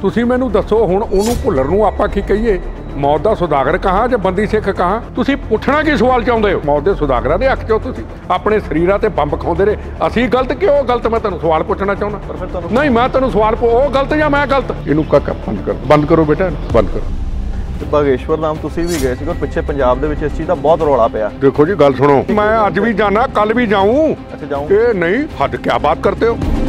ਤੁਸੀਂ ਮੈਨੂੰ ਦੱਸੋ ਹੁਣ ਉਹਨੂੰ ਭੁੱਲਰ ਨੂੰ ਆਪਾਂ ਕੀ ਕਹੀਏ ਮੌਤ ਦਾ ਸੁਦਾਗਰ ਕਹਾ ਜਾਂ ਬੰਦੀ ਸਿੱਖ ਕਹਾ ਤੁਸੀਂ ਪੁੱਛਣਾ ਕੀ ਸਵਾਲ ਚਾਹੁੰਦੇ ਹੋ ਮੌਤ ਦੇ ਸੁਦਾਗਰਾਂ ਦੇ ਅੱਖ ਚੋਂ ਤੁਸੀਂ ਆਪਣੇ ਸਰੀਰਾਂ ਤੇ ਬੰਬ ਖਾਉਂਦੇ ਰਹੇ ਅਸੀਂ ਗਲਤ ਕਿਉਂ ਗਲਤ ਮੈਂ ਤੁਹਾਨੂੰ ਸਵਾਲ ਪੁੱਛਣਾ ਚਾਹੁੰਦਾ ਨਹੀਂ ਮੈਂ ਤੁਹਾਨੂੰ ਸਵਾਲ ਉਹ ਗਲਤ ਜਾਂ ਮੈਂ ਗਲਤ ਇਹਨੂੰ ਕੱਕ ਬੰਦ ਕਰੋ ਬੰਦ ਕਰੋ ਬੇਟਾ ਬੰਦ ਕਰੋ ਬਾਗੇਸ਼ਵਰ ਨਾਮ ਤੁਸੀਂ ਵੀ ਗਏ ਸੀ ਪਿੱਛੇ ਪੰਜਾਬ ਦੇ ਵਿੱਚ ਇਸ ਚੀਜ਼ ਦਾ ਬਹੁਤ ਰੌਲਾ ਪਿਆ ਦੇਖੋ ਜੀ ਗੱਲ ਸੁਣੋ ਮੈਂ ਅੱਜ ਵੀ ਜਾਣਾ ਕੱਲ ਵੀ ਜਾਉਂ ਇਹ ਨਹੀਂ ਹੱਦ ਕਿਆ ਬਾਤ ਕਰਦੇ ਹੋ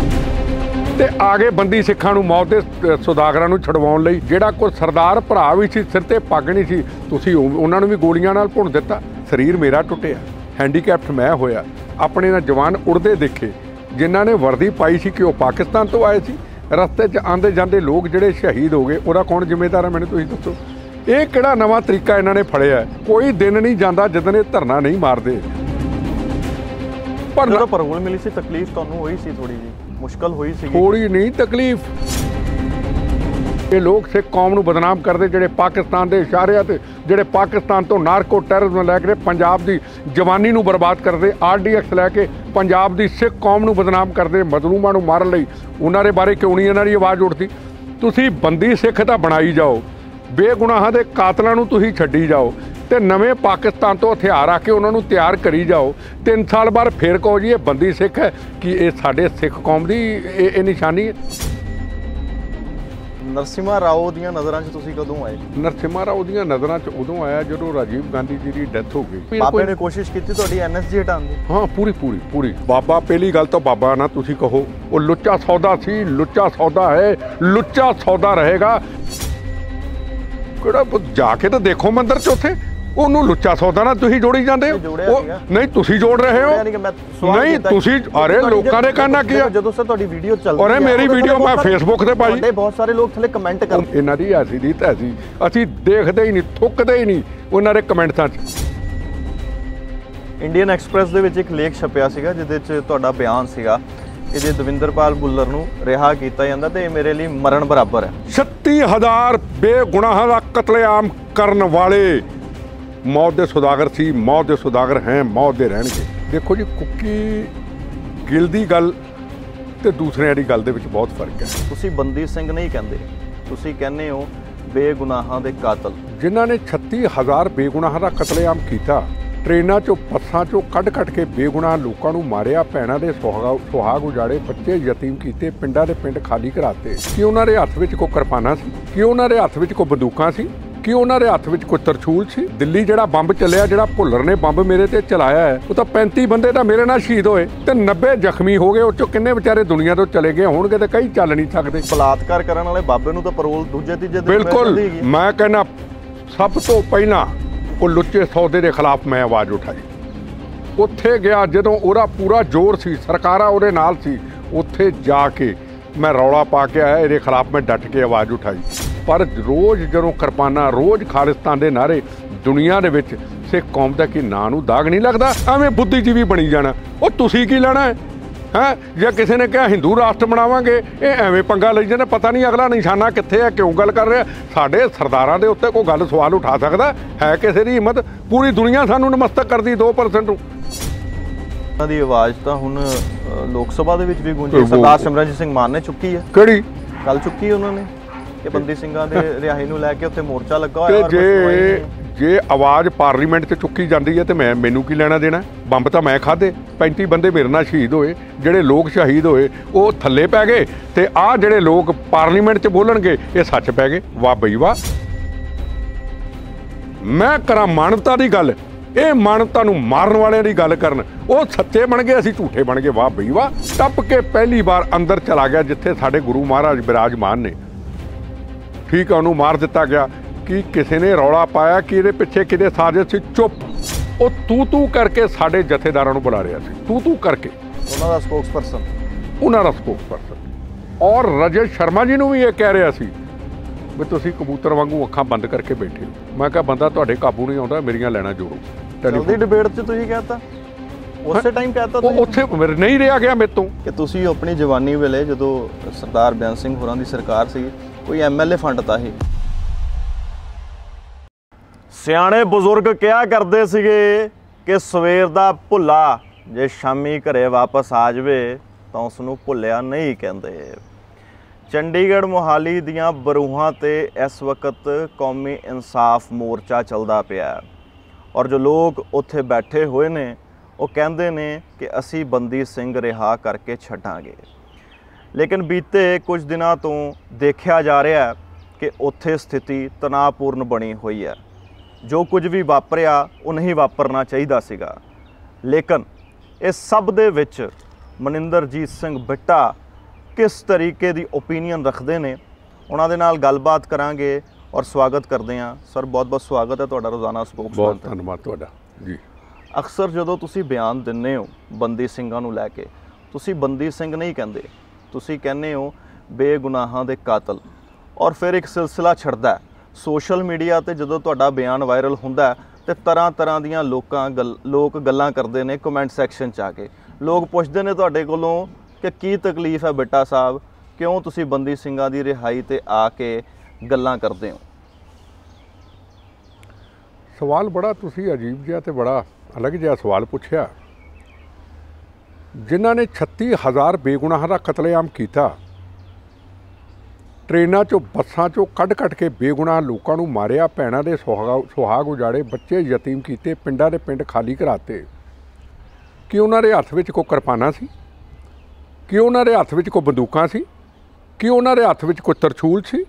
ਤੇ ਆਗੇ ਬੰਦੀ ਸਿੱਖਾਂ ਨੂੰ ਮੌਤ ਦੇ ਸੁਦਾਗਰਾਂ ਨੂੰ ਛਡਵਾਉਣ ਲਈ ਜਿਹੜਾ ਕੋ ਸਰਦਾਰ ਭਰਾ ਵੀ ਸੀ ਸਿਰ ਤੇ ਪੱਗ ਨਹੀਂ ਸੀ ਤੁਸੀਂ ਉਹਨਾਂ ਨੂੰ ਵੀ ਗੋਲੀਆਂ ਨਾਲ ਭੁੰਨ ਦਿੱਤਾ ਸਰੀਰ ਮੇਰਾ ਟੁੱਟਿਆ ਹੈਂਡੀਕੈਪਟ ਮੈਂ ਹੋਇਆ ਆਪਣੇ ਨਾਲ ਜਵਾਨ ਉੜਦੇ ਦੇਖੇ ਜਿਨ੍ਹਾਂ ਨੇ ਵਰਦੀ ਪਾਈ ਸੀ ਕਿ ਉਹ ਪਾਕਿਸਤਾਨ ਤੋਂ ਆਏ ਸੀ ਰਸਤੇ 'ਚ ਆਂਦੇ ਜਾਂਦੇ ਲੋਕ ਜਿਹੜੇ ਸ਼ਹੀਦ ਹੋ ਗਏ ਉਹਦਾ ਕੌਣ ਜ਼ਿੰਮੇਦਾਰ ਹੈ ਮੈਨੂੰ ਤੁਸੀਂ ਦੱਸੋ ਇਹ ਕਿਹੜਾ ਨਵਾਂ ਤਰੀਕਾ ਇਹਨਾਂ ਨੇ ਫੜਿਆ ਕੋਈ ਦਿਨ ਨਹੀਂ ਜਾਂਦਾ ਜਦੋਂ ਇਹ ਧਰਨਾ ਨਹੀਂ ਮਾਰਦੇ ਪਰ ਜਦੋਂ ਪਰੋਲ ਮਿਲੀ ਸੀ ਤਕਲੀਫ ਤੁਹਾਨੂੰ ਹੋਈ ਸੀ ਥੋੜੀ ਜੀ ਮੁਸ਼ਕਲ ਹੋਈ ਸੀ ਥੋੜੀ ਨਹੀਂ ਤਕਲੀਫ ਇਹ ਲੋਕ ਸਿੱਖ ਕੌਮ ਨੂੰ ਬਦਨਾਮ ਕਰਦੇ ਜਿਹੜੇ ਪਾਕਿਸਤਾਨ ਦੇ ਇਸ਼ਾਰਿਆਂ ਤੇ ਜਿਹੜੇ ਪਾਕਿਸਤਾਨ ਤੋਂ ਨਾਰਕੋ ਟੈਰਰਿਜ਼ਮ ਲੈ ਕੇ ਪੰਜਾਬ ਦੀ ਜਵਾਨੀ ਨੂੰ ਬਰਬਾਦ ਕਰਦੇ ਆਰਡੀਐਕਸ ਲੈ ਕੇ ਪੰਜਾਬ ਦੀ ਸਿੱਖ ਕੌਮ ਨੂੰ ਬਦਨਾਮ ਕਰਦੇ ਮਜ਼ਲੂਮਾਂ ਨੂੰ ਮਾਰਨ ਲਈ ਉਹਨਾਂ ਦੇ ਬਾਰੇ ਕਿਉਂ ਨਹੀਂ ਇਹਨਾਂ ਦੀ ਆਵਾਜ਼ ਉੱਠਦੀ ਤੁਸੀਂ ਬੰਦੀ ਸਿੱਖ ਤਾਂ ਬਣਾਈ ਜਾਓ ਬੇਗੁਨਾਹਾਂ ਦੇ ਕਾਤਲਾਂ ਨੂੰ ਤੁਸੀਂ ਛੱਡੀ ਜਾਓ ਤੇ ਨਵੇਂ ਪਾਕਿਸਤਾਨ ਤੋਂ ਹਥਿਆਰ ਆ ਕੇ ਉਹਨਾਂ ਨੂੰ ਤਿਆਰ ਕਰੀ ਜਾਓ 3 ਸਾਲ ਬਾਅਦ ਫੇਰ ਕਹੋ ਜੀ ਇਹ ਬੰਦੀ ਸਿੱਖ ਹੈ ਕਿ ਇਹ ਸਾਡੇ ਸਿੱਖ ਕੌਮ ਦੀ ਇਹ ਇਹ ਨਿਸ਼ਾਨੀ ਹੈ ਨਰਸਿਮਾ ਰਾਓ ਦੀਆਂ ਨਜ਼ਰਾਂ 'ਚ ਤੁਸੀਂ ਕਦੋਂ ਆਏ ਨਰਸਿਮਾ ਰਾਓ ਦੀਆਂ ਨਜ਼ਰਾਂ 'ਚ ਉਦੋਂ ਆਇਆ ਜਦੋਂ ਰਾਜੀਵ ਗਾਂਧੀ ਜੀ ਦੀ ਡੈਥ ਹੋ ਗਈ ਬਾਬੇ ਨੇ ਕੋਸ਼ਿਸ਼ ਕੀਤੀ ਤੁਹਾਡੀ ਐਨਐਸਜੀ ਹਟਾਉਣ ਦੀ ਹਾਂ ਪੂਰੀ ਪੂਰੀ ਪੂਰੀ ਬਾਬਾ ਪਹਿਲੀ ਗੱਲ ਤਾਂ ਬਾਬਾ ਨਾ ਤੁਸੀਂ ਕਹੋ ਉਹ ਲੁੱਚਾ ਸੌਦਾ ਸੀ ਲੁੱਚਾ ਸੌਦਾ ਹੈ ਲੁੱਚਾ ਸੌਦਾ ਰਹੇਗਾ ਕਿਹੜਾ ਜਾ ਕੇ ਤਾਂ ਦੇਖੋ ਮੰਦਰ 'ਚ ਉੱਥੇ ਉਹਨੂੰ ਲੁੱਚਾ ਸੌਦਾ ਨਾ ਤੁਸੀਂ ਜੋੜੀ ਜਾਂਦੇ ਹੋ ਨਹੀਂ ਤੁਸੀਂ ਜੋੜ ਰਹੇ ਹੋ ਨਹੀਂ ਤੁਸੀਂ ਅਰੇ ਲੋਕਾਂ ਨੇ ਕਹਿਣਾ ਕੀ ਜਦੋਂ ਸਰ ਤੁਹਾਡੀ ਵੀਡੀਓ ਚੱਲਦੀ ਅਰੇ ਮੇਰੀ ਵੀਡੀਓ ਮੈਂ ਫੇਸਬੁੱਕ ਤੇ ਪਾਈ ਬਹੁਤ ਸਾਰੇ ਲੋਕ ਥੱਲੇ ਕਮੈਂਟ ਕਰ ਇਹਨਾਂ ਦੀ ਐਸੀ ਦੀ ਤੈਸੀ ਅਸੀਂ ਦੇਖਦੇ ਹੀ ਨਹੀਂ ਥੁੱਕਦੇ ਹੀ ਨਹੀਂ ਉਹਨਾਂ ਦੇ ਕਮੈਂਟਾਂ 'ਚ ਇੰਡੀਅਨ ਐਕਸਪ੍ਰੈਸ ਦੇ ਵਿੱਚ ਇੱਕ ਲੇਖ ਛਪਿਆ ਸੀਗਾ ਜਿਹਦੇ 'ਚ ਤੁਹਾਡਾ ਬਿਆਨ ਸੀਗਾ ਕਿ ਜੇ ਦਵਿੰਦਰਪਾਲ ਬੁੱਲਰ ਨੂੰ ਰਿਹਾ ਕੀਤਾ ਜਾਂਦਾ ਤੇ ਇਹ ਮੇਰੇ ਲਈ ਮਰਨ ਬਰਾਬਰ ਹੈ 36000 ਬੇਗੁਨਾਹਾਂ ਦਾ ਕਤਲੇਆਮ ਕਰਨ ਵਾਲੇ ਮੌਤ ਦੇ ਸੁਦਾਗਰ ਸੀ ਮੌਤ ਦੇ ਸੁਦਾਗਰ ਹੈ ਮੌਤ ਦੇ ਰਹਿਣਗੇ ਦੇਖੋ ਜੀ ਕੁੱਕੀ ਗਿਲ ਦੀ ਗੱਲ ਤੇ ਦੂਸਰਿਆਂ ਦੀ ਗੱਲ ਦੇ ਵਿੱਚ ਬਹੁਤ ਫਰਕ ਹੈ ਤੁਸੀਂ ਬੰਦੀ ਸਿੰਘ ਨਹੀਂ ਕਹਿੰਦੇ ਤੁਸੀਂ ਕਹਿੰਦੇ ਹੋ ਬੇਗੁਨਾਹਾਂ ਦੇ ਕਾਤਲ ਜਿਨ੍ਹਾਂ ਨੇ 36000 ਬੇਗੁਨਾਹਾਂ ਦਾ ਕਤਲੇਆਮ ਕੀਤਾ ਟ੍ਰੇਨਾਂ 'ਚੋਂ ਪੱਸਾਂ 'ਚੋਂ ਕੱਢ-ਕੱਢ ਕੇ ਬੇਗੁਨਾਹ ਲੋਕਾਂ ਨੂੰ ਮਾਰਿਆ ਭੈਣਾਂ ਦੇ ਸੁਹਾਗ ਉਜਾੜੇ ਬੱਚੇ ਯਤੀਮ ਕੀਤੇ ਪਿੰਡਾਂ ਦੇ ਪਿੰਡ ਖਾਲੀ ਕਰਾਤੇ ਕਿ ਉਹਨਾਂ ਦੇ ਹੱਥ ਵਿੱਚ ਕੋਈ ਕਿਰਪਾਨਾ ਸੀ ਕਿ ਉਹਨਾਂ ਦੇ ਹੱਥ ਵਿੱਚ ਕੋਈ ਬੰਦੂਕਾਂ ਸੀ ਕਿ ਉਹਨਾਂ ਦੇ ਹੱਥ ਵਿੱਚ ਕੋਈ ਤਰਛੂਲ ਸੀ ਦਿੱਲੀ ਜਿਹੜਾ ਬੰਬ ਚੱਲਿਆ ਜਿਹੜਾ ਭੁੱਲਰ ਨੇ ਬੰਬ ਮੇਰੇ ਤੇ ਚਲਾਇਆ ਹੈ ਉਹ ਤਾਂ 35 ਬੰਦੇ ਤਾਂ ਮੇਰੇ ਨਾਲ ਸ਼ਹੀਦ ਹੋਏ ਤੇ 90 ਜ਼ਖਮੀ ਹੋ ਗਏ ਉਹ ਚੋਂ ਕਿੰਨੇ ਵਿਚਾਰੇ ਦੁਨੀਆ ਤੋਂ ਚਲੇ ਗਏ ਹੋਣਗੇ ਤੇ ਕਈ ਚੱਲ ਨਹੀਂ ਸਕਦੇ ਬਲਾਤਕਾਰ ਕਰਨ ਵਾਲੇ ਬਾਬੇ ਨੂੰ ਤਾਂ ਪਰੋਲ ਦੂਜੇ ਤੀਜੇ ਦਿਨ ਬਿਲਕੁਲ ਮੈਂ ਕਹਿੰਦਾ ਸਭ ਤੋਂ ਪਹਿਲਾਂ ਉਹ ਲੁੱਚੇ ਸੌਦੇ ਦੇ ਖਿਲਾਫ ਮੈਂ ਆਵਾਜ਼ ਉਠਾਈ ਉੱਥੇ ਗਿਆ ਜਦੋਂ ਉਹਦਾ ਪੂਰਾ ਜ਼ੋਰ ਸੀ ਸਰਕਾਰਾਂ ਉਹਦੇ ਨਾਲ ਸੀ ਉੱਥੇ ਜਾ ਕੇ ਮੈਂ ਰੌਲਾ ਪਾ ਕੇ ਆਇਆ ਇਹਦੇ ਖਿਲਾਫ ਮੈਂ ਡਟ ਕੇ ਆਵਾਜ਼ ਉਠਾਈ ਪਰ ਰੋਜ਼ ਜਦੋਂ ਕਰਪਾਨਾ ਰੋਜ਼ ਖਾਲਿਸਤਾਨ ਦੇ ਨਾਰੇ ਦੁਨੀਆ ਦੇ ਵਿੱਚ ਸਿੱਖ ਕੌਮ ਦਾ ਕੀ ਨਾਂ ਨੂੰ ਦਾਗ ਨਹੀਂ ਲੱਗਦਾ ਐਵੇਂ ਬੁੱਧੀਜੀਵੀ ਬਣੀ ਜਾਣਾ ਉਹ ਤੁਸੀਂ ਕੀ ਲੈਣਾ ਹੈ ਹੈ ਜੇ ਕਿਸੇ ਨੇ ਕਿਹਾ ਹਿੰਦੂ ਰਾਸ਼ਟਰ ਬਣਾਵਾਂਗੇ ਇਹ ਐਵੇਂ ਪੰਗਾ ਲਈ ਜਾਂਦੇ ਪਤਾ ਨਹੀਂ ਅਗਲਾ ਨਿਸ਼ਾਨਾ ਕਿੱਥੇ ਹੈ ਕਿਉਂ ਗੱਲ ਕਰ ਰਿਹਾ ਸਾਡੇ ਸਰਦਾਰਾਂ ਦੇ ਉੱਤੇ ਕੋਈ ਗੱਲ ਸਵਾਲ ਉਠਾ ਸਕਦਾ ਹੈ ਕਿਸੇ ਦੀ ਹਿੰਮਤ ਪੂਰੀ ਦੁਨੀਆ ਸਾਨੂੰ ਨਮਸਤਕ ਕਰਦੀ 2% ਨੂੰ ਉਹਨਾਂ ਦੀ ਆਵਾਜ਼ ਤਾਂ ਹੁਣ ਲੋਕ ਸਭਾ ਦੇ ਵਿੱਚ ਵੀ ਗੂੰਜੀ ਸਰਦਾਰ ਸਿਮਰਨਜੀਤ ਸਿੰਘ ਮਾਨ ਨੇ ਚੁੱਕੀ ਹੈ ਕਿਹੜੀ ਕੱਲ ਚੁੱਕੀ ਉਹਨਾਂ ਨੇ ਕਿ ਬੰਦੀ ਸਿੰਘਾਂ ਦੇ ਰਿਹਾਈ ਨੂੰ ਲੈ ਕੇ ਉੱਥੇ ਮੋਰਚਾ ਲੱਗਾ ਹੋਇਆ ਹੈ ਜੇ ਜੇ ਆਵਾਜ਼ ਪਾਰਲੀਮੈਂਟ ਤੇ ਚੁੱਕੀ ਜਾਂਦੀ ਹੈ ਤੇ ਮੈਂ ਮੈਨੂੰ ਕੀ ਲੈਣਾ ਦੇਣਾ ਬੰਬ ਤਾਂ ਮੈਂ ਖਾਦੇ 35 ਬੰਦੇ ਮੇਰੇ ਨਾਲ ਸ਼ਹੀਦ ਹੋਏ ਜਿਹੜੇ ਲੋਕ ਸ਼ਹੀਦ ਹੋਏ ਉਹ ਥੱਲੇ ਪੈ ਗਏ ਤੇ ਆਹ ਜਿਹੜੇ ਲੋਕ ਪਾਰਲੀਮੈਂਟ 'ਚ ਬੋਲਣਗੇ ਇਹ ਸੱਚ ਪੈ ਗਏ ਵਾਹ ਬਈ ਵਾਹ ਮੈਂ ਕਰਾਂ ਮਾਨਵਤਾ ਦੀ ਗੱਲ ਇਹ ਮਾਨਵਤਾ ਨੂੰ ਮਾਰਨ ਵਾਲਿਆਂ ਦੀ ਗੱਲ ਕਰਨ ਉਹ ਸੱਚੇ ਬਣ ਗਏ ਅਸੀਂ ਝੂਠੇ ਬਣ ਗਏ ਵਾਹ ਬਈ ਵਾਹ ਟੱਪ ਕੇ ਪਹਿਲੀ ਵਾਰ ਅੰਦਰ ਚਲਾ ਗਿਆ ਜਿੱਥੇ ਸਾਡੇ ਗੁਰੂ ਮਹਾਰਾਜ ਬਿਰਾਜਮਾਨ ਨੇ ਠੀਕ ਆ ਉਹਨੂੰ ਮਾਰ ਦਿੱਤਾ ਗਿਆ ਕਿ ਕਿਸੇ ਨੇ ਰੌਲਾ ਪਾਇਆ ਕਿ ਇਹਦੇ ਪਿੱਛੇ ਕਿਹਦੇ ਸਾਜ਼ਿਸ਼ ਸੀ ਚੁੱਪ ਉਹ ਤੂ ਤੂ ਕਰਕੇ ਸਾਡੇ ਜਥੇਦਾਰਾਂ ਨੂੰ ਬੁਲਾ ਰਿਹਾ ਸੀ ਤੂ ਤੂ ਕਰਕੇ ਉਹਨਾਂ ਦਾ ਸਪੋਕਸਪਰਸਨ ਉਹਨਾਂ ਦਾ ਸਪੋਕਸਪਰਸਨ ਔਰ ਰਜੇ ਸ਼ਰਮਾ ਜੀ ਨੂੰ ਵੀ ਇਹ ਕਹਿ ਰਿਹਾ ਸੀ ਵੀ ਤੁਸੀਂ ਕਬੂਤਰ ਵਾਂਗੂ ਅੱਖਾਂ ਬੰਦ ਕਰਕੇ ਬੈਠੇ ਹੋ ਮੈਂ ਕਿਹਾ ਬੰਦਾ ਤੁਹਾਡੇ ਕਾਬੂ ਨਹੀਂ ਆਉਂਦਾ ਮੇਰੀਆਂ ਲੈਣਾ ਜੋੜੋ ਜਲਦੀ ਡਿਬੇਟ 'ਚ ਤੁਸੀਂ ਕਹਤਾ ਉਸੇ ਟਾਈਮ ਕਹਤਾ ਤੁਸੀਂ ਉੱਥੇ ਮੇਰੇ ਨਹੀਂ ਰਿਹਾ ਗਿਆ ਮੇਤੋਂ ਤੋਂ ਕਿ ਤੁਸੀਂ ਆਪਣੀ ਜਵਾਨੀ ਵੇਲੇ ਜਦੋਂ ਸਰਦਾਰ ਬਿਆਨ ਸਿੰਘ ਹੋਰਾਂ ਦੀ ਸਰਕਾਰ ਸੀ ਕੋਈ ਐਮਐਲਏ ਫੰਡ ਤਾਂ ਇਹ ਸਿਆਣੇ ਬਜ਼ੁਰਗ ਕਿਹਾ ਕਰਦੇ ਸੀਗੇ ਕਿ ਸਵੇਰ ਦਾ ਭੁੱਲਾ ਜੇ ਸ਼ਾਮੀ ਘਰੇ ਵਾਪਸ ਆ ਜਾਵੇ ਤਾਂ ਉਸ ਨੂੰ ਭੁੱਲਿਆ ਨਹੀਂ ਕਹਿੰਦੇ ਚੰਡੀਗੜ੍ਹ ਮੁਹਾਲੀ ਦੀਆਂ ਬਰੂਹਾਂ ਤੇ ਇਸ ਵਕਤ ਕੌਮੀ ਇਨਸਾਫ ਮੋਰਚਾ ਚੱਲਦਾ ਪਿਆ ਔਰ ਜੋ ਲੋਕ ਉੱਥੇ ਬੈਠੇ ਹੋਏ ਨੇ ਉਹ ਕਹਿੰਦੇ ਨੇ ਕਿ ਅਸੀਂ ਬੰਦੀ ਸਿੰਘ ਰਿਹਾ ਕਰਕੇ ਛੱਡਾਂਗੇ ਲੇਕਿਨ ਬੀਤੇ ਕੁਝ ਦਿਨਾਂ ਤੋਂ ਦੇਖਿਆ ਜਾ ਰਿਹਾ ਹੈ ਕਿ ਉੱਥੇ ਸਥਿਤੀ ਤਣਾਅਪੂਰਨ ਬਣੀ ਹੋਈ ਹੈ ਜੋ ਕੁਝ ਵੀ ਵਾਪਰਿਆ ਉਹ ਨਹੀਂ ਵਾਪਰਨਾ ਚਾਹੀਦਾ ਸੀਗਾ ਲੇਕਿਨ ਇਸ ਸਭ ਦੇ ਵਿੱਚ ਮਨਿੰਦਰਜੀਤ ਸਿੰਘ ਬਿੱਟਾ ਕਿਸ ਤਰੀਕੇ ਦੀ ਓਪੀਨੀਅਨ ਰੱਖਦੇ ਨੇ ਉਹਨਾਂ ਦੇ ਨਾਲ ਗੱਲਬਾਤ ਕਰਾਂਗੇ ਔਰ ਸਵਾਗਤ ਕਰਦੇ ਹਾਂ ਸਰ ਬਹੁਤ-ਬਹੁਤ ਸਵਾਗਤ ਹੈ ਤੁਹਾਡਾ ਰੋਜ਼ਾਨਾ ਸਪੋਕਸਮੈਨ ਬਹੁਤ ਧੰਨਵਾਦ ਤੁਹਾਡਾ ਜੀ ਅਕਸਰ ਜਦੋਂ ਤੁਸੀਂ ਬਿਆਨ ਦਿੰਨੇ ਹੋ ਬੰਦੀ ਸਿੰਘਾਂ ਨੂੰ ਲੈ ਕੇ ਤੁਸੀਂ ਬੰਦੀ ਸਿੰਘ ਨਹੀਂ ਕਹਿੰਦੇ ਤੁਸੀਂ ਕਹਿੰਦੇ ਹੋ ਬੇਗੁਨਾਹਾਂ ਦੇ ਕਾਤਲ ਔਰ ਫਿਰ ਇੱਕ ਸਿਲਸਿਲਾ ਛੜਦਾ ਸੋਸ਼ਲ ਮੀਡੀਆ ਤੇ ਜਦੋਂ ਤੁਹਾਡਾ ਬਿਆਨ ਵਾਇਰਲ ਹੁੰਦਾ ਤੇ ਤਰ੍ਹਾਂ ਤਰ੍ਹਾਂ ਦੀਆਂ ਲੋਕਾਂ ਲੋਕ ਗੱਲਾਂ ਕਰਦੇ ਨੇ ਕਮੈਂਟ ਸੈਕਸ਼ਨ 'ਚ ਆ ਕੇ ਲੋਕ ਪੁੱਛਦੇ ਨੇ ਤੁਹਾਡੇ ਕੋਲੋਂ ਕਿ ਕੀ ਤਕਲੀਫ ਹੈ ਬੇਟਾ ਸਾਹਿਬ ਕਿਉਂ ਤੁਸੀਂ ਬੰਦੀ ਸਿੰਘਾਂ ਦੀ ਰਿਹਾਈ ਤੇ ਆ ਕੇ ਗੱਲਾਂ ਕਰਦੇ ਹੋ ਸਵਾਲ ਬੜਾ ਤੁਸੀਂ ਅਜੀਬ ਜਿਹਾ ਤੇ ਬੜਾ ਅਲੱਗ ਜਿਹਾ ਸਵਾਲ ਪੁੱਛਿਆ ਜਿਨ੍ਹਾਂ ਨੇ 36000 ਬੇਗੁਨਾਹਾਂ ਦਾ ਕਤਲੇਆਮ ਕੀਤਾ ਟ੍ਰੇਨਾਂ 'ਚੋਂ ਬੱਸਾਂ 'ਚੋਂ ਕੱਢ-ਕੱਢ ਕੇ ਬੇਗੁਨਾਹ ਲੋਕਾਂ ਨੂੰ ਮਾਰਿਆ ਭੈਣਾਂ ਦੇ ਸੁਹਾਗ ਉਜਾੜੇ ਬੱਚੇ ਯਤੀਮ ਕੀਤੇ ਪਿੰਡਾਂ ਦੇ ਪਿੰਡ ਖਾਲੀ ਕਰਾਤੇ ਕਿ ਉਹਨਾਂ ਦੇ ਹੱਥ ਵਿੱਚ ਕੋ ਕਿਰਪਾਨਾਂ ਸੀ ਕਿ ਉਹਨਾਂ ਦੇ ਹੱਥ ਵਿੱਚ ਕੋ ਬੰਦੂਕਾਂ ਸੀ ਕਿ ਉਹਨਾਂ ਦੇ ਹੱਥ ਵਿੱਚ ਕੋ ਤਰਛੂਲ ਸੀ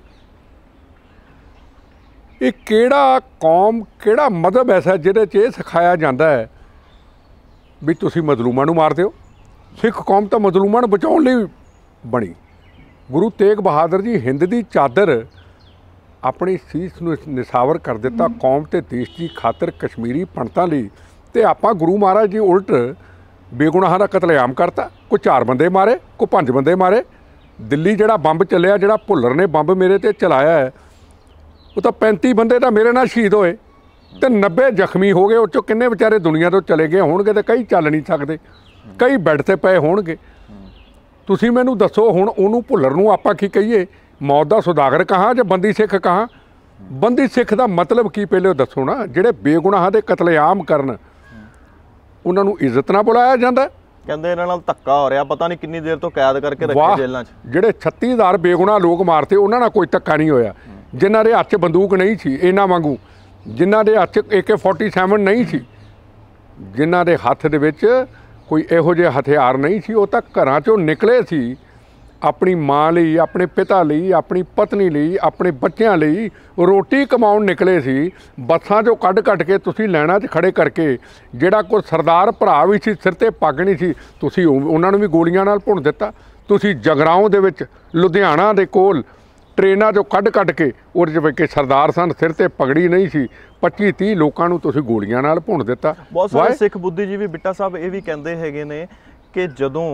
ਇਹ ਕਿਹੜਾ ਕੌਮ ਕਿਹੜਾ ਮਜ਼ਹਬ ਐਸਾ ਜਿਹਦੇ 'ਚ ਇਹ ਸਿਖਾਇਆ ਜਾਂਦਾ ਹੈ ਵੀ ਤੁਸੀਂ ਮਜ਼ਲੂਮਾਂ ਨੂੰ ਮਾਰਦੇ ਹੋ ਸਿੱਖ ਕੌਮ ਤਾਂ ਮਜ਼ਲੂਮਾਂ ਨੂੰ ਬਚਾਉਣ ਲਈ ਬਣੀ ਗੁਰੂ ਤੇਗ ਬਹਾਦਰ ਜੀ ਹਿੰਦ ਦੀ ਚਾਦਰ ਆਪਣੀ ਸੀਸ ਨੂੰ ਨਿਸਾਵਰ ਕਰ ਦਿੱਤਾ ਕੌਮ ਤੇ ਦੇਸ਼ ਦੀ ਖਾਤਰ ਕਸ਼ਮੀਰੀ ਪੰਡਤਾਂ ਲਈ ਤੇ ਆਪਾਂ ਗੁਰੂ ਮਹਾਰਾਜ ਜੀ ਉਲਟ ਬੇਗੁਨਾਹਾਂ ਦਾ ਕਤਲੇਆਮ ਕਰਤਾ ਕੋਈ ਚਾਰ ਬੰਦੇ ਮਾਰੇ ਕੋਈ ਪੰਜ ਬੰਦੇ ਮਾਰੇ ਦਿੱਲੀ ਜਿਹੜਾ ਬੰਬ ਚੱਲਿਆ ਜਿਹੜਾ ਭੁੱਲਰ ਨੇ ਬੰਬ ਮੇਰੇ ਤੇ ਚਲਾਇਆ ਹੈ ਉਹ ਤਾਂ 35 ਬੰਦੇ ਤਾਂ ਮੇਰੇ ਨਾਲ ਸ਼ਹੀਦ ਹੋਏ ਤੇ 90 ਜ਼ਖਮੀ ਹੋ ਗਏ ਉਹ ਚੋਂ ਕਿੰਨੇ ਵਿਚਾਰੇ ਦੁਨੀਆ ਤੋਂ ਚਲੇ ਗਏ ਹੋਣਗੇ ਤੇ ਕਈ ਚੱਲ ਨਹੀਂ ਸਕਦੇ ਕਈ ਬੈੱਡ ਤੇ ਪਏ ਹੋਣਗੇ ਤੁਸੀਂ ਮੈਨੂੰ ਦੱਸੋ ਹੁਣ ਉਹਨੂੰ ਭੁੱਲਰ ਨੂੰ ਆਪਾਂ ਕੀ ਕਹੀਏ ਮੌਤ ਦਾ ਸੁਦਾਗਰ ਕਹਾ ਜਾਂ ਬੰਦੀ ਸਿੱਖ ਕਹਾ ਬੰਦੀ ਸਿੱਖ ਦਾ ਮਤਲਬ ਕੀ ਪਹਿਲੇ ਦੱਸੋ ਨਾ ਜਿਹੜੇ ਬੇਗੁਨਾਹਾਂ ਦੇ ਕਤਲੇਆਮ ਕਰਨ ਉਹਨਾਂ ਨੂੰ ਇੱਜ਼ਤ ਨਾਲ ਬੁਲਾਇਆ ਜਾਂਦਾ ਕਹਿੰਦੇ ਇਹਨਾਂ ਨਾਲ ਧੱਕਾ ਹੋ ਰਿਹਾ ਪਤਾ ਨਹੀਂ ਕਿੰਨੀ ਦੇਰ ਤੋਂ ਕੈਦ ਕਰਕੇ ਰੱਖੇ ਜੇਲ੍ਹਾਂ 'ਚ ਜਿਹੜੇ 36000 ਬੇਗੁਨਾਹ ਲੋਕ ਮਾਰਤੇ ਉਹਨਾਂ ਨਾਲ ਕੋਈ ਧੱਕਾ ਨਹੀਂ ਹੋਇਆ ਜਿਨ੍ਹਾਂ ਦੇ ਹੱਥ 'ਚ ਬੰਦੂਕ ਨਹੀਂ ਸੀ ਇਹਨਾਂ ਵਾਂਗੂ ਜਿਨ੍ਹਾਂ ਦੇ ਹੱਥ 'ਚ AK47 ਨਹੀਂ ਸੀ ਜਿਨ੍ਹਾਂ ਦੇ ਹੱਥ ਦੇ ਵਿੱਚ ਕੋਈ ਇਹੋ ਜਿਹੇ ਹਥਿਆਰ ਨਹੀਂ ਸੀ ਉਹ ਤਾਂ ਘਰਾਂ ਚੋਂ ਨਿਕਲੇ ਸੀ ਆਪਣੀ ਮਾਂ ਲਈ ਆਪਣੇ ਪਿਤਾ ਲਈ ਆਪਣੀ ਪਤਨੀ ਲਈ ਆਪਣੇ ਬੱਚਿਆਂ ਲਈ ਰੋਟੀ ਕਮਾਉਣ ਨਿਕਲੇ ਸੀ ਬੱਸਾਂ 'ਚੋਂ ਕੱਢ-ਕੱਢ ਕੇ ਤੁਸੀਂ ਲੈਣਾ ਤੇ ਖੜੇ ਕਰਕੇ ਜਿਹੜਾ ਕੋ ਸਰਦਾਰ ਭਰਾ ਵੀ ਸੀ ਸਿਰ ਤੇ ਪੱਗ ਨਹੀਂ ਸੀ ਤੁਸੀਂ ਉਹਨਾਂ ਨੂੰ ਵੀ ਗੋਲੀਆਂ ਨਾਲ ਭੁੰਨ ਦਿੱਤਾ ਤੁਸੀਂ ਜਗਰਾਉਂ ਦੇ ਵਿੱਚ ਲੁਧਿਆਣਾ ਦੇ ਕੋਲ ਟ੍ਰੇਨਾਂ 'ਚੋਂ ਕੱਢ ਕੱਢ ਕੇ ਉਹਦੇ 'ਚ ਕੇ ਸਰਦਾਰ ਸਨ ਸਿਰ ਤੇ ਪਗੜੀ ਨਹੀਂ ਸੀ 25 30 ਲੋਕਾਂ ਨੂੰ ਤੁਸੀਂ ਗੋਲੀਆਂ ਨਾਲ ਭੁੰਨ ਦਿੱਤਾ ਬਹੁਤ ਸਾਰੇ ਸਿੱਖ ਬੁੱਧੀਜੀਵੀ ਬਿੱਟਾ ਸਾਹਿਬ ਇਹ ਵੀ ਕਹਿੰਦੇ ਹੈਗੇ ਨੇ ਕਿ ਜਦੋਂ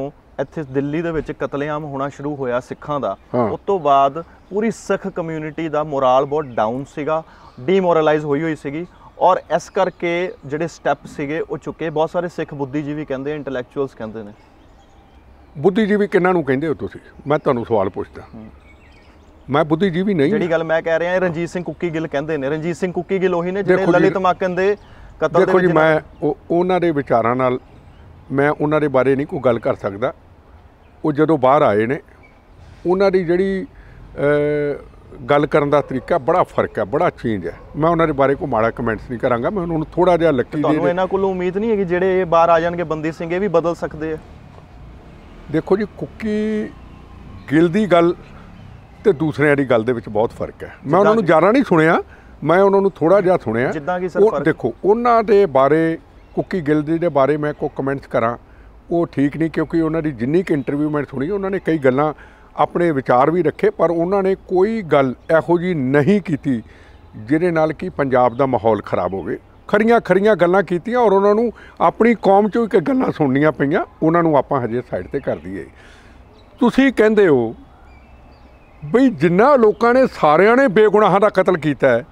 ਇੱਥੇ ਦਿੱਲੀ ਦੇ ਵਿੱਚ ਕਤਲੇਆਮ ਹੋਣਾ ਸ਼ੁਰੂ ਹੋਇਆ ਸਿੱਖਾਂ ਦਾ ਉਸ ਤੋਂ ਬਾਅਦ ਪੂਰੀ ਸਿੱਖ ਕਮਿਊਨਿਟੀ ਦਾ ਮੋਰਲ ਬਹੁਤ ਡਾਊਨ ਸੀਗਾ ਡੀਮੋਰਲਾਈਜ਼ ਹੋਈ ਹੋਈ ਸੀਗੀ ਔਰ ਇਸ ਕਰਕੇ ਜਿਹੜੇ ਸਟੈਪ ਸੀਗੇ ਉਹ ਚੁੱਕੇ ਬਹੁਤ ਸਾਰੇ ਸਿੱਖ ਬੁੱਧੀਜੀਵੀ ਕਹਿੰਦੇ ਇੰਟੈਲੈਕਚੁਅਲਸ ਕਹਿੰਦੇ ਨੇ ਬੁੱਧੀਜੀਵੀ ਕਿੰਨਾਂ ਨੂੰ ਕਹਿੰਦੇ ਹੋ ਤੁਸੀਂ ਮੈਂ ਤੁਹਾਨੂੰ ਸਵਾਲ ਪੁੱਛਦਾ ਮੈਂ ਬੁੱਧੀਜੀਵੀ ਨਹੀਂ ਜਿਹੜੀ ਗੱਲ ਮੈਂ ਕਹਿ ਰਿਹਾ ਇਹ ਰਣਜੀਤ ਸਿੰਘ ਕੁੱਕੀ ਗਿੱਲ ਕਹਿੰਦੇ ਨੇ ਰਣਜੀਤ ਸਿੰਘ ਕੁੱਕੀ ਗਿੱਲ ਉਹੀ ਨੇ ਜਿਹੜੇ ਲਲਿਤ ਮਾਕਨ ਦੇ ਕਤਲ ਦੇ ਦੇਖੋ ਜੀ ਮੈਂ ਉਹਨਾਂ ਦੇ ਵਿਚਾਰਾਂ ਨਾਲ ਮੈਂ ਉਹਨਾਂ ਦੇ ਬਾਰੇ ਨਹੀਂ ਕੋਈ ਗੱਲ ਕਰ ਸਕਦਾ ਉਹ ਜਦੋਂ ਬਾਹਰ ਆਏ ਨੇ ਉਹਨਾਂ ਦੀ ਜਿਹੜੀ ਗੱਲ ਕਰਨ ਦਾ ਤਰੀਕਾ ਬੜਾ ਫਰਕ ਹੈ ਬੜਾ ਚੇਂਜ ਹੈ ਮੈਂ ਉਹਨਾਂ ਦੇ ਬਾਰੇ ਕੋਈ ਮਾੜਾ ਕਮੈਂਟਸ ਨਹੀਂ ਕਰਾਂਗਾ ਮੈਂ ਉਹਨਾਂ ਨੂੰ ਥੋੜਾ ਜਿਹਾ ਲੱਕੀ ਦੇ ਤੁਹਾਨੂੰ ਇਹਨਾਂ ਕੋਲੋਂ ਉਮੀਦ ਨਹੀਂ ਹੈ ਕਿ ਜਿਹੜੇ ਇਹ ਬਾਹਰ ਆ ਜਾਣਗੇ ਬੰਦੀ ਸਿੰਘ ਇਹ ਵੀ ਬਦਲ ਸਕਦੇ ਆ ਦੇਖੋ ਜੀ ਕੁੱਕੀ ਗਿਲ ਦੀ ਗੱਲ ਤੇ ਦੂਸਰਿਆਂ ਦੀ ਗੱਲ ਦੇ ਵਿੱਚ ਬਹੁਤ ਫਰਕ ਹੈ ਮੈਂ ਉਹਨਾਂ ਨੂੰ ਜ਼ਿਆਦਾ ਨਹੀਂ ਸੁਣਿਆ ਮੈਂ ਉਹਨਾਂ ਨੂੰ ਥੋੜਾ ਜਿਹਾ ਸੁਣਿਆ ਜਿੱਦਾਂ ਕਿ ਸਰ ਦੇਖੋ ਉਹਨਾਂ ਦੇ ਬਾਰੇ ਕੁੱਕੀ ਗਿੱਲ ਦੇ ਬਾਰੇ ਮੈਂ ਕੋਈ ਕਮੈਂਟਸ ਕਰਾਂ ਉਹ ਠੀਕ ਨਹੀਂ ਕਿਉਂਕਿ ਉਹਨਾਂ ਦੀ ਜਿੰਨੀ ਕਿ ਇੰਟਰਵਿਊ ਮੈਂ ਸੁਣੀ ਉਹਨਾਂ ਨੇ ਕਈ ਗੱਲਾਂ ਆਪਣੇ ਵਿਚਾਰ ਵੀ ਰੱਖੇ ਪਰ ਉਹਨਾਂ ਨੇ ਕੋਈ ਗੱਲ ਇਹੋ ਜੀ ਨਹੀਂ ਕੀਤੀ ਜਿਹਦੇ ਨਾਲ ਕਿ ਪੰਜਾਬ ਦਾ ਮਾਹੌਲ ਖਰਾਬ ਹੋਵੇ ਖਰੀਆਂ ਖਰੀਆਂ ਗੱਲਾਂ ਕੀਤੀਆਂ ਔਰ ਉਹਨਾਂ ਨੂੰ ਆਪਣੀ ਕੌਮ ਚੋਂ ਇੱਕ ਗੱਲਾਂ ਸੁਣਨੀਆਂ ਪਈਆਂ ਉਹਨਾਂ ਨੂੰ ਆਪਾਂ ਹਜੇ ਸਾਈਡ ਤੇ ਕਰ ਦਈਏ ਤੁਸੀਂ ਕਹਿੰਦੇ ਹੋ ਬਈ ਜਿੰਨਾ ਲੋਕਾਂ ਨੇ ਸਾਰਿਆਂ ਨੇ ਬੇਗੁਨਾਹਾਂ ਦਾ ਕਤਲ ਕੀਤਾ ਹੈ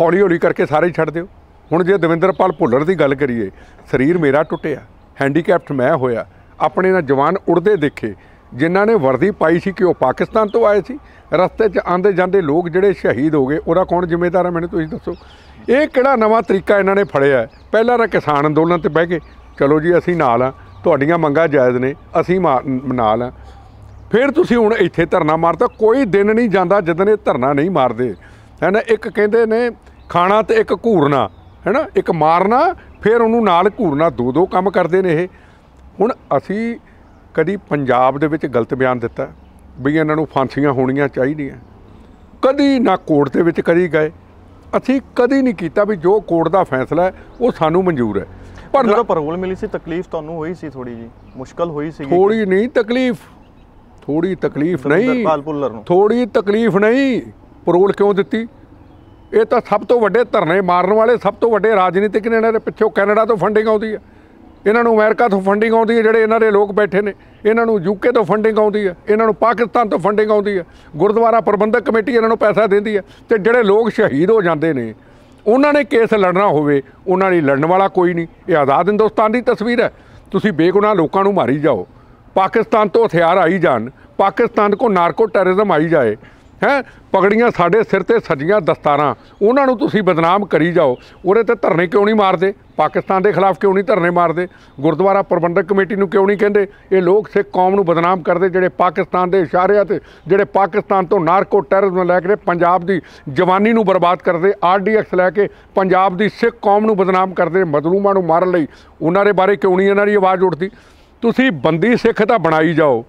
ਹੌਲੀ ਹੌਲੀ ਕਰਕੇ ਸਾਰੇ ਛੱਡ ਦਿਓ ਹੁਣ ਜੇ ਦਵਿੰਦਰਪਾਲ ਭੁੱਲਰ ਦੀ ਗੱਲ ਕਰੀਏ ਸਰੀਰ ਮੇਰਾ ਟੁੱਟਿਆ ਹੈਂਡੀਕੈਪਟ ਮੈਂ ਹੋਇਆ ਆਪਣੇ ਨਾਲ ਜਵਾਨ ਉੜਦੇ ਦੇਖੇ ਜਿਨ੍ਹਾਂ ਨੇ ਵਰਦੀ ਪਾਈ ਸੀ ਕਿ ਉਹ ਪਾਕਿਸਤਾਨ ਤੋਂ ਆਏ ਸੀ ਰਸਤੇ 'ਚ ਆਂਦੇ ਜਾਂਦੇ ਲੋਕ ਜਿਹੜੇ ਸ਼ਹੀਦ ਹੋ ਗਏ ਉਹਦਾ ਕੌਣ ਜ਼ਿੰਮੇਵਾਰ ਹੈ ਮੈਨੂੰ ਤੁਸੀਂ ਦੱਸੋ ਇਹ ਕਿਹੜਾ ਨਵਾਂ ਤਰੀਕਾ ਇਹਨਾਂ ਨੇ ਫੜਿਆ ਪਹਿਲਾਂ ਤਾਂ ਕਿਸਾਨ ਅੰਦੋਲਨ ਤੇ ਬਹਿ ਕੇ ਚਲੋ ਜੀ ਅਸੀਂ ਨਾਲ ਆ ਤੁਹਾਡੀਆਂ ਮੰਗਾਂ ਜਾਇਜ਼ ਨੇ ਅਸੀਂ ਨਾਲ ਆ ਫਿਰ ਤੁਸੀਂ ਹੁਣ ਇੱਥੇ ਧਰਨਾ ਮਾਰਤਾ ਕੋਈ ਦਿਨ ਨਹੀਂ ਜਾਂਦਾ ਜਦੋਂ ਇਹ ਧਰਨਾ ਨਹੀਂ ਮਾਰਦੇ ਹੈਨਾ ਇੱਕ ਕਹਿੰਦੇ ਨੇ ਖਾਣਾ ਤੇ ਇੱਕ ਘੂਰਨਾ ਹੈਨਾ ਇੱਕ ਮਾਰਨਾ ਫਿਰ ਉਹਨੂੰ ਨਾਲ ਘੂਰਨਾ ਦੋ ਦੋ ਕੰਮ ਕਰਦੇ ਨੇ ਇਹ ਹੁਣ ਅਸੀਂ ਕਦੀ ਪੰਜਾਬ ਦੇ ਵਿੱਚ ਗਲਤ ਬਿਆਨ ਦਿੱਤਾ ਵੀ ਇਹਨਾਂ ਨੂੰ ਫਾਂਸੀਆਂ ਹੋਣੀਆਂ ਚਾਹੀਦੀਆਂ ਕਦੀ ਨਾ ਕੋਰਟ ਦੇ ਵਿੱਚ ਕਰੀ ਗਏ ਅਸੀਂ ਕਦੀ ਨਹੀਂ ਕੀਤਾ ਵੀ ਜੋ ਕੋਰਟ ਦਾ ਫੈਸਲਾ ਹੈ ਉਹ ਸਾਨੂੰ ਮਨਜ਼ੂਰ ਹੈ ਪਰ ਜਦੋਂ ਪਰੋਲ ਮਿਲੀ ਸੀ ਤਕਲੀਫ ਤੁਹਾਨੂੰ ਹੋਈ ਸੀ ਥੋੜੀ ਜੀ ਮੁਸ਼ਕਲ ਹੋਈ ਸੀ ਥੋੜੀ ਨਹੀਂ ਤਕਲੀਫ ਥੋੜੀ ਤਕਲੀਫ ਨਹੀਂ ਥੋੜੀ ਤਕਲੀਫ ਨਹੀਂ ਪਰੋਲ ਕਿਉਂ ਦਿੱਤੀ ਇਹ ਤਾਂ ਸਭ ਤੋਂ ਵੱਡੇ ਧਰਨੇ ਮਾਰਨ ਵਾਲੇ ਸਭ ਤੋਂ ਵੱਡੇ ਰਾਜਨੀਤਿਕ ਨੇ ਇਹਨਾਂ ਦੇ ਪਿੱਛੋਂ ਕੈਨੇਡਾ ਤੋਂ ਫੰਡਿੰਗ ਆਉਂਦੀ ਹੈ ਇਹਨਾਂ ਨੂੰ ਅਮਰੀਕਾ ਤੋਂ ਫੰਡਿੰਗ ਆਉਂਦੀ ਹੈ ਜਿਹੜੇ ਇਹਨਾਂ ਦੇ ਲੋਕ ਬੈਠੇ ਨੇ ਇਹਨਾਂ ਨੂੰ ਯੂਕੇ ਤੋਂ ਫੰਡਿੰਗ ਆਉਂਦੀ ਹੈ ਇਹਨਾਂ ਨੂੰ ਪਾਕਿਸਤਾਨ ਤੋਂ ਫੰਡਿੰਗ ਆਉਂਦੀ ਹੈ ਗੁਰਦੁਆਰਾ ਪ੍ਰਬੰਧਕ ਕਮੇਟੀ ਇਹਨਾਂ ਨੂੰ ਪੈਸਾ ਦਿੰਦੀ ਹੈ ਤੇ ਜਿਹੜੇ ਲੋਕ ਸ਼ਹੀਦ ਹੋ ਜਾਂਦੇ ਨੇ ਉਹਨਾਂ ਨੇ ਕੇਸ ਲੜਨਾ ਹੋਵੇ ਉਹਨਾਂ ਲਈ ਲੜਨ ਵਾਲਾ ਕੋਈ ਨਹੀਂ ਇਹ ਆਜ਼ਾਦ ਹਿੰਦੁਸਤਾਨ ਦੀ ਤਸਵੀਰ ਹੈ ਤੁਸੀਂ ਬੇਗੁਨਾਹ ਲੋਕਾਂ ਨੂੰ ਮਾਰੀ ਜਾਓ ਪਾਕਿਸਤਾਨ ਤੋਂ ਹਥਿਆਰ ਆਈ ਜਾਣ ਪਾਕਿਸਤਾਨ ਕੋ ਨਾਰਕੋ ਟੈਰਰਿਜ਼ਮ ਆਈ ਜਾਏ ਹੈ ਪਗੜੀਆਂ ਸਾਡੇ ਸਿਰ ਤੇ ਸੱਜੀਆਂ ਦਸਤਾਰਾਂ ਉਹਨਾਂ ਨੂੰ ਤੁਸੀਂ ਬਦਨਾਮ ਕਰੀ ਜਾਓ ਉਹਦੇ ਤੇ ਧਰਨੇ ਕਿਉਂ ਨਹੀਂ ਮਾਰਦੇ ਪਾਕਿਸਤਾਨ ਦੇ ਖਿਲਾਫ ਕਿਉਂ ਨਹੀਂ ਧਰਨੇ ਮਾਰਦੇ ਗੁਰਦੁਆਰਾ ਪ੍ਰਬੰਧਕ ਕਮੇਟੀ ਨੂੰ ਕਿਉਂ ਨਹੀਂ ਕਹਿੰਦੇ ਇਹ ਲੋਕ ਸਿੱਖ ਕੌਮ ਨੂੰ ਬਦਨਾਮ ਕਰਦੇ ਜਿਹੜੇ ਪਾਕਿਸਤਾਨ ਦੇ ਇਸ਼ਾਰਿਆਂ ਤੇ ਜਿਹੜੇ ਪਾਕਿਸਤਾਨ ਤੋਂ ਨਾਰਕੋ ਟੈਰਰਿਜ਼ਮ ਲੈ ਕੇ ਪੰਜਾਬ ਦੀ ਜਵਾਨੀ ਨੂੰ ਬਰਬਾਦ ਕਰਦੇ ਆਰਡੀਐਕਸ ਲੈ ਕੇ ਪੰਜਾਬ ਦੀ ਸਿੱਖ ਕੌਮ ਨੂੰ ਬਦਨਾਮ ਕਰਦੇ ਮਜ਼ਲੂਮਾਂ ਨੂੰ ਮਾਰਨ ਲਈ ਉਹਨਾਂ ਦੇ ਬਾਰੇ ਕਿਉਂ ਨਹੀਂ ਇਹਨਾਂ ਦੀ ਆਵਾਜ਼ ਉੱਠਦੀ ਤੁਸੀਂ ਬੰਦੀ ਸਿੱਖ ਤਾਂ ਬਣਾਈ ਜਾਓ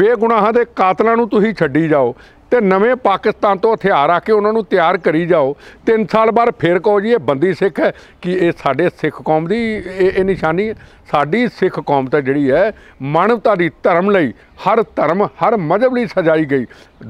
ਬੇਗੁਨਾਹਾਂ ਦੇ ਕਾਤਲਾਂ ਨੂੰ ਤੁਸੀਂ ਛੱਡੀ ਜਾਓ ਤੇ ਨਵੇਂ ਪਾਕਿਸਤਾਨ ਤੋਂ ਹਥਿਆਰ ਆ ਕੇ ਉਹਨਾਂ ਨੂੰ ਤਿਆਰ ਕਰੀ ਜਾਓ 3 ਸਾਲ ਬਾਅਦ ਫੇਰ ਕਹੋ ਜੀ ਇਹ ਬੰਦੀ ਸਿੱਖ ਹੈ ਕਿ ਇਹ ਸਾਡੇ ਸਿੱਖ ਕੌਮ ਦੀ ਇਹ ਇਹ ਨਿਸ਼ਾਨੀ ਸਾਡੀ ਸਿੱਖ ਕੌਮ ਤਾਂ ਜਿਹੜੀ ਹੈ ਮਾਨਵਤਾ ਦੀ ਧਰਮ ਲਈ ਹਰ ਧਰਮ ਹਰ ਮਜ਼ਹਬ ਲਈ ਸਜਾਈ ਗਈ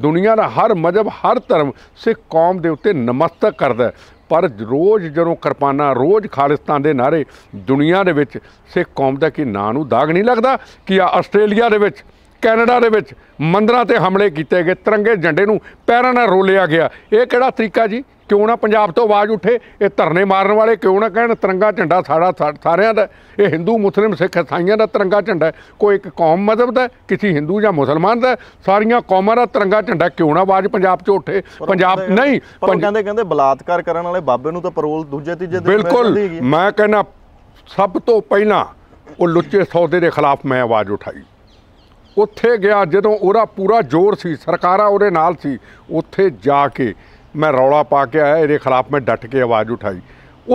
ਦੁਨੀਆ ਦਾ ਹਰ ਮਜ਼ਹਬ ਹਰ ਧਰਮ ਸਿੱਖ ਕੌਮ ਦੇ ਉੱਤੇ ਨਮਸਤਕ ਕਰਦਾ ਪਰ ਰੋਜ਼ ਜਦੋਂ ਕਿਰਪਾਨਾਂ ਰੋਜ਼ ਖਾਲਿਸਤਾਨ ਦੇ ਨਾਰੇ ਦੁਨੀਆ ਦੇ ਵਿੱਚ ਸਿੱਖ ਕੌਮ ਦਾ ਕੀ ਨਾਂ ਨੂੰ ਦਾਗ ਨਹੀਂ ਲੱਗਦਾ ਕਿ ਆ ਆਸਟ੍ਰੇਲੀਆ ਦੇ ਵਿੱਚ ਕੈਨੇਡਾ ਦੇ ਵਿੱਚ ਮੰਦਰਾਂ ਤੇ ਹਮਲੇ ਕੀਤੇ ਗਏ ਤਿਰੰਗੇ ਝੰਡੇ ਨੂੰ ਪੈਰਾਂ ਨਾਲ ਰੋਲਿਆ ਗਿਆ ਇਹ ਕਿਹੜਾ ਤਰੀਕਾ ਜੀ ਕਿਉਂ ਨਾ ਪੰਜਾਬ ਤੋਂ ਆਵਾਜ਼ ਉੱਠੇ ਇਹ ਧਰਨੇ ਮਾਰਨ ਵਾਲੇ ਕਿਉਂ ਨਾ ਕਹਿਣ ਤਿਰੰਗਾ ਝੰਡਾ ਸਾਡਾ ਸਾਰਿਆਂ ਦਾ ਇਹ ਹਿੰਦੂ ਮੁਸਲਿਮ ਸਿੱਖ ਇਸਾਈਆਂ ਦਾ ਤਿਰੰਗਾ ਝੰਡਾ ਕੋਈ ਇੱਕ ਕੌਮ ਮਜ਼ਹਬ ਦਾ ਕਿਸੇ ਹਿੰਦੂ ਜਾਂ ਮੁਸਲਮਾਨ ਦਾ ਸਾਰੀਆਂ ਕੌਮਾਂ ਦਾ ਤਿਰੰਗਾ ਝੰਡਾ ਕਿਉਂ ਨਾ ਆਵਾਜ਼ ਪੰਜਾਬ 'ਚ ਉੱਠੇ ਪੰਜਾਬ ਨਹੀਂ ਪਰ ਕਹਿੰਦੇ ਕਹਿੰਦੇ ਬਲਾਤਕਾਰ ਕਰਨ ਵਾਲੇ ਬਾਬੇ ਨੂੰ ਤਾਂ ਪਰੋਲ ਦੂਜੇ ਤੀਜੇ ਦਿਨ ਬਿਲਕੁਲ ਮੈਂ ਕਹਿੰਦਾ ਸਭ ਤੋਂ ਪਹਿਲਾਂ ਉਹ ਲੁੱਚੇ ਸੌਦੇ ਦੇ ਖਿਲਾਫ ਮੈਂ ਆਵਾਜ਼ ਉਠਾਈ ਉੱਥੇ ਗਿਆ ਜਦੋਂ ਉਹਦਾ ਪੂਰਾ ਜ਼ੋਰ ਸੀ ਸਰਕਾਰਾਂ ਉਹਦੇ ਨਾਲ ਸੀ ਉੱਥੇ ਜਾ ਕੇ ਮੈਂ ਰੌਲਾ ਪਾ ਕੇ ਆਇਆ ਇਹਦੇ ਖਿਲਾਫ ਮੈਂ ਡਟ ਕੇ ਆਵਾਜ਼ ਉਠਾਈ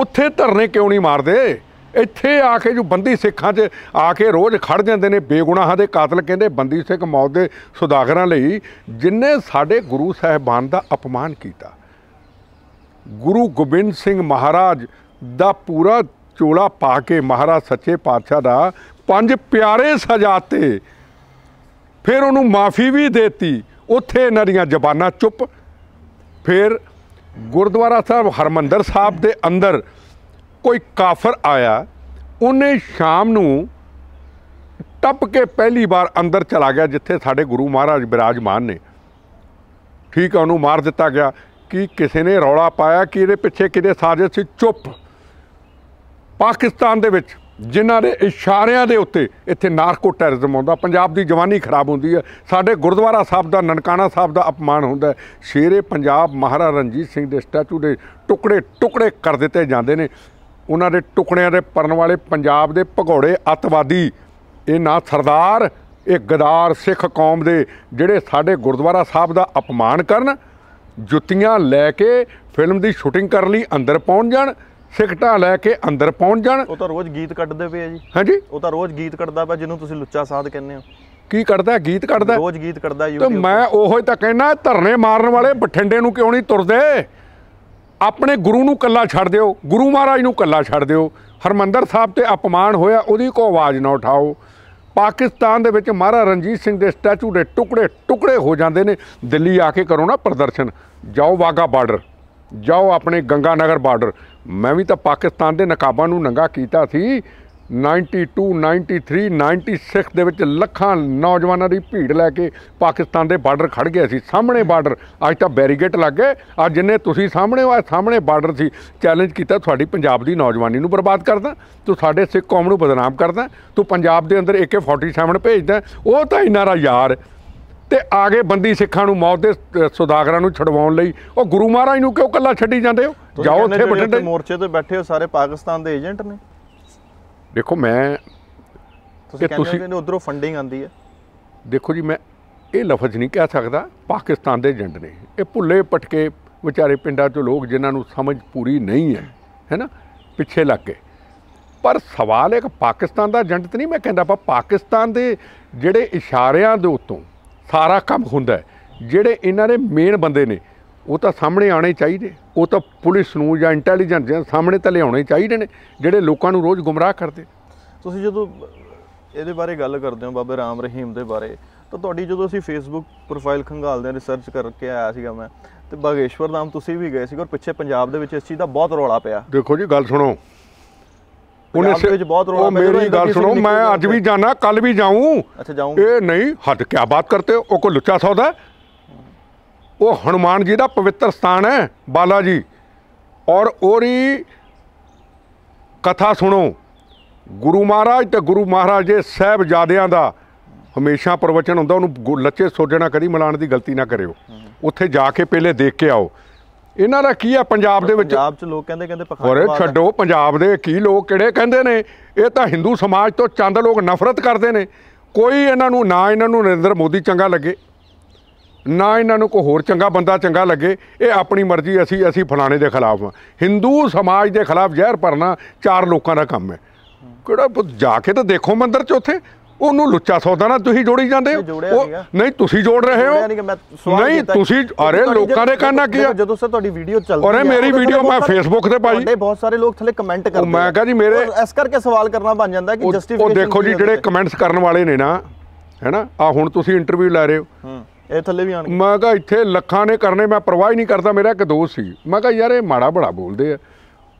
ਉੱਥੇ ਧਰਨੇ ਕਿਉਂ ਨਹੀਂ ਮਾਰਦੇ ਇੱਥੇ ਆ ਕੇ ਜੋ ਬੰਦੀ ਸਿੱਖਾਂ 'ਚ ਆ ਕੇ ਰੋਜ਼ ਖੜ ਜਾਂਦੇ ਨੇ ਬੇਗੁਨਾਹਾਂ ਦੇ ਕਾਤਲ ਕਹਿੰਦੇ ਬੰਦੀ ਸਿੱਖ ਮੌਤ ਦੇ ਸੁਦਾਗਰਾਂ ਲਈ ਜਿਨਨੇ ਸਾਡੇ ਗੁਰੂ ਸਾਹਿਬਾਨ ਦਾ ਅਪਮਾਨ ਕੀਤਾ ਗੁਰੂ ਗੋਬਿੰਦ ਸਿੰਘ ਮਹਾਰਾਜ ਦਾ ਪੂਰਾ ਚੋਲਾ ਪਾ ਕੇ ਮਹਾਰਾਜ ਸੱਚੇ ਪਾਤਸ਼ਾਹ ਦਾ ਪੰਜ ਪਿਆਰੇ ਸਜਾਤੇ ਫਿਰ ਉਹਨੂੰ ਮਾਫੀ ਵੀ ਦਿੱਤੀ ਉੱਥੇ ਇਹਨਾਂ ਦੀਆਂ ਜ਼ਬਾਨਾਂ ਚੁੱਪ ਫਿਰ ਗੁਰਦੁਆਰਾ ਸਾਹਿਬ ਹਰਮੰਦਰ ਸਾਹਿਬ ਦੇ ਅੰਦਰ ਕੋਈ ਕਾਫਰ ਆਇਆ ਉਹਨੇ ਸ਼ਾਮ ਨੂੰ ਟੱਪ ਕੇ ਪਹਿਲੀ ਵਾਰ ਅੰਦਰ ਚਲਾ ਗਿਆ ਜਿੱਥੇ ਸਾਡੇ ਗੁਰੂ ਮਹਾਰਾਜ ਬਿਰਾਜਮਾਨ ਨੇ ਠੀਕ ਆ ਉਹਨੂੰ ਮਾਰ ਦਿੱਤਾ ਗਿਆ ਕਿ ਕਿਸੇ ਨੇ ਰੌਲਾ ਪਾਇਆ ਕਿ ਇਹਦੇ ਪਿੱਛੇ ਕਿਹਦੇ ਸਾਜ਼ਿਸ਼ ਸੀ ਚੁੱਪ ਪਾਕਿਸਤਾਨ ਦੇ ਵਿੱਚ ਜਿਨ੍ਹਾਂ ਦੇ ਇਸ਼ਾਰਿਆਂ ਦੇ ਉੱਤੇ ਇੱਥੇ ਨਾਰਕੋ ਟੈਰਰਿਜ਼ਮ ਆਉਂਦਾ ਪੰਜਾਬ ਦੀ ਜਵਾਨੀ ਖਰਾਬ ਹੁੰਦੀ ਹੈ ਸਾਡੇ ਗੁਰਦੁਆਰਾ ਸਾਹਿਬ ਦਾ ਨਨਕਾਣਾ ਸਾਹਿਬ ਦਾ ਅਪਮਾਨ ਹੁੰਦਾ ਸ਼ੇਰੇ ਪੰਜਾਬ ਮਹਾਰਾ ਰਣਜੀਤ ਸਿੰਘ ਦੇ ਸਟੈਚੂ ਦੇ ਟੁਕੜੇ ਟੁਕੜੇ ਕਰ ਦਿੱਤੇ ਜਾਂਦੇ ਨੇ ਉਹਨਾਂ ਦੇ ਟੁਕੜਿਆਂ ਦੇ ਪਰਨ ਵਾਲੇ ਪੰਜਾਬ ਦੇ ਭਗੌੜੇ ਅਤਵਾਦੀ ਇਹ ਨਾ ਸਰਦਾਰ ਇਹ ਗਦਾਰ ਸਿੱਖ ਕੌਮ ਦੇ ਜਿਹੜੇ ਸਾਡੇ ਗੁਰਦੁਆਰਾ ਸਾਹਿਬ ਦਾ ਅਪਮਾਨ ਕਰਨ ਜੁੱਤੀਆਂ ਲੈ ਕੇ ਫਿਲਮ ਦੀ ਸ਼ੂਟਿੰਗ ਕਰਨ ਲਈ ਅੰਦਰ ਪਹੁੰਚ ਜਾਣ ਸਿਕਟਾ ਲੈ ਕੇ ਅੰਦਰ ਪਹੁੰਚ ਜਾਣ ਉਹ ਤਾਂ ਰੋਜ਼ ਗੀਤ ਕੱਢਦੇ ਪਏ ਆ ਜੀ ਹਾਂਜੀ ਉਹ ਤਾਂ ਰੋਜ਼ ਗੀਤ ਕੱਢਦਾ ਪਿਆ ਜਿਹਨੂੰ ਤੁਸੀਂ ਲੁੱਚਾ ਸਾਧ ਕਹਿੰਦੇ ਹੋ ਕੀ ਕੱਢਦਾ ਗੀਤ ਕੱਢਦਾ ਰੋਜ਼ ਗੀਤ ਕੱਢਦਾ YouTube ਤੇ ਮੈਂ ਉਹੋ ਹੀ ਤਾਂ ਕਹਿਣਾ ਧਰਨੇ ਮਾਰਨ ਵਾਲੇ ਬਠਿੰਡੇ ਨੂੰ ਕਿਉਂ ਨਹੀਂ ਤੁਰਦੇ ਆਪਣੇ ਗੁਰੂ ਨੂੰ ਕੱਲਾ ਛੱਡ ਦਿਓ ਗੁਰੂ ਮਹਾਰਾਜ ਨੂੰ ਕੱਲਾ ਛੱਡ ਦਿਓ ਹਰਮੰਦਰ ਸਾਹਿਬ ਤੇ ਅਪਮਾਨ ਹੋਇਆ ਉਹਦੀ ਕੋ ਆਵਾਜ਼ ਨਾ ਉਠਾਓ ਪਾਕਿਸਤਾਨ ਦੇ ਵਿੱਚ ਮਹਾਰਾ ਰਣਜੀਤ ਸਿੰਘ ਦੇ ਸਟੈਚੂ ਦੇ ਟੁਕੜੇ ਟੁਕੜੇ ਹੋ ਜਾਂਦੇ ਨੇ ਦਿੱਲੀ ਆ ਕੇ ਕਰੋ ਨਾ ਪ੍ਰਦਰਸ਼ਨ ਜਾਓ ਵਾਗਾ ਬਾਰਡਰ ਜਾਓ ਆਪਣੇ ਗੰਗਾ ਨਗਰ ਬਾਰਡਰ ਮੈਂ ਵੀ ਤਾਂ ਪਾਕਿਸਤਾਨ ਦੇ ਨਕਾਬਾਂ ਨੂੰ ਨੰਗਾ ਕੀਤਾ ਸੀ 92 93 96 ਦੇ ਵਿੱਚ ਲੱਖਾਂ ਨੌਜਵਾਨਾਂ ਦੀ ਭੀੜ ਲੈ ਕੇ ਪਾਕਿਸਤਾਨ ਦੇ ਬਾਰਡਰ ਖੜ ਗਏ ਸੀ ਸਾਹਮਣੇ ਬਾਰਡਰ ਅੱਜ ਤਾਂ ਬੈਰੀਗੇਟ ਲੱਗ ਗਏ ਆ ਜਿੰਨੇ ਤੁਸੀਂ ਸਾਹਮਣੇ ਹੋ ਸਾਹਮਣੇ ਬਾਰਡਰ ਸੀ ਚੈਲੰਜ ਕੀਤਾ ਤੁਹਾਡੀ ਪੰਜਾਬ ਦੀ ਨੌਜਵਾਨੀ ਨੂੰ ਬਰਬਾਦ ਕਰਦਾ ਤੂੰ ਸਾਡੇ ਸਿੱਖ ਕੌਮ ਨੂੰ ਬਦਨਾਮ ਕਰਦਾ ਤੂੰ ਪੰਜਾਬ ਦੇ ਅੰਦਰ AK47 ਭੇਜਦਾ ਉਹ ਤਾਂ ਇੰਨਾ ਰਾ ਯਾਰ ਤੇ ਆਗੇ ਬੰਦੀ ਸਿੱਖਾਂ ਨੂੰ ਮੌਤ ਦੇ ਸੁਦਾਗਰਾਂ ਨੂੰ ਛਡਵਾਉਣ ਲਈ ਉਹ ਗੁਰੂ ਮਹਾਰਾਜ ਨੂੰ ਕਿਉਂ ਕੱਲਾ ਛੱਡੀ ਜਾਂਦੇ ਹੋ ਜਾਓ ਉੱਥੇ ਬਠਿੰਡੇ ਮੋਰਚੇ ਤੇ ਬੈਠੇ ਹੋ ਸਾਰੇ ਪਾਕਿਸਤਾਨ ਦੇ ਏਜੰਟ ਨੇ ਦੇਖੋ ਮੈਂ ਤੁਸੀਂ ਕਹਿੰਦੇ ਨੇ ਉਧਰੋਂ ਫੰਡਿੰਗ ਆਂਦੀ ਹੈ ਦੇਖੋ ਜੀ ਮੈਂ ਇਹ ਲਫ਼ਜ਼ ਨਹੀਂ ਕਹਿ ਸਕਦਾ ਪਾਕਿਸਤਾਨ ਦੇ ਏਜੰਟ ਨੇ ਇਹ ਭੁੱਲੇ ਪਟਕੇ ਵਿਚਾਰੇ ਪਿੰਡਾਂ 'ਚੋਂ ਲੋਕ ਜਿਨ੍ਹਾਂ ਨੂੰ ਸਮਝ ਪੂਰੀ ਨਹੀਂ ਹੈ ਹੈਨਾ ਪਿੱਛੇ ਲੱਗ ਕੇ ਪਰ ਸਵਾਲ ਇੱਕ ਪਾਕਿਸਤਾਨ ਦਾ ਏਜੰਟ ਨਹੀਂ ਮੈਂ ਕਹਿੰਦਾ ਆਪਾਂ ਪਾਕਿਸਤਾਨ ਦੇ ਜਿਹੜੇ ਇਸ਼ਾਰਿਆਂ ਦੇ ਉੱਤੋਂ ਸਾਰਾ ਕੰਮ ਹੁੰਦਾ ਜਿਹੜੇ ਇਹਨਾਂ ਦੇ ਮੇਨ ਬੰਦੇ ਨੇ ਉਹ ਤਾਂ ਸਾਹਮਣੇ ਆਣੇ ਚਾਹੀਦੇ ਉਹ ਤਾਂ ਪੁਲਿਸ ਨੂੰ ਜਾਂ ਇੰਟੈਲੀਜੈਂਸ ਜਾਂ ਸਾਹਮਣੇ ਤਾਂ ਲਿਆਉਣੇ ਚਾਹੀਦੇ ਨੇ ਜਿਹੜੇ ਲੋਕਾਂ ਨੂੰ ਰੋਜ਼ ਗੁੰਮਰਾਹ ਕਰਦੇ ਤੁਸੀਂ ਜਦੋਂ ਇਹਦੇ ਬਾਰੇ ਗੱਲ ਕਰਦੇ ਹੋ ਬਾਬੇ ਰਾਮ ਰਹੀਮ ਦੇ ਬਾਰੇ ਤਾਂ ਤੁਹਾਡੀ ਜਦੋਂ ਅਸੀਂ ਫੇਸਬੁੱਕ ਪ੍ਰੋਫਾਈਲ ਖੰਗਾਲਦੇ ਆ ਰਿਸਰਚ ਕਰਕੇ ਆਇਆ ਸੀਗਾ ਮੈਂ ਤੇ ਬਾਗੇਸ਼ਵਰ ਨਾਮ ਤੁਸੀਂ ਵੀ ਗਏ ਸੀ ਔਰ ਪਿੱਛੇ ਪੰਜਾਬ ਦੇ ਵਿੱਚ ਇਸ ਚੀਜ਼ ਦਾ ਬਹੁਤ ਰੌਲਾ ਪਿਆ ਦੇਖੋ ਜੀ ਗੱਲ ਸੁਣੋ ਉਹਨੇ ਵਿੱਚ ਬਹੁਤ ਰੌਲਾ ਪਿਆ ਮੇਰੀ ਗੱਲ ਸੁਣੋ ਮੈਂ ਅੱਜ ਵੀ ਜਾਣਾ ਕੱਲ ਵੀ ਜਾਉਂ ਅੱਛਾ ਜਾਊਂ ਇਹ ਨਹੀਂ ਹੱਦ ਕੀ ਬਾਤ ਕਰਤੇ ਹੋ ਉਹ ਕੋ ਲੁੱਚਾ ਸੌਦਾ ਹੈ ਉਹ ਹਨੂਮਾਨ ਜੀ ਦਾ ਪਵਿੱਤਰ ਸਥਾਨ ਹੈ ਬਾਲਾ ਜੀ ਔਰ ਉਹਰੀ ਕਥਾ ਸੁਣੋ ਗੁਰੂ ਮਹਾਰਾਜ ਤੇ ਗੁਰੂ ਮਹਾਰਾਜ ਦੇ ਸਹਿਬਜ਼ਾਦਿਆਂ ਦਾ ਹਮੇਸ਼ਾ ਪ੍ਰਵਚਨ ਹੁੰਦਾ ਉਹਨੂੰ ਲੱਚੇ ਸੋਜਣਾ ਕਦੀ ਮਿਲਾਣ ਦੀ ਗਲਤੀ ਨਾ ਕਰਿਓ ਉੱਥੇ ਜਾ ਕੇ ਪਹਿਲੇ ਦੇਖ ਕੇ ਆਓ ਇਹਨਾਂ ਦਾ ਕੀ ਹੈ ਪੰਜਾਬ ਦੇ ਵਿੱਚ ਪੰਜਾਬ 'ਚ ਲੋਕ ਕਹਿੰਦੇ ਕਹਿੰਦੇ ਔਰ ਛੱਡੋ ਪੰਜਾਬ ਦੇ ਕੀ ਲੋਕ ਕਿਹੜੇ ਕਹਿੰਦੇ ਨੇ ਇਹ ਤਾਂ ਹਿੰਦੂ ਸਮਾਜ ਤੋਂ ਚੰਦ ਲੋਕ ਨਫ਼ਰਤ ਕਰਦੇ ਨੇ ਕੋਈ ਇਹਨਾਂ ਨੂੰ ਨਾ ਇਹਨਾਂ ਨੂੰ ਨਰਿੰਦਰ ਮੋਦੀ ਚੰਗਾ ਲੱਗੇ ਨਾ ਇਹਨਾਂ ਨੂੰ ਕੋਈ ਹੋਰ ਚੰਗਾ ਬੰਦਾ ਚੰਗਾ ਲੱਗੇ ਇਹ ਆਪਣੀ ਮਰਜ਼ੀ ਅਸੀਂ ਅਸੀਂ ਫਲਾਣੇ ਦੇ ਖਿਲਾਫ ਹਾਂ ਹਿੰਦੂ ਸਮਾਜ ਦੇ ਖਿਲਾਫ ਜ਼ਹਿਰ ਭਰਨਾ ਚਾਰ ਲੋਕਾਂ ਦਾ ਕੰਮ ਹੈ ਕਿਹੜਾ ਜਾ ਕੇ ਤਾਂ ਦੇਖੋ ਮੰਦਰ 'ਚ ਉੱਥੇ ਉਹਨੂੰ ਲੁੱਚਾ ਸੌਦਾ ਨਾ ਤੁਸੀਂ ਜੋੜੀ ਜਾਂਦੇ ਹੋ ਨਹੀਂ ਤੁਸੀਂ ਜੋੜ ਰਹੇ ਹੋ ਨਹੀਂ ਤੁਸੀਂ ਅਰੇ ਲੋਕਾਂ ਨੇ ਕਹਿਣਾ ਕੀ ਜਦੋਂ ਸਰ ਤੁਹਾਡੀ ਵੀਡੀਓ ਚੱਲਦੀ ਹੈ ਅਰੇ ਮੇਰੀ ਵੀਡੀਓ ਮੈਂ ਫੇਸਬੁੱਕ ਤੇ ਪਾਈ ਤੁਹਾਡੇ ਬਹੁਤ ਸਾਰੇ ਲੋਕ ਥੱਲੇ ਕਮੈਂਟ ਕਰਦੇ ਮੈਂ ਕਹਾਂ ਜੀ ਮੇਰੇ ਇਸ ਕਰਕੇ ਸਵਾਲ ਕਰਨਾ ਬਣ ਜਾਂਦਾ ਕਿ ਜਸਟੀਫਿਕੇਸ਼ਨ ਉਹ ਦੇਖੋ ਜੀ ਜਿਹੜੇ ਕਮੈਂਟਸ ਕਰਨ ਵਾਲੇ ਨੇ ਨਾ ਹੈਨਾ ਆ ਹੁਣ ਤੁਸੀਂ ਇੰਟਰਵਿਊ ਲੈ ਰਹੇ ਹੋ ਇਹ ਥੱਲੇ ਵੀ ਆਣਗੇ ਮੈਂ ਕਿਹਾ ਇੱਥੇ ਲੱਖਾਂ ਨੇ ਕਰਨੇ ਮੈਂ ਪਰਵਾਹ ਹੀ ਨਹੀਂ ਕਰਦਾ ਮੇਰਾ ਇੱਕ ਦੋਸਤ ਸੀ ਮੈਂ ਕਿਹਾ ਯਾਰ ਇਹ ਮਾੜਾ ਬੜਾ ਬੋਲਦੇ ਆ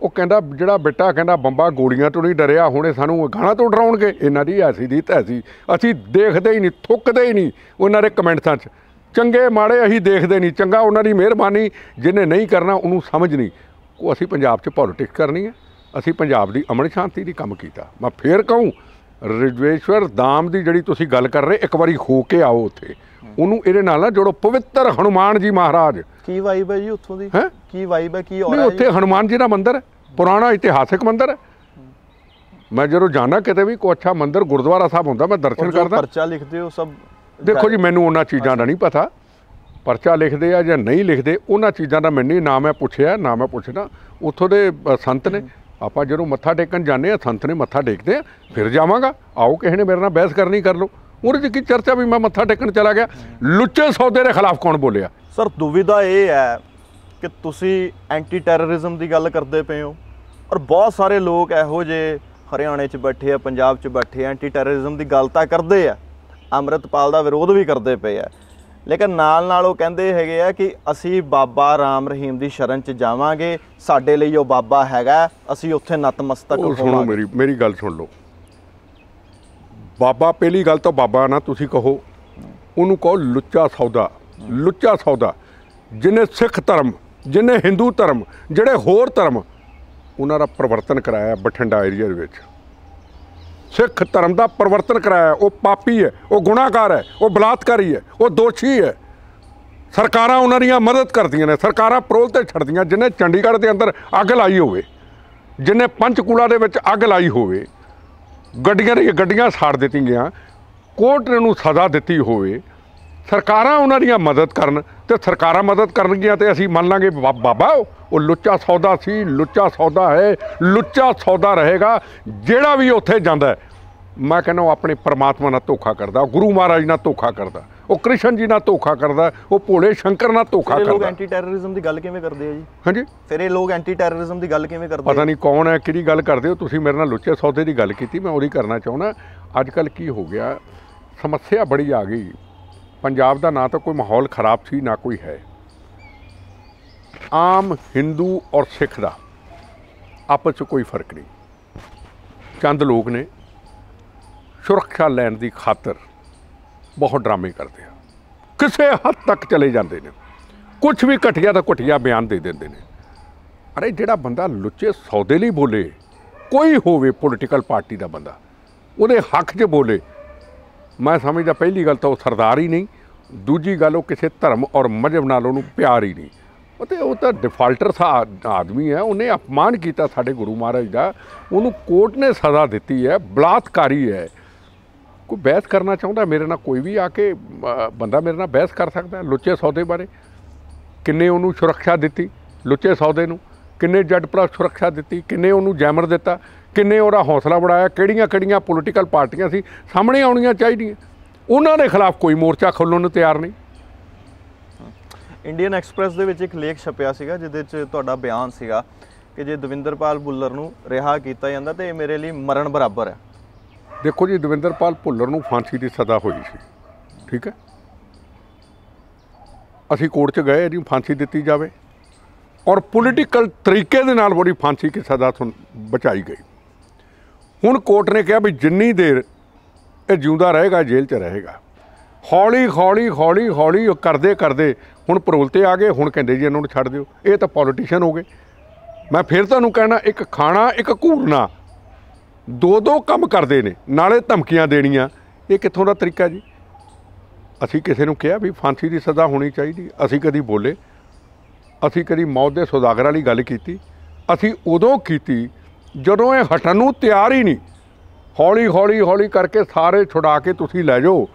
ਉਹ ਕਹਿੰਦਾ ਜਿਹੜਾ ਬਿੱਟਾ ਕਹਿੰਦਾ ਬੰਬਾ ਗੋਲੀਆਂ ਤੋਂ ਨਹੀਂ ਡਰਿਆ ਹੁਣੇ ਸਾਨੂੰ ਗਾਣਾ ਤੋਂ ਡਰਾਉਣਗੇ ਇਹਨਾਂ ਦੀ ਐਸੀ ਦੀ ਤੈਸੀ ਅਸੀਂ ਦੇਖਦੇ ਹੀ ਨਹੀਂ ਥੁੱਕਦੇ ਹੀ ਨਹੀਂ ਉਹਨਾਂ ਦੇ ਕਮੈਂਟਾਂ 'ਚ ਚੰਗੇ ਮਾੜੇ ਅਸੀਂ ਦੇਖਦੇ ਨਹੀਂ ਚੰਗਾ ਉਹਨਾਂ ਦੀ ਮਿਹਰਬਾਨੀ ਜਿਹਨੇ ਨਹੀਂ ਕਰਨਾ ਉਹਨੂੰ ਸਮਝ ਨਹੀਂ ਉਹ ਅਸੀਂ ਪੰਜਾਬ 'ਚ ਪੋਲਿਟਿਕਸ ਕਰਨੀ ਹੈ ਅਸੀਂ ਪੰਜਾਬ ਦੀ ਅਮਨ ਸ਼ਾਂਤੀ ਦੀ ਕੰਮ ਕੀਤਾ ਮੈਂ ਫੇਰ ਕਹੂੰ ਰਿਜਵੇਸ਼ਵਰ ਦਾਮ ਦੀ ਜਿਹੜੀ ਤੁਸੀਂ ਗੱਲ ਕਰ ਰਹੇ ਇੱਕ ਵਾਰੀ ਹੋ ਕੇ ਆਓ ਉੱਥੇ ਉਹਨੂੰ ਇਹਦੇ ਨਾਲ ਨਾ ਜੋੜੋ ਪਵਿੱਤਰ ਹਨੂਮਾਨ ਜੀ ਮਹਾਰਾਜ ਕੀ ਵਾਈਬ ਹੈ ਜੀ ਉੱਥੋਂ ਦੀ ਕੀ ਵਾਈਬ ਹੈ ਕੀ ਔਰ ਹੈ ਉੱਥੇ ਹਨੂਮਾਨ ਜੀ ਦਾ ਮੰਦਿਰ ਹੈ ਪੁਰਾਣਾ ਇਤਿਹਾਸਿਕ ਮੰਦਿਰ ਹੈ ਮੈਂ ਜਦੋਂ ਜਾਣਾ ਕਿਤੇ ਵੀ ਕੋਈ ਅੱਛਾ ਮੰਦਿਰ ਗੁਰਦੁਆਰਾ ਸਾਹਿਬ ਹੁੰਦਾ ਮੈਂ ਦਰਸ਼ਨ ਕਰਦਾ ਪਰਚਾ ਲਿਖਦੇ ਹੋ ਸਭ ਦੇਖੋ ਜੀ ਮੈਨੂੰ ਉਹਨਾਂ ਚੀਜ਼ਾਂ ਦਾ ਨਹੀਂ ਪਤਾ ਪਰਚਾ ਲਿਖਦੇ ਆ ਜਾਂ ਨਹੀਂ ਲਿਖਦੇ ਉਹਨਾਂ ਚੀਜ਼ਾਂ ਦਾ ਮੈਨੂੰ ਨਾ ਮੈਂ ਪੁੱਛਿਆ ਨਾ ਮੈਂ ਪੁੱਛਣਾ ਉੱਥੋਂ ਦੇ ਸੰਤ ਨੇ ਆਪਾਂ ਜਦੋਂ ਮੱਥਾ ਟੇਕਣ ਜਾਂਦੇ ਆ ਸੰਤ ਨੇ ਮੱਥਾ ਟੇਕਦੇ ਆ ਫਿਰ ਜਾਵਾਂਗਾ ਆਓ ਕਿਸੇ ਨੇ ਮੇਰੇ ਨਾਲ ਬਹਿਸ ਕਰਨੀ ਕਰ ਲਓ ਉਹਦੇ 'ਚ ਕੀ ਚਰਚਾ ਵੀ ਮੈਂ ਮੱਥਾ ਟੇਕਣ ਚਲਾ ਗਿਆ ਲੁੱਚੇ ਸੌਦੇ ਦੇ ਖਿਲਾਫ ਕੌਣ ਬੋਲਿਆ ਸਰ ਦੁਵਿਧਾ ਇਹ ਹੈ ਕਿ ਤੁਸੀਂ ਐਂਟੀ ਟੈਰਰਿਜ਼ਮ ਦੀ ਗੱਲ ਕਰਦੇ ਪਏ ਹੋ ਔਰ ਬਹੁਤ ਸਾਰੇ ਲੋਕ ਇਹੋ ਜੇ ਹਰਿਆਣੇ 'ਚ ਬੈਠੇ ਆ ਪੰਜਾਬ 'ਚ ਬੈਠੇ ਆ ਐਂਟੀ ਟੈਰਰਿਜ਼ਮ ਦੀ ਗੱਲ ਤਾਂ ਕਰਦੇ ਆ ਅਮਰਤਪਾਲ ਦਾ ਵਿਰੋਧ ਵੀ ਕਰਦੇ ਪਏ ਆ ਲੇਕਿਨ ਨਾਲ ਨਾਲ ਉਹ ਕਹਿੰਦੇ ਹੈਗੇ ਆ ਕਿ ਅਸੀਂ ਬਾਬਾ ਰਾਮ ਰਹੀਮ ਦੀ ਸ਼ਰਨ 'ਚ ਜਾਵਾਂਗੇ ਸਾਡੇ ਲਈ ਉਹ ਬਾਬਾ ਹੈਗਾ ਅਸੀਂ ਉੱਥੇ ਨਤਮਸਤਕ ਹੋਵਾਂਗੇ ਸੁਣੋ ਮੇਰੀ ਮੇਰੀ ਗੱਲ ਸੁਣ ਲਓ ਬਾਬਾ ਪਹਿਲੀ ਗੱਲ ਤਾਂ ਬਾਬਾ ਨਾ ਤੁਸੀਂ ਕਹੋ ਉਹਨੂੰ ਕਹੋ ਲੁੱਚਾ ਸੌਦਾ ਲੁੱਚਾ ਸੌਦਾ ਜਿਨੇ ਸਿੱਖ ਧਰਮ ਜਿਨੇ ਹਿੰਦੂ ਧਰਮ ਜਿਹੜੇ ਹੋਰ ਧਰਮ ਉਹਨਾਂ ਦਾ ਪਰਿਵਰਤਨ ਕਰਾਇਆ ਬਠਿੰਡਾ ਏਰੀਆ ਦੇ ਵਿੱਚ ਸਿੱਖ ਧਰਮ ਦਾ ਪਰਿਵਰਤਨ ਕਰਾਇਆ ਉਹ ਪਾਪੀ ਹੈ ਉਹ ਗੁਨਾਹਗਾਰ ਹੈ ਉਹ ਬਲਾਤਕਾਰੀ ਹੈ ਉਹ ਦੋਸ਼ੀ ਹੈ ਸਰਕਾਰਾਂ ਉਹਨਾਂ ਦੀਆਂ ਮਦਦ ਕਰਦੀਆਂ ਨੇ ਸਰਕਾਰਾਂ ਪਰੋਲ ਤੇ ਛੱਡਦੀਆਂ ਜਿਨੇ ਚੰਡੀਗੜ੍ਹ ਦੇ ਅੰਦਰ ਅੱਗ ਲਾਈ ਹੋਵੇ ਜਿਨੇ ਪੰਚਕੂਲਾ ਦੇ ਵਿੱਚ ਅੱਗ ਲਾਈ ਹੋਵੇ ਗੱਡੀਆਂ ਨੇ ਗੱਡੀਆਂ ਸਾੜ ਦਿੱਤੀਆਂ ਗਿਆ ਕੋਰਟ ਨੂੰ ਸਜ਼ਾ ਦਿੱਤੀ ਹੋਵੇ ਸਰਕਾਰਾਂ ਉਹਨਾਂ ਦੀਆਂ ਮਦਦ ਕਰਨ ਤੇ ਸਰਕਾਰਾਂ ਮਦਦ ਕਰਨਗੀਆਂ ਤੇ ਅਸੀਂ ਮੰਨ ਲਾਂਗੇ ਬਾਬਾ ਉਹ ਲੁੱਚਾ ਸੌਦਾ ਸੀ ਲੁੱਚਾ ਸੌਦਾ ਹੈ ਲੁੱਚਾ ਸੌਦਾ ਰਹੇਗਾ ਜਿਹੜਾ ਵੀ ਉੱਥੇ ਜਾਂਦਾ ਮੈਂ ਕਹਿੰਦਾ ਉਹ ਆਪਣੇ ਪਰਮਾਤਮਾ ਨਾਲ ਧੋਖਾ ਕਰਦਾ ਗੁਰੂ ਮਹਾਰਾਜ ਨਾਲ ਧੋਖਾ ਕਰਦਾ ਉਹ ਕ੍ਰਿਸ਼ਨ ਜੀ ਨਾਲ ਧੋਖਾ ਕਰਦਾ ਉਹ ਭੋਲੇ ਸ਼ੰਕਰ ਨਾਲ ਧੋਖਾ ਕਰਦਾ ਲੋਕ ਐਂਟੀ ਟੈਰਰਿਜ਼ਮ ਦੀ ਗੱਲ ਕਿਵੇਂ ਕਰਦੇ ਆ ਜੀ ਹਾਂਜੀ ਫਿਰ ਇਹ ਲੋਕ ਐਂਟੀ ਟੈਰਰਿਜ਼ਮ ਦੀ ਗੱਲ ਕਿਵੇਂ ਕਰਦੇ ਪਤਾ ਨਹੀਂ ਕੌਣ ਹੈ ਕਿਹੜੀ ਗੱਲ ਕਰਦੇ ਹੋ ਤੁਸੀਂ ਮੇਰੇ ਨਾਲ ਲੁੱਚੇ ਸੌਦੇ ਦੀ ਗੱਲ ਕੀਤੀ ਮੈਂ ਉਹਦੀ ਕਰਨਾ ਚਾਹੁੰਦਾ ਅੱਜ ਕੱਲ ਕੀ ਹੋ ਗਿਆ ਸਮੱਸਿਆ ਬੜੀ ਆ ਗਈ ਪੰਜਾਬ ਦਾ ਨਾ ਤਾਂ ਕੋਈ ਮਾਹੌਲ ਖਰਾਬ ਸੀ ਨਾ ਕੋਈ ਹੈ ਆਮ ਹਿੰਦੂ ਔਰ ਸਿੱਖ ਦਾ ਆਪਸ ਵਿੱਚ ਕੋਈ ਫਰਕ ਨਹੀਂ ਚੰਦ ਲੋਕ ਨੇ ਸੁਰੱਖਿਆ ਲੈਣ ਦੀ ਖਾਤਰ ਬਹੁਤ ਡਰਾਮੇ ਕਰਦੇ ਆ ਕਿਸੇ ਹੱਦ ਤੱਕ ਚਲੇ ਜਾਂਦੇ ਨੇ ਕੁਝ ਵੀ ਘਟਿਆ ਤਾਂ ਘਟਿਆ ਬਿਆਨ ਦੇ ਦਿੰਦੇ ਨੇ ਅਰੇ ਜਿਹੜਾ ਬੰਦਾ ਲੁੱਚੇ ਸੌਦੇ ਲਈ ਬੋਲੇ ਕੋਈ ਹੋਵੇ ਪੋਲੀਟੀਕਲ ਪਾਰਟੀ ਦਾ ਬੰਦਾ ਉਹਦੇ ਹੱਕ 'ਚ ਬੋਲੇ ਮੈਂ ਸਮਝਦਾ ਪਹਿਲੀ ਗੱਲ ਤਾਂ ਉਹ ਸਰਦਾਰ ਹੀ ਨਹੀਂ ਦੂਜੀ ਗੱਲ ਉਹ ਕਿਸੇ ਧਰਮ ਔਰ ਮਜ਼ਹਬ ਨਾਲ ਉਹਨੂੰ ਪਿਆਰ ਹੀ ਨਹੀਂ ਉਹ ਉਹ ਤਾਂ ਡਿਫਾਲਟਰ ਸਾ ਆਦਮੀ ਹੈ ਉਹਨੇ ਅਪਮਾਨ ਕੀਤਾ ਸਾਡੇ ਗੁਰੂ ਮਹਾਰਾਜ ਦਾ ਉਹਨੂੰ ਕੋਰਟ ਨੇ ਸਜ਼ਾ ਦਿੱਤੀ ਹੈ ਬਲਾਤਕਾਰੀ ਹੈ ਕੋਈ ਬਹਿਸ ਕਰਨਾ ਚਾਹੁੰਦਾ ਮੇਰੇ ਨਾਲ ਕੋਈ ਵੀ ਆ ਕੇ ਬੰਦਾ ਮੇਰੇ ਨਾਲ ਬਹਿਸ ਕਰ ਸਕਦਾ ਲੁੱਚੇ ਸੌਦੇ ਬਾਰੇ ਕਿੰਨੇ ਉਹਨੂੰ ਸੁਰੱਖਿਆ ਦਿੱਤੀ ਲੁੱਚੇ ਸੌਦੇ ਨੂੰ ਕਿੰਨੇ ਜੱਟ ਸੁਰੱਖਿਆ ਦਿੱਤੀ ਕਿੰਨੇ ਉਹਨੂੰ ਜੈਮਰ ਦਿੱਤਾ ਕਿੰਨੇ ਉਹਦਾ ਹੌਸਲਾ ਬੜਾਇਆ ਕਿਹੜੀਆਂ ਕਿਹੜੀਆਂ ਪੋਲੀਟੀਕਲ ਪਾਰਟੀਆਂ ਸੀ ਸਾਹਮਣੇ ਆਉਣੀਆਂ ਚਾਹੀਦੀਆਂ ਉਹਨਾਂ ਦੇ ਖਿਲਾਫ ਕੋਈ ਮੋਰਚਾ ਖੋਲਣ ਨੂੰ ਤਿਆਰ ਨਹੀਂ ਇੰਡੀਅਨ ਐਕਸਪ੍ਰੈਸ ਦੇ ਵਿੱਚ ਇੱਕ ਲੇਖ ਛਪਿਆ ਸੀਗਾ ਜਿਹਦੇ ਵਿੱਚ ਤੁਹਾਡਾ ਬਿਆਨ ਸੀਗਾ ਕਿ ਜੇ ਦਵਿੰਦਰਪਾਲ ਬੁੱਲਰ ਨੂੰ ਰਿਹਾ ਕੀਤਾ ਜਾਂਦਾ ਤੇ ਇਹ ਮੇਰੇ ਲਈ ਮਰਨ ਬਰਾਬਰ ਹੈ ਦੇਖੋ ਜੀ ਦਵਿੰਦਰਪਾਲ ਭੁੱਲਰ ਨੂੰ ਫਾਂਸੀ ਦੀ ਸਜ਼ਾ ਹੋਈ ਸੀ ਠੀਕ ਹੈ ਅਸੀਂ ਕੋਰਟ 'ਚ ਗਏ ਇਹਦੀ ਫਾਂਸੀ ਦਿੱਤੀ ਜਾਵੇ ਔਰ ਪੋਲੀਟੀਕਲ ਤਰੀਕੇ ਦੇ ਨਾਲ ਬੜੀ ਫਾਂਸੀ ਕੀ ਸਜ਼ਾ ਤੋਂ ਬਚਾਈ ਗਈ ਹੁਣ ਕੋਰਟ ਨੇ ਕਿਹਾ ਵੀ ਜਿੰਨੀ ਦੇਰ ਇਹ ਜਿਉਂਦਾ ਰਹੇਗਾ ਜੇਲ੍ਹ 'ਚ ਰਹੇਗਾ ਹੌਲੀ ਹੌਲੀ ਹੌਲੀ ਹੌਲੀ ਉਹ ਕਰਦੇ ਕਰਦੇ ਹੁਣ ਪਰੋਲ ਤੇ ਆ ਗਏ ਹੁਣ ਕਹਿੰਦੇ ਜੀ ਇਹਨਾਂ ਨੂੰ ਛੱਡ ਦਿਓ ਇਹ ਤਾਂ ਪੋਲੀਟੀਸ਼ੀਅਨ ਹੋ ਗਏ ਮੈਂ ਫਿਰ ਤੁਹਾਨੂੰ ਕਹਿਣਾ ਇੱਕ ਖਾਣਾ ਇੱਕ ਘੂਰਨਾ ਦੋ ਦੋ ਕੰਮ ਕਰਦੇ ਨੇ ਨਾਲੇ ਧਮਕੀਆਂ ਦੇਣੀਆਂ ਇਹ ਕਿੱਥੋਂ ਦਾ ਤਰੀਕਾ ਜੀ ਅਸੀਂ ਕਿਸੇ ਨੂੰ ਕਿਹਾ ਵੀ ਫਾਂਸੀ ਦੀ ਸਜ਼ਾ ਹੋਣੀ ਚਾਹੀਦੀ ਅਸੀਂ ਕਦੀ ਬੋਲੇ ਅਸੀਂ ਕਦੀ ਮੌਤ ਦੇ ਸੌਦਾਗਰ ਵਾਲੀ ਗੱਲ ਕੀਤੀ ਅਸੀਂ ਉਦੋਂ ਕੀਤੀ ਜਦੋਂ ਇਹ ਹਟਣ ਨੂੰ ਤਿਆਰ ਹੀ ਨਹੀਂ ਹੌਲੀ ਹੌਲੀ ਹੌਲੀ ਕਰਕੇ ਸਾਰੇ ਛੁਡਾ ਕੇ ਤੁਸੀਂ ਲੈ ਜਾਓ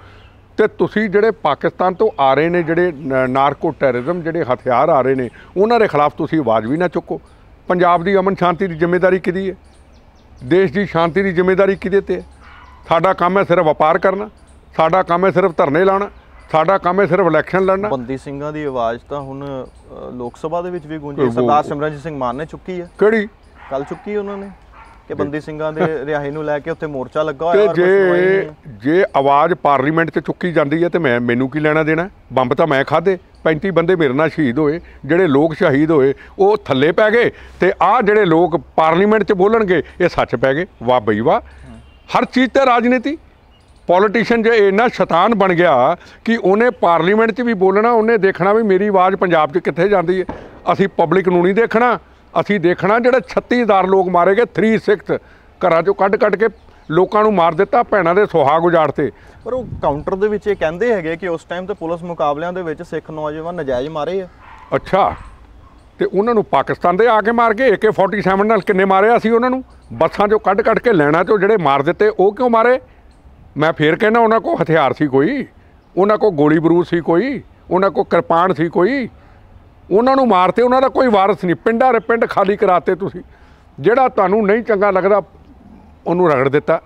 ਤੇ ਤੁਸੀਂ ਜਿਹੜੇ ਪਾਕਿਸਤਾਨ ਤੋਂ ਆ ਰਹੇ ਨੇ ਜਿਹੜੇ ਨਾਰਕੋ ਟੈਰਰਿਜ਼ਮ ਜਿਹੜੇ ਹਥਿਆਰ ਆ ਰਹੇ ਨੇ ਉਹਨਾਂ ਦੇ ਖਿਲਾਫ ਤੁਸੀਂ ਆਵਾਜ਼ ਵੀ ਨਾ ਚੁੱਕੋ ਪੰਜਾਬ ਦੀ ਅਮਨ ਸ਼ਾਂਤੀ ਦੀ ਜ਼ਿੰਮੇਵਾਰੀ ਕਿਦੀ ਹੈ ਦੇਸ਼ ਦੀ ਸ਼ਾਂਤੀ ਦੀ ਜ਼ਿੰਮੇਵਾਰੀ ਕਿਹਦੇ ਤੇ ਹੈ ਸਾਡਾ ਕੰਮ ਹੈ ਸਿਰਫ ਵਪਾਰ ਕਰਨਾ ਸਾਡਾ ਕੰਮ ਹੈ ਸਿਰਫ ਧਰਨੇ ਲਾਉਣਾ ਸਾਡਾ ਕੰਮ ਹੈ ਸਿਰਫ ਇਲੈਕਸ਼ਨ ਲੜਨਾ ਬੰਦੀ ਸਿੰਘਾਂ ਦੀ ਆਵਾਜ਼ ਤਾਂ ਹੁਣ ਲੋਕ ਸਭਾ ਦੇ ਵਿੱਚ ਵੀ ਗੂੰਜੀ ਸਰਦਾਰ ਸਿਮਰਨਜੀਤ ਸਿੰਘ ਮਾਨ ਨੇ ਚੁੱਕੀ ਹੈ ਕਿਹੜੀ ਕੱਲ ਚੁੱਕੀ ਉਹਨਾਂ ਨੇ ਕਿ ਬੰਦੀ ਸਿੰਘਾਂ ਦੇ ਰਿਹਾਈ ਨੂੰ ਲੈ ਕੇ ਉੱਥੇ ਮੋਰਚਾ ਲੱਗਾ ਹੋਇਆ ਤੇ ਜੇ ਜੇ ਆਵਾਜ਼ ਪਾਰਲੀਮੈਂਟ ਤੇ ਚੁੱਕੀ ਜਾਂਦੀ ਹੈ ਤੇ ਮੈਂ ਮੈਨੂੰ ਕੀ ਲੈਣਾ ਦੇਣਾ ਬੰਬ ਤਾਂ ਮੈਂ ਖਾਦੇ 35 ਬੰਦੇ ਮੇਰੇ ਨਾਲ ਸ਼ਹੀਦ ਹੋਏ ਜਿਹੜੇ ਲੋਕ ਸ਼ਹੀਦ ਹੋਏ ਉਹ ਥੱਲੇ ਪੈ ਗਏ ਤੇ ਆਹ ਜਿਹੜੇ ਲੋਕ ਪਾਰਲੀਮੈਂਟ 'ਚ ਬੋਲਣਗੇ ਇਹ ਸੱਚ ਪੈ ਗਏ ਵਾਹ ਬਈ ਵਾਹ ਹਰ ਚੀਜ਼ ਤੇ ਰਾਜਨੀਤੀ ਪੋਲੀਟੀਸ਼ੀਅਨ ਜੇ ਇਹਨਾਂ ਸ਼ੈਤਾਨ ਬਣ ਗਿਆ ਕਿ ਉਹਨੇ ਪਾਰਲੀਮੈਂਟ 'ਚ ਵੀ ਬੋਲਣਾ ਉਹਨੇ ਦੇਖਣਾ ਵੀ ਮੇਰੀ ਆਵਾਜ਼ ਪੰਜਾਬ 'ਚ ਕਿੱਥੇ ਜਾਂਦੀ ਹੈ ਅਸੀਂ ਪਬਲਿਕ ਨੂੰ ਨਹੀਂ ਦੇਖਣਾ ਅਸੀਂ ਦੇਖਣਾ ਜਿਹੜੇ 36000 ਲੋਕ ਮਾਰੇ ਗਏ 36 ਘਰਾਂ ਚੋਂ ਕੱਢ ਕੱਢ ਕੇ ਲੋਕਾਂ ਨੂੰ ਮਾਰ ਦਿੱਤਾ ਭੈਣਾਂ ਦੇ ਸੁਹਾਗ ਤੇ ਪਰ ਉਹ ਕਾਊਂਟਰ ਦੇ ਵਿੱਚ ਇਹ ਕਹਿੰਦੇ ਹੈਗੇ ਕਿ ਉਸ ਟਾਈਮ ਤੇ ਪੁਲਿਸ ਮੁਕਾਬਲਿਆਂ ਦੇ ਵਿੱਚ ਸਿੱਖ ਨੌਜਵਾਨ ਨਜਾਇਜ਼ ਮਾਰੇ ਆ ਅੱਛਾ ਤੇ ਉਹਨਾਂ ਨੂੰ ਪਾਕਿਸਤਾਨ ਦੇ ਆ ਕੇ ਮਾਰ ਕੇ AK47 ਨਾਲ ਕਿੰਨੇ ਮਾਰਿਆ ਸੀ ਉਹਨਾਂ ਨੂੰ ਬੱਸਾਂ ਚੋਂ ਕੱਢ ਕੱਢ ਕੇ ਲੈਣਾ ਚੋਂ ਜਿਹੜੇ ਮਾਰ ਦਿੱਤੇ ਉਹ ਕਿਉਂ ਮਾਰੇ ਮੈਂ ਫੇਰ ਕਹਿੰਦਾ ਉਹਨਾਂ ਕੋ ਹਥਿਆਰ ਸੀ ਕੋਈ ਉਹਨਾਂ ਕੋ ਗੋਲੀ ਬਰੂਦ ਸੀ ਕੋਈ ਉਹਨਾਂ ਕੋ ਕਿਰਪਾਨ ਸੀ ਕੋਈ ਉਹਨਾਂ ਨੂੰ ਮਾਰਤੇ ਉਹਨਾਂ ਦਾ ਕੋਈ ਵਾਰਸ ਨਹੀਂ ਪਿੰਡਾਂ ਰ ਪਿੰਡ ਖਾਲੀ ਕਰਾਤੇ ਤੁਸੀਂ ਜਿਹੜਾ ਤੁਹਾਨੂੰ ਨਹੀਂ ਚੰਗਾ ਲੱਗਦਾ ਉਹਨੂੰ ਰਗੜ ਦਿੱਤਾ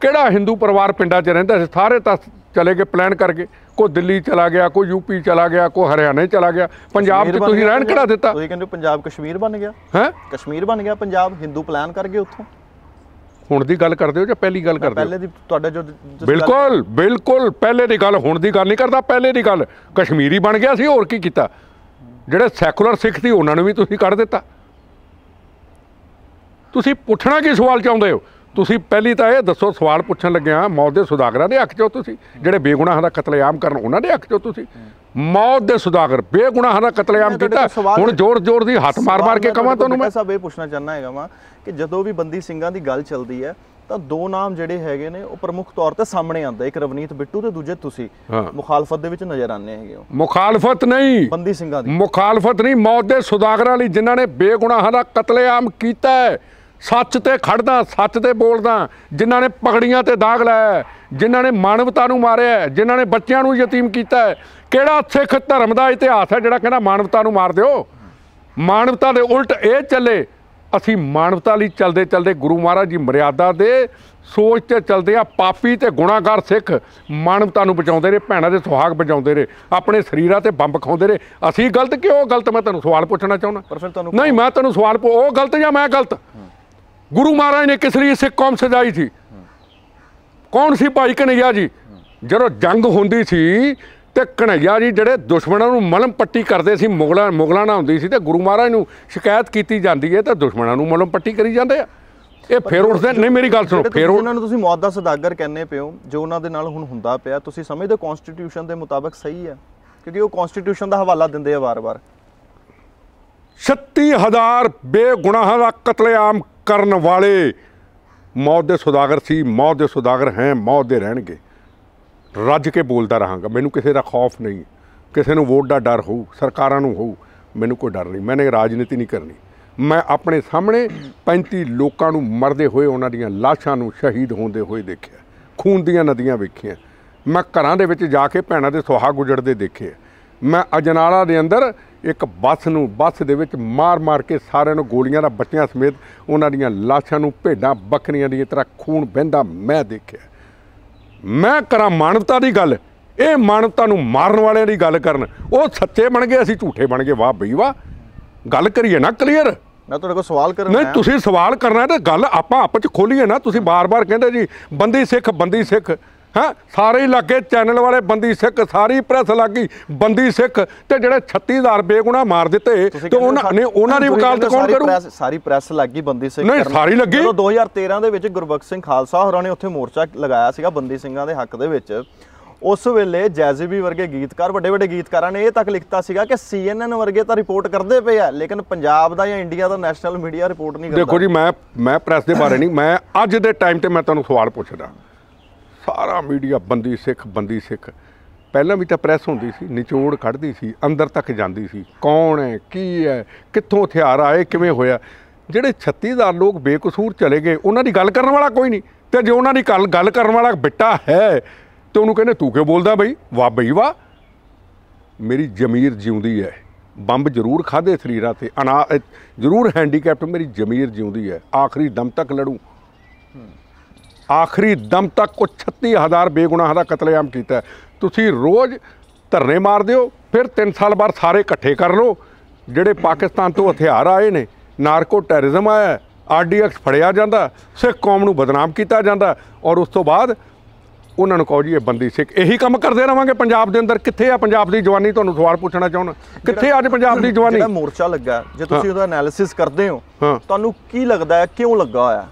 ਕਿਹੜਾ ਹਿੰਦੂ ਪਰਿਵਾਰ ਪਿੰਡਾਂ 'ਚ ਰਹਿੰਦਾ ਸੀ ਸਾਰੇ ਤਾਂ ਚਲੇ ਗਏ ਪਲਾਨ ਕਰਕੇ ਕੋਈ ਦਿੱਲੀ ਚਲਾ ਗਿਆ ਕੋਈ ਯੂਪੀ ਚਲਾ ਗਿਆ ਕੋਈ ਹਰਿਆਣਾ ਚਲਾ ਗਿਆ ਪੰਜਾਬ 'ਚ ਤੁਸੀਂ ਰਹਿਣ ਕਿਹੜਾ ਦਿੱਤਾ ਤੁਸੀਂ ਕਹਿੰਦੇ ਪੰਜਾਬ ਕਸ਼ਮੀਰ ਬਣ ਗਿਆ ਹੈ ਕਸ਼ਮੀਰ ਬਣ ਗਿਆ ਪੰਜਾਬ ਹਿੰਦੂ ਪਲਾਨ ਕਰ ਗਏ ਉੱਥੋਂ ਹੁਣ ਦੀ ਗੱਲ ਕਰਦੇ ਹੋ ਜਾਂ ਪਹਿਲੀ ਗੱਲ ਕਰਦੇ ਪਹਿਲੇ ਦੀ ਤੁਹਾਡਾ ਜੋ ਬਿਲਕੁਲ ਬਿਲਕੁਲ ਪਹਿਲੇ ਦੀ ਗੱਲ ਹੁਣ ਦੀ ਗੱਲ ਨਹੀਂ ਕਰਦਾ ਪਹਿਲੇ ਦੀ ਗੱਲ ਕਸ਼ਮੀਰੀ ਬਣ ਗਿਆ ਸੀ ਹੋਰ ਕੀ ਕੀਤਾ ਜਿਹੜੇ ਸੈਕੂਲਰ ਸਿੱਖ ਸੀ ਉਹਨਾਂ ਨੂੰ ਵੀ ਤੁਸੀਂ ਕੱਢ ਦਿੱਤਾ ਤੁਸੀਂ ਪੁੱਛਣਾ ਕੀ ਸਵਾਲ ਚਾਹੁੰਦੇ ਹੋ ਤੁਸੀਂ ਪਹਿਲੀ ਤਾਂ ਇਹ ਦੱਸੋ ਸਵਾਲ ਪੁੱਛਣ ਲੱਗਿਆ ਮੌਤ ਦੇ ਸੁਦਾਗਰਾਂ ਦੇ ਹੱਕ 'ਚੋਂ ਤੁਸੀਂ ਜਿਹੜੇ ਬੇਗੁਨਾਹਾਂ ਦਾ ਕਤਲੇਆਮ ਕਰਨ ਉਹਨਾਂ ਦੇ ਹੱਕ 'ਚੋਂ ਤੁਸੀਂ ਮੌਤ ਦੇ ਸੁਦਾਗਰ ਬੇਗੁਨਾਹਾਂ ਦਾ ਕਤਲੇਆਮ ਕੀਤਾ ਹੁਣ ਜ਼ੋਰ ਜ਼ੋਰ ਦੀ ਹੱਥ ਮਾਰ ਮਾਰ ਕੇ ਕਹਾਂ ਤੁਹਾਨੂੰ ਮੈਂ ਸਭ ਇਹ ਪੁੱਛਣਾ ਚਾਹਨਾ ਹੈਗਾ ਵਾ ਕਿ ਜਦੋਂ ਵੀ ਬੰਦੀ ਸਿੰਘਾਂ ਦੀ ਗੱਲ ਚੱਲਦੀ ਹੈ ਤਾਂ ਦੋ ਨਾਮ ਜਿਹੜੇ ਹੈਗੇ ਨੇ ਉਹ ਪ੍ਰਮੁੱਖ ਤੌਰ ਤੇ ਸਾਹਮਣੇ ਆਉਂਦਾ ਇੱਕ ਰਵਨੀਤ ਬਿੱਟੂ ਤੇ ਦੂਜੇ ਤੁਸੀਂ ਮੁਖਾਲਫਤ ਦੇ ਵਿੱਚ ਨਜ਼ਰ ਆਨੇ ਹੈਗੇ ਹੋ ਮੁਖਾਲਫਤ ਨਹੀਂ ਬੰਦੀ ਸਿੰਘਾਂ ਦੀ ਮੁਖਾਲਫਤ ਨਹੀਂ ਮੌਤ ਦੇ ਸੁਦਾਗਰਾਂ ਲਈ ਜਿਨ੍ਹਾਂ ਨੇ ਬੇਗੁਨਾਹਾਂ ਦਾ ਕਤਲੇਆਮ ਕੀਤਾ ਹੈ ਸੱਚ ਤੇ ਖੜਦਾ ਸੱਚ ਤੇ ਬੋਲਦਾ ਜਿਨ੍ਹਾਂ ਨੇ ਪਗੜੀਆਂ ਤੇ ਦਾਗ ਲਾਇਆ ਜਿਨ੍ਹਾਂ ਨੇ ਮਾਨਵਤਾ ਨੂੰ ਮਾਰਿਆ ਜਿਨ੍ਹਾਂ ਨੇ ਬੱਚਿਆਂ ਨੂੰ ਯਤੀਮ ਕੀਤਾ ਕਿਹੜਾ ਸਿੱਖ ਧਰਮ ਦਾ ਇਤਿਹਾਸ ਹੈ ਜਿਹੜਾ ਕਹਿੰਦਾ ਮਾਨਵਤਾ ਨੂੰ ਮਾਰ ਦਿਓ ਮਾਨਵਤਾ ਦੇ ਉਲਟ ਇਹ ਚੱਲੇ ਅਸੀਂ ਮਾਨਵਤਾ ਲਈ ਚਲਦੇ ਚਲਦੇ ਗੁਰੂ ਮਹਾਰਾਜ ਦੀ ਮਰਿਆਦਾ ਦੇ ਸੋਚ ਤੇ ਚਲਦੇ ਆ ਪਾਪੀ ਤੇ ਗੁਨਾਹਗਰ ਸਿੱਖ ਮਾਨਵਤਾ ਨੂੰ ਬਚਾਉਂਦੇ ਨੇ ਭੈਣਾਂ ਦੇ ਸੁਹਾਗ ਬਚਾਉਂਦੇ ਨੇ ਆਪਣੇ ਸਰੀਰਾਂ ਤੇ ਬੰਬ ਖਾਉਂਦੇ ਨੇ ਅਸੀਂ ਗਲਤ ਕਿਉਂ ਗਲਤ ਮੈਂ ਤੁਹਾਨੂੰ ਸਵਾਲ ਪੁੱਛਣਾ ਚਾਹੁੰਦਾ ਪਰ ਫਿਰ ਤੁਹਾਨੂੰ ਨਹੀਂ ਮੈਂ ਤੁਹਾਨੂੰ ਸਵਾਲ ਉਹ ਗਲਤ ਜਾਂ ਮੈਂ ਗਲਤ ਗੁਰੂ ਮਹਾਰਾਜ ਨੇ ਕਿਸ ਲਈ ਸਿੱਖ ਕੌਮ ਸਜਾਈ ਸੀ ਕੌਣ ਸੀ ਭਾਈ ਕਨਈਆ ਜੀ ਜਦੋਂ ਜੰਗ ਹੁੰਦੀ ਸੀ ਤੇ ਕਣਈਆ ਜੀ ਜਿਹੜੇ ਦੁਸ਼ਮਣਾਂ ਨੂੰ ਮਲਮ ਪੱਟੀ ਕਰਦੇ ਸੀ ਮੁਗਲਾਂ ਮੁਗਲਾਂ ਨਾਲ ਹੁੰਦੀ ਸੀ ਤੇ ਗੁਰੂ ਮਹਾਰਾਜ ਨੂੰ ਸ਼ਿਕਾਇਤ ਕੀਤੀ ਜਾਂਦੀ ਹੈ ਤਾਂ ਦੁਸ਼ਮਣਾਂ ਨੂੰ ਮਲਮ ਪੱਟੀ ਕਰੀ ਜਾਂਦੇ ਆ ਇਹ ਫੇਰ ਉੱਠਦੇ ਨਹੀਂ ਮੇਰੀ ਗੱਲ ਸੁਣੋ ਫੇਰ ਉਹਨਾਂ ਨੂੰ ਤੁਸੀਂ ਮੌਤ ਦਾ ਸਦਾਗਰ ਕਹਿੰਦੇ ਪਿਓ ਜੋ ਉਹਨਾਂ ਦੇ ਨਾਲ ਹੁਣ ਹੁੰਦਾ ਪਿਆ ਤੁਸੀਂ ਸਮਝਦੇ ਕਨਸਟੀਟਿਊਸ਼ਨ ਦੇ ਮੁਤਾਬਕ ਸਹੀ ਹੈ ਕਿਉਂਕਿ ਉਹ ਕਨਸਟੀਟਿਊਸ਼ਨ ਦਾ ਹਵਾਲਾ ਦਿੰਦੇ ਆ ਵਾਰ-ਵਾਰ 36000 ਬੇਗੁਨਾਹਾਂ ਦਾ ਕਤਲੇਆਮ ਕਰਨ ਵਾਲੇ ਮੌਤ ਦੇ ਸਦਾਗਰ ਸੀ ਮੌਤ ਦੇ ਸਦਾਗਰ ਹੈ ਮੌਤ ਦੇ ਰਹਿਣਗੇ ਰੱਜ ਕੇ ਬੋਲਦਾ ਰਹਾਂਗਾ ਮੈਨੂੰ ਕਿਸੇ ਦਾ ਖੌਫ ਨਹੀਂ ਕਿਸੇ ਨੂੰ ਵੋਟ ਦਾ ਡਰ ਹੋਊ ਸਰਕਾਰਾਂ ਨੂੰ ਹੋਊ ਮੈਨੂੰ ਕੋਈ ਡਰ ਨਹੀਂ ਮੈਨੇ ਰਾਜਨੀਤੀ ਨਹੀਂ ਕਰਨੀ ਮੈਂ ਆਪਣੇ ਸਾਹਮਣੇ 35 ਲੋਕਾਂ ਨੂੰ ਮਰਦੇ ਹੋਏ ਉਹਨਾਂ ਦੀਆਂ ਲਾਸ਼ਾਂ ਨੂੰ ਸ਼ਹੀਦ ਹੁੰਦੇ ਹੋਏ ਦੇਖਿਆ ਖੂਨ ਦੀਆਂ ਨਦੀਆਂ ਵੇਖੀਆਂ ਮੈਂ ਘਰਾਂ ਦੇ ਵਿੱਚ ਜਾ ਕੇ ਭੈਣਾਂ ਦੇ ਸੁਹਾਗ ਗੁਜੜਦੇ ਦੇਖੇ ਮੈਂ ਅਜਨਾਲਾ ਦੇ ਅੰਦਰ ਇੱਕ ਬੱਸ ਨੂੰ ਬੱਸ ਦੇ ਵਿੱਚ ਮਾਰ-ਮਾਰ ਕੇ ਸਾਰਿਆਂ ਨੂੰ ਗੋਲੀਆਂ ਦਾ ਬੱਚਿਆਂ ਸਮੇਤ ਉਹਨਾਂ ਦੀਆਂ ਲਾਸ਼ਾਂ ਨੂੰ ਭੇਡਾਂ ਬੱਕਰੀਆਂ ਦੀ ਤਰ੍ਹਾਂ ਖੂਨ ਵਹਿੰਦਾ ਮੈਂ ਦੇਖਿਆ ਮੈਂ ਕਰਾਂ ਮਾਨਵਤਾ ਦੀ ਗੱਲ ਇਹ ਮਾਨਵਤਾ ਨੂੰ ਮਾਰਨ ਵਾਲਿਆਂ ਦੀ ਗੱਲ ਕਰਨ ਉਹ ਸੱਚੇ ਬਣ ਗਏ ਅਸੀਂ ਝੂਠੇ ਬਣ ਗਏ ਵਾਹ ਬਈ ਵਾਹ ਗੱਲ ਕਰੀਏ ਨਾ ਕਲੀਅਰ ਮੈਂ ਤੁਹਾਡੇ ਕੋਲ ਸਵਾਲ ਕਰਨਾ ਨਹੀਂ ਤੁਸੀਂ ਸਵਾਲ ਕਰਨਾ ਤੇ ਗੱਲ ਆਪਾਂ ਆਪਸ ਚ ਖੋਲੀਏ ਨਾ ਤੁਸੀਂ ਬਾਰ-ਬਾਰ ਕਹਿੰਦੇ ਜੀ ਬੰਦੀ ਸਿੱਖ ਬੰਦੀ ਸਿੱਖ ਹਾਂ ਸਾਰੇ ਇਲਾਕੇ ਚੈਨਲ ਵਾਲੇ ਬੰਦੀ ਸਿੱਖ ਸਾਰੀ ਪ੍ਰੈਸ ਲੱਗੀ ਬੰਦੀ ਸਿੱਖ ਤੇ ਜਿਹੜੇ 36000 ਬੇਗੁਨਾਹ ਮਾਰ ਦਿੱਤੇ ਤੇ ਉਹਨਾਂ ਨੇ ਉਹਨਾਂ ਦੀ ਵਕਾਲਤ ਕੌਣ ਕਰੂ ਸਾਰੀ ਪ੍ਰੈਸ ਲੱਗੀ ਬੰਦੀ ਸਿੱਖ ਨਹੀਂ ਸਾਰੀ ਲੱਗੀ ਜਦੋਂ 2013 ਦੇ ਵਿੱਚ ਗੁਰਬਖਸ਼ ਸਿੰਘ ਖਾਲਸਾ ਹੋਰਾਂ ਨੇ ਉੱਥੇ ਮੋਰਚਾ ਲਗਾਇਆ ਸੀਗਾ ਬੰਦੀ ਸਿੰਘਾਂ ਦੇ ਹੱਕ ਦੇ ਵਿੱਚ ਉਸ ਵੇਲੇ ਜੈਜ਼ੀਬੀ ਵਰਗੇ ਗੀਤਕਾਰ ਵੱਡੇ ਵੱਡੇ ਗੀਤਕਾਰਾਂ ਨੇ ਇਹ ਤੱਕ ਲਿਖਤਾ ਸੀਗਾ ਕਿ ਸੀਐਨਐਨ ਵਰਗੇ ਤਾਂ ਰਿਪੋਰਟ ਕਰਦੇ ਪਏ ਆ ਲੇਕਿਨ ਪੰਜਾਬ ਦਾ ਜਾਂ ਇੰਡੀਆ ਦਾ ਨੈਸ਼ਨਲ ਮੀਡੀਆ ਰਿਪੋਰਟ ਨਹੀਂ ਕਰਦਾ ਦੇਖੋ ਜੀ ਮੈਂ ਮੈਂ ਪ੍ਰੈਸ ਦੇ ਬਾਰੇ ਨਹੀਂ ਮੈਂ ਅੱਜ ਦੇ ਟਾਈਮ ਤੇ ਮੈਂ ਤੁਹਾਨੂੰ ਸਵਾਲ ਪੁੱਛਦਾ ਸਾਰਾ ਮੀਡੀਆ ਬੰਦੀ ਸਿੱਖ ਬੰਦੀ ਸਿੱਖ ਪਹਿਲਾਂ ਵੀ ਤਾਂ ਪ੍ਰੈਸ ਹੁੰਦੀ ਸੀ ਨਿਚੋੜ ਕੱਢਦੀ ਸੀ ਅੰਦਰ ਤੱਕ ਜਾਂਦੀ ਸੀ ਕੌਣ ਹੈ ਕੀ ਹੈ ਕਿੱਥੋਂ ਹਥਿਆਰ ਆਏ ਕਿਵੇਂ ਹੋਇਆ ਜਿਹੜੇ 36000 ਲੋਕ ਬੇਕਸੂਰ ਚਲੇ ਗਏ ਉਹਨਾਂ ਦੀ ਗੱਲ ਕਰਨ ਵਾਲਾ ਕੋਈ ਨਹੀਂ ਤੇ ਜੇ ਉਹਨਾਂ ਦੀ ਗੱਲ ਗੱਲ ਕਰਨ ਵਾਲਾ ਬਿੱਟਾ ਹੈ ਤੇ ਉਹਨੂੰ ਕਹਿੰਦੇ ਤੂੰ ਕਿਉਂ ਬੋਲਦਾ ਬਈ ਵਾਹ ਬਈ ਵਾਹ ਮੇਰੀ ਜ਼ਮੀਰ ਜਿਉਂਦੀ ਹੈ ਬੰਬ ਜ਼ਰੂਰ ਖਾਦੇ ਸਰੀਰਾਂ ਤੇ ਅਨਾ ਜ਼ਰੂਰ ਹੈਂਡੀਕੈਪਟ ਮੇਰੀ ਜ਼ਮੀਰ ਜਿਉਂਦੀ ਹੈ ਆਖਰੀ ਦਮ ਤੱਕ ਲੜੂ ਆਖਰੀ ਦਮ ਤੱਕ ਉਹ 36000 ਬੇਗੁਨਾਹ ਦਾ ਕਤਲੇਆਮ ਕੀਤਾ ਤੁਸੀਂ ਰੋਜ਼ ਧਰਨੇ ਮਾਰ ਦਿਓ ਫਿਰ 3 ਸਾਲ ਬਾਅਦ ਸਾਰੇ ਇਕੱਠੇ ਕਰ ਲਓ ਜਿਹੜੇ ਪਾਕਿਸਤਾਨ ਤੋਂ ਹਥਿਆਰ ਆਏ ਨੇ ਨਾਰਕੋ ਟੈਰਰਿਜ਼ਮ ਆਇਆ ਆਰਡੀਐਕਸ ਫੜਿਆ ਜਾਂਦਾ ਸਿੱਖ ਕੌਮ ਨੂੰ ਬਦਨਾਮ ਕੀਤਾ ਜਾਂਦਾ ਔਰ ਉਸ ਤੋਂ ਬਾਅਦ ਉਹਨਾਂ ਨੂੰ ਕਹੋ ਜੀ ਇਹ ਬੰਦੀ ਸਿੱਖ ਇਹੀ ਕੰਮ ਕਰਦੇ ਰਵਾਂਗੇ ਪੰਜਾਬ ਦੇ ਅੰਦਰ ਕਿੱਥੇ ਆ ਪੰਜਾਬ ਦੀ ਜਵਾਨੀ ਤੁਹਾਨੂੰ ਸਵਾਲ ਪੁੱਛਣਾ ਚਾਹੁੰਦਾ ਕਿੱਥੇ ਅੱਜ ਪੰਜਾਬ ਦੀ ਜਵਾਨੀ ਜਿਹੜਾ ਮੋਰਚਾ ਲੱਗਾ ਜੇ ਤੁਸੀਂ ਉਹਦਾ ਐਨਾਲਿਸਿਸ ਕਰਦੇ ਹੋ ਤੁਹਾਨੂੰ ਕੀ ਲੱਗਦਾ ਹੈ ਕਿਉਂ ਲੱਗਾ ਹੋਇਆ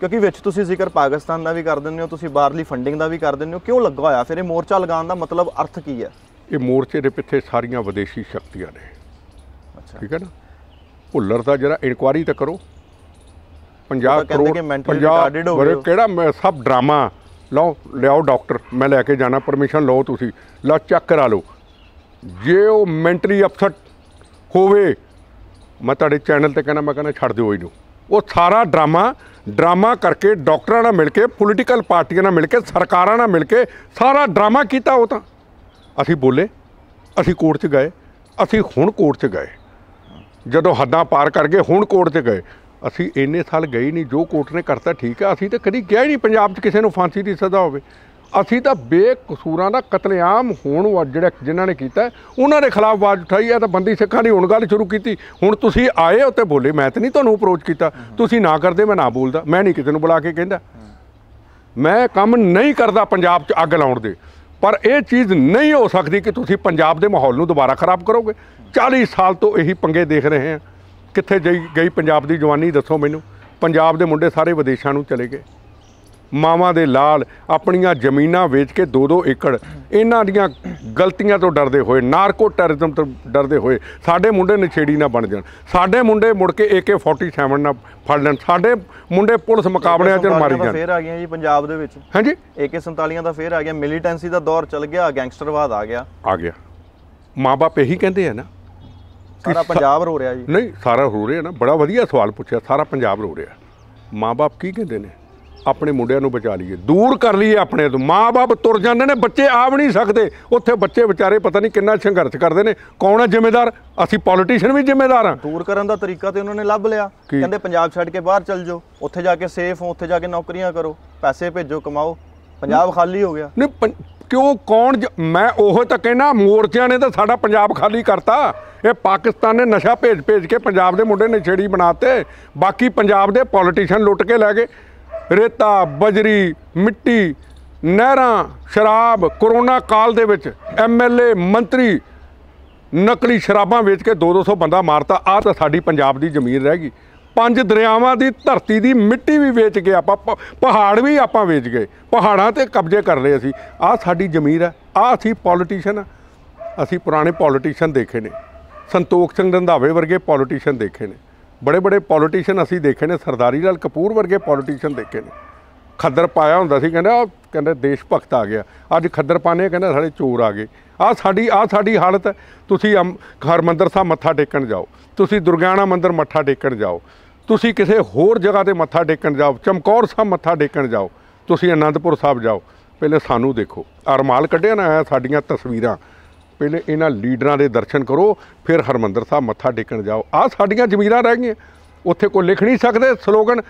ਕਿਉਂਕਿ ਵਿੱਚ ਤੁਸੀਂ ਜ਼ਿਕਰ ਪਾਕਿਸਤਾਨ ਦਾ ਵੀ ਕਰ ਦਿੰਦੇ ਹੋ ਤੁਸੀਂ ਬਾਹਰਲੀ ਫੰਡਿੰਗ ਦਾ ਵੀ ਕਰ ਦਿੰਦੇ ਹੋ ਕਿਉਂ ਲੱਗਾ ਹੋਇਆ ਫਿਰ ਇਹ ਮੋਰਚਾ ਲਗਾਉਣ ਦਾ ਮਤਲਬ ਅਰਥ ਕੀ ਹੈ ਇਹ ਮੋਰਚੇ ਦੇ ਪਿੱਛੇ ਸਾਰੀਆਂ ਵਿਦੇਸ਼ੀ ਸ਼ਕਤੀਆਂ ਨੇ ਅੱਛਾ ਠੀਕ ਹੈ ਨਾ ਭੁੱਲਰ ਦਾ ਜਿਹੜਾ ਇਨਕੁਆਰੀ ਤਾਂ ਕਰੋ 50 ਕਰੋੜ 50 ਬਰੇ ਕਿਹੜਾ ਸਭ ਡਰਾਮਾ ਲਓ ਲਿਆਓ ਡਾਕਟਰ ਮੈਂ ਲੈ ਕੇ ਜਾਣਾ ਪਰਮਿਸ਼ਨ ਲਓ ਤੁਸੀਂ ਲਓ ਚੈੱਕ ਕਰਾ ਲਓ ਜੇ ਉਹ ਮੈਂਟਲੀ ਅਪਸੈਟ ਹੋਵੇ ਮੈਂ ਤੁਹਾਡੇ ਚੈਨਲ ਤੇ ਕਹਿੰਦਾ ਮੈਂ ਕਹਿੰਦਾ ਛੱਡ ਦਿਓ ਇਹਨੂੰ ਉਹ ਸਾਰਾ ਡਰਾਮਾ ਡਰਾਮਾ ਕਰਕੇ ਡਾਕਟਰਾਂ ਨਾਲ ਮਿਲ ਕੇ ਪੋਲੀਟੀਕਲ ਪਾਰਟੀਆਂ ਨਾਲ ਮਿਲ ਕੇ ਸਰਕਾਰਾਂ ਨਾਲ ਮਿਲ ਕੇ ਸਾਰਾ ਡਰਾਮਾ ਕੀਤਾ ਉਹ ਤਾਂ ਅਸੀਂ ਬੋਲੇ ਅਸੀਂ ਕੋਰਟ 'ਚ ਗਏ ਅਸੀਂ ਹੁਣ ਕੋਰਟ 'ਚ ਗਏ ਜਦੋਂ ਹੱਦਾਂ ਪਾਰ ਕਰ ਗਏ ਹੁਣ ਕੋਰਟ 'ਚ ਗਏ ਅਸੀਂ ਇੰਨੇ ਸਾਲ ਗਏ ਨਹੀਂ ਜੋ ਕੋਰਟ ਨੇ ਕਰਤਾ ਠੀਕ ਹੈ ਅਸੀਂ ਤਾਂ ਕਦੀ ਗਿਆ ਹੀ ਨਹੀਂ ਪੰਜਾਬ 'ਚ ਕਿਸੇ ਨੂੰ ਫਾਂਸੀ ਦੀ ਸਜ਼ਾ ਹੋਵੇ ਅਸੀਂ ਤਾਂ ਬੇਕਸੂਰਾਂ ਦਾ ਕਤਲੇਆਮ ਹੋਣ ਵਾ ਜਿਹੜਾ ਜਿਨ੍ਹਾਂ ਨੇ ਕੀਤਾ ਉਹਨਾਂ ਦੇ ਖਿਲਾਫ ਆਵਾਜ਼ ਉਠਾਈ ਆ ਤਾਂ ਬੰਦੀ ਸਿੱਖਾਂ ਦੀ ਹੁਣ ਗੱਲ ਸ਼ੁਰੂ ਕੀਤੀ ਹੁਣ ਤੁਸੀਂ ਆਏ ਹੋ ਤੇ ਬੋਲੇ ਮੈਂ ਤਾਂ ਨਹੀਂ ਤੁਹਾਨੂੰ ਅਪਰੋਚ ਕੀਤਾ ਤੁਸੀਂ ਨਾ ਕਰਦੇ ਮੈਂ ਨਾ ਬੋਲਦਾ ਮੈਂ ਨਹੀਂ ਕਿਸੇ ਨੂੰ ਬੁਲਾ ਕੇ ਕਹਿੰਦਾ ਮੈਂ ਕੰਮ ਨਹੀਂ ਕਰਦਾ ਪੰਜਾਬ 'ਚ ਅੱਗ ਲਾਉਣ ਦੇ ਪਰ ਇਹ ਚੀਜ਼ ਨਹੀਂ ਹੋ ਸਕਦੀ ਕਿ ਤੁਸੀਂ ਪੰਜਾਬ ਦੇ ਮਾਹੌਲ ਨੂੰ ਦੁਬਾਰਾ ਖਰਾਬ ਕਰੋਗੇ 40 ਸਾਲ ਤੋਂ ਇਹੀ ਪੰਗੇ ਦੇਖ ਰਹੇ ਹਾਂ ਕਿੱਥੇ ਗਈ ਪੰਜਾਬ ਦੀ ਜਵਾਨੀ ਦੱਸੋ ਮੈਨੂੰ ਪੰਜਾਬ ਦੇ ਮੁੰਡੇ ਸਾਰੇ ਵਿਦੇਸ਼ਾਂ ਨੂੰ ਚਲੇ ਗਏ ਮਾਵਾਂ ਦੇ ਲਾਲ ਆਪਣੀਆਂ ਜ਼ਮੀਨਾਂ ਵੇਚ ਕੇ 2-2 ਏਕੜ ਇਹਨਾਂ ਦੀਆਂ ਗਲਤੀਆਂ ਤੋਂ ਡਰਦੇ ਹੋਏ ਨਾਰਕੋ ਟੈਰਰਿਜ਼ਮ ਤੋਂ ਡਰਦੇ ਹੋਏ ਸਾਡੇ ਮੁੰਡੇ ਨਿਛੇੜੀ ਨਾ ਬਣ ਜਾਣ ਸਾਡੇ ਮੁੰਡੇ ਮੁੜ ਕੇ AK47 ਨਾ ਫੜ ਲੈਣ ਸਾਡੇ ਮੁੰਡੇ ਪੁਲਿਸ ਮੁਕਾਬਲਿਆਂ 'ਚ ਮਾਰੀ ਜਾਣ ਫੇਰ ਆ ਗਈਆਂ ਜੀ ਪੰਜਾਬ ਦੇ ਵਿੱਚ ਹਾਂਜੀ AK47 ਦਾ ਫੇਰ ਆ ਗਿਆ ਮਿਲੀਟੈਂਸੀ ਦਾ ਦੌਰ ਚੱਲ ਗਿਆ ਗੈਂਗਸਟਰਵਾਦ ਆ ਗਿਆ ਆ ਗਿਆ ਮਾਪੇ ਇਹੀ ਕਹਿੰਦੇ ਆ ਨਾ ਸਾਰਾ ਪੰਜਾਬ ਰੋ ਰਿਹਾ ਜੀ ਨਹੀਂ ਸਾਰਾ ਰੋ ਰਿਹਾ ਨਾ ਬੜਾ ਵਧੀਆ ਸਵਾਲ ਪੁੱਛਿਆ ਸਾਰਾ ਪੰਜਾਬ ਰੋ ਰਿਹਾ ਮਾਪੇ ਕੀ ਕਹਿੰਦੇ ਨੇ ਆਪਣੇ ਮੁੰਡਿਆਂ ਨੂੰ ਬਚਾ ਲਈਏ ਦੂਰ ਕਰ ਲਈਏ ਆਪਣੇ ਤੋਂ ਮਾਪੇ ਤੁਰ ਜਾਂਦੇ ਨੇ ਬੱਚੇ ਆ ਵੀ ਨਹੀਂ ਸਕਦੇ ਉੱਥੇ ਬੱਚੇ ਵਿਚਾਰੇ ਪਤਾ ਨਹੀਂ ਕਿੰਨਾ ਸੰਘਰਸ਼ ਕਰਦੇ ਨੇ ਕੌਣ ਹੈ ਜ਼ਿੰਮੇਦਾਰ ਅਸੀਂ ਪੋਲੀਟੀਸ਼ੀਅਨ ਵੀ ਜ਼ਿੰਮੇਦਾਰ ਹਾਂ ਦੂਰ ਕਰਨ ਦਾ ਤਰੀਕਾ ਤੇ ਉਹਨਾਂ ਨੇ ਲੱਭ ਲਿਆ ਕਹਿੰਦੇ ਪੰਜਾਬ ਛੱਡ ਕੇ ਬਾਹਰ ਚੱਲ ਜਾਓ ਉੱਥੇ ਜਾ ਕੇ ਸੇਫ ਹੋ ਉੱਥੇ ਜਾ ਕੇ ਨੌਕਰੀਆਂ ਕਰੋ ਪੈਸੇ ਭੇਜੋ ਕਮਾਓ ਪੰਜਾਬ ਖਾਲੀ ਹੋ ਗਿਆ ਨਹੀਂ ਕਿਉਂ ਕੌਣ ਮੈਂ ਉਹ ਤਾਂ ਕਹਿਣਾ ਮੋਰਚਿਆਂ ਨੇ ਤਾਂ ਸਾਡਾ ਪੰਜਾਬ ਖਾਲੀ ਕਰਤਾ ਇਹ ਪਾਕਿਸਤਾਨ ਨੇ ਨਸ਼ਾ ਭੇਜ ਭੇਜ ਕੇ ਪੰਜਾਬ ਦੇ ਮੁੰਡੇ ਨੇ ਛੇੜੀ ਬਣਾਤੇ ਬਾਕੀ ਪੰਜਾਬ ਦੇ ਪੋਲੀਟੀਸ਼ੀਅਨ ਲੁੱਟ ਕੇ ਲੈ ਗਏ ਰੇਤਾ ਬਜਰੀ ਮਿੱਟੀ ਨਹਿਰਾਂ ਸ਼ਰਾਬ ਕਰੋਨਾ ਕਾਲ ਦੇ ਵਿੱਚ ਐਮਐਲਏ ਮੰਤਰੀ ਨਕਲੀ ਸ਼ਰਾਬਾਂ ਵੇਚ ਕੇ 2-200 ਬੰਦਾ ਮਾਰਤਾ ਆ ਤਾਂ ਸਾਡੀ ਪੰਜਾਬ ਦੀ ਜ਼ਮੀਰ ਰਹਿ ਗਈ ਪੰਜ ਦਰਿਆਵਾਂ ਦੀ ਧਰਤੀ ਦੀ ਮਿੱਟੀ ਵੀ ਵੇਚ ਕੇ ਆਪਾਂ ਪਹਾੜ ਵੀ ਆਪਾਂ ਵੇਚ ਗਏ ਪਹਾੜਾਂ ਤੇ ਕਬਜ਼ੇ ਕਰ ਲਏ ਅਸੀਂ ਆ ਸਾਡੀ ਜ਼ਮੀਰ ਹੈ ਆ ਅਸੀਂ ਪੋਲੀਟੀਸ਼ੀਅਨ ਅਸੀਂ ਪੁਰਾਣੇ ਪੋਲੀਟੀਸ਼ੀਅਨ ਦੇਖੇ ਨੇ ਸੰਤੋਖ ਸਿੰਘ ਰੰਧਾਵੇ ਵਰਗੇ ਪੋਲੀਟੀਸ਼ੀਅਨ ਦੇਖੇ ਨੇ ਬੜੇ ਬੜੇ ਪੋਲੀਟੀਸ਼ੀਅਨ ਅਸੀਂ ਦੇਖੇ ਨੇ ਸਰਦਾਰੀ ਲਾਲ ਕਪੂਰ ਵਰਗੇ ਪੋਲੀਟੀਸ਼ੀਅਨ ਦੇਖੇ ਨੇ ਖੱਦਰ ਪਾਇਆ ਹੁੰਦਾ ਸੀ ਕਹਿੰਦਾ ਕਹਿੰਦਾ ਦੇਸ਼ ਭਗਤ ਆ ਗਿਆ ਅੱਜ ਖੱਦਰ ਪਾਣੇ ਕਹਿੰਦਾ ਸਾਡੇ ਚੋਰ ਆ ਗਏ ਆ ਸਾਡੀ ਆ ਸਾਡੀ ਹਾਲਤ ਹੈ ਤੁਸੀਂ ਹਰਮੰਦਰ ਸਾਹਿਬ ਮੱਥਾ ਟੇਕਣ ਜਾਓ ਤੁਸੀਂ ਦੁਰਗਿਆਣਾ ਮੰਦਿਰ ਮੱਥਾ ਟੇਕਣ ਜਾਓ ਤੁਸੀਂ ਕਿਸੇ ਹੋਰ ਜਗ੍ਹਾ ਤੇ ਮੱਥਾ ਟੇਕਣ ਜਾਓ ਚਮਕੌਰ ਸਾਹਿਬ ਮੱਥਾ ਟੇਕਣ ਜਾਓ ਤੁਸੀਂ ਅਨੰਦਪੁਰ ਸਾਹਿਬ ਜਾਓ ਪਹਿਲੇ ਸਾਨੂੰ ਦੇਖੋ ਅਰਮਾਲ ਕੱਢਿਆ ਨਾ ਸਾਡੀਆਂ ਤਸਵੀਰਾਂ ਪਹਿਲੇ ਇਹਨਾਂ ਲੀਡਰਾਂ ਦੇ ਦਰਸ਼ਨ ਕਰੋ ਫਿਰ ਹਰਮੰਦਰ ਸਾਹਿਬ ਮੱਥਾ ਟੇਕਣ ਜਾਓ ਆ ਸਾਡੀਆਂ ਜ਼ਮੀਰਾਂ ਰਹਿ ਗਈਆਂ ਉੱਥੇ ਕੋਈ ਲਿਖ ਨਹੀਂ ਸਕਦੇ ਸਲੋਗਨ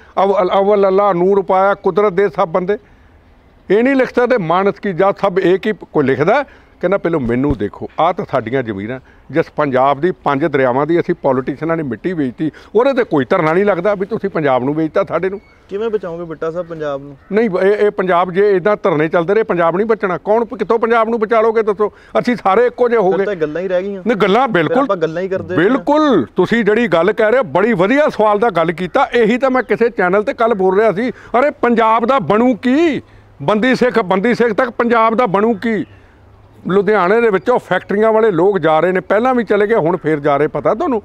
ਅਵਲ ਅੱਲਾ ਨੂਰ ਪਾਇਆ ਕੁਦਰਤ ਦੇ ਸਭ ਬੰਦੇ ਇਹ ਨਹੀਂ ਲਿਖਦਾ ਤੇ ਮਾਨਸ ਕੀ ਜਾਤ ਸਭ ਇੱਕ ਹੀ ਕੋਈ ਲਿਖਦਾ ਕਹਿੰਦਾ ਪਹਿਲੋ ਮੈਨੂੰ ਦੇਖੋ ਆ ਤਾਂ ਸਾਡੀਆਂ ਜ਼ਮੀਰਾਂ ਜਿਸ ਪੰਜਾਬ ਦੀ ਪੰਜ ਦਰਿਆਵਾਂ ਦੀ ਅਸੀਂ ਪੋਲੀਟੀਸ਼ੀਅਨਾਂ ਨੇ ਮਿੱਟੀ ਵੇਚਤੀ ਉਹਦੇ ਤੇ ਕੋਈ ਧਰਨਾ ਨਹੀਂ ਲੱਗਦਾ ਵੀ ਤੁਸੀਂ ਪੰਜਾਬ ਨੂੰ ਵੇਚਤਾ ਸਾਡੇ ਨੂੰ ਕਿਵੇਂ ਬਚਾਉਂਗੇ ਬਿੱਟਾ ਸਾਹਿਬ ਪੰਜਾਬ ਨੂੰ ਨਹੀਂ ਇਹ ਇਹ ਪੰਜਾਬ ਜੇ ਇਦਾਂ ਧਰਨੇ ਚੱਲਦੇ ਰਹੇ ਪੰਜਾਬ ਨਹੀਂ ਬਚਣਾ ਕੌਣ ਕਿੱਥੋਂ ਪੰਜਾਬ ਨੂੰ ਬਚਾ ਲੋਗੇ ਦੱਸੋ ਅਸੀਂ ਸਾਰੇ ਇੱਕੋ ਜਿਹੇ ਹੋਗੇ ਤਾਂ ਗੱਲਾਂ ਹੀ ਰਹਿ ਗਈਆਂ ਨਹੀਂ ਗੱਲਾਂ ਬਿਲਕੁਲ ਆਪਾਂ ਗੱਲਾਂ ਹੀ ਕਰਦੇ ਬਿਲਕੁਲ ਤੁਸੀਂ ਜਿਹੜੀ ਗੱਲ ਕਹਿ ਰਹੇ ਬੜੀ ਵਧੀਆ ਸਵਾਲ ਦਾ ਗੱਲ ਕੀਤਾ ਇਹੀ ਤਾਂ ਮੈਂ ਕਿਸੇ ਚੈਨਲ ਤੇ ਕੱਲ ਬੋਲ ਰਿਹਾ ਸੀ ਅਰੇ ਪੰਜਾਬ ਦਾ ਬਣੂ ਕੀ ਬੰਦੀ ਸਿੱਖ ਬੰਦੀ ਸਿੱਖ ਤੱਕ ਪੰਜਾਬ ਦਾ ਬਣੂ ਕੀ ਲੁਧਿਆਣੇ ਦੇ ਵਿੱਚੋਂ ਫੈਕਟਰੀਆਂ ਵਾਲੇ ਲੋਕ ਜਾ ਰਹੇ ਨੇ ਪਹਿਲਾਂ ਵੀ ਚਲੇ ਗਏ ਹੁਣ ਫੇਰ ਜਾ ਰਹੇ ਪਤਾ ਤੁਹਾਨੂੰ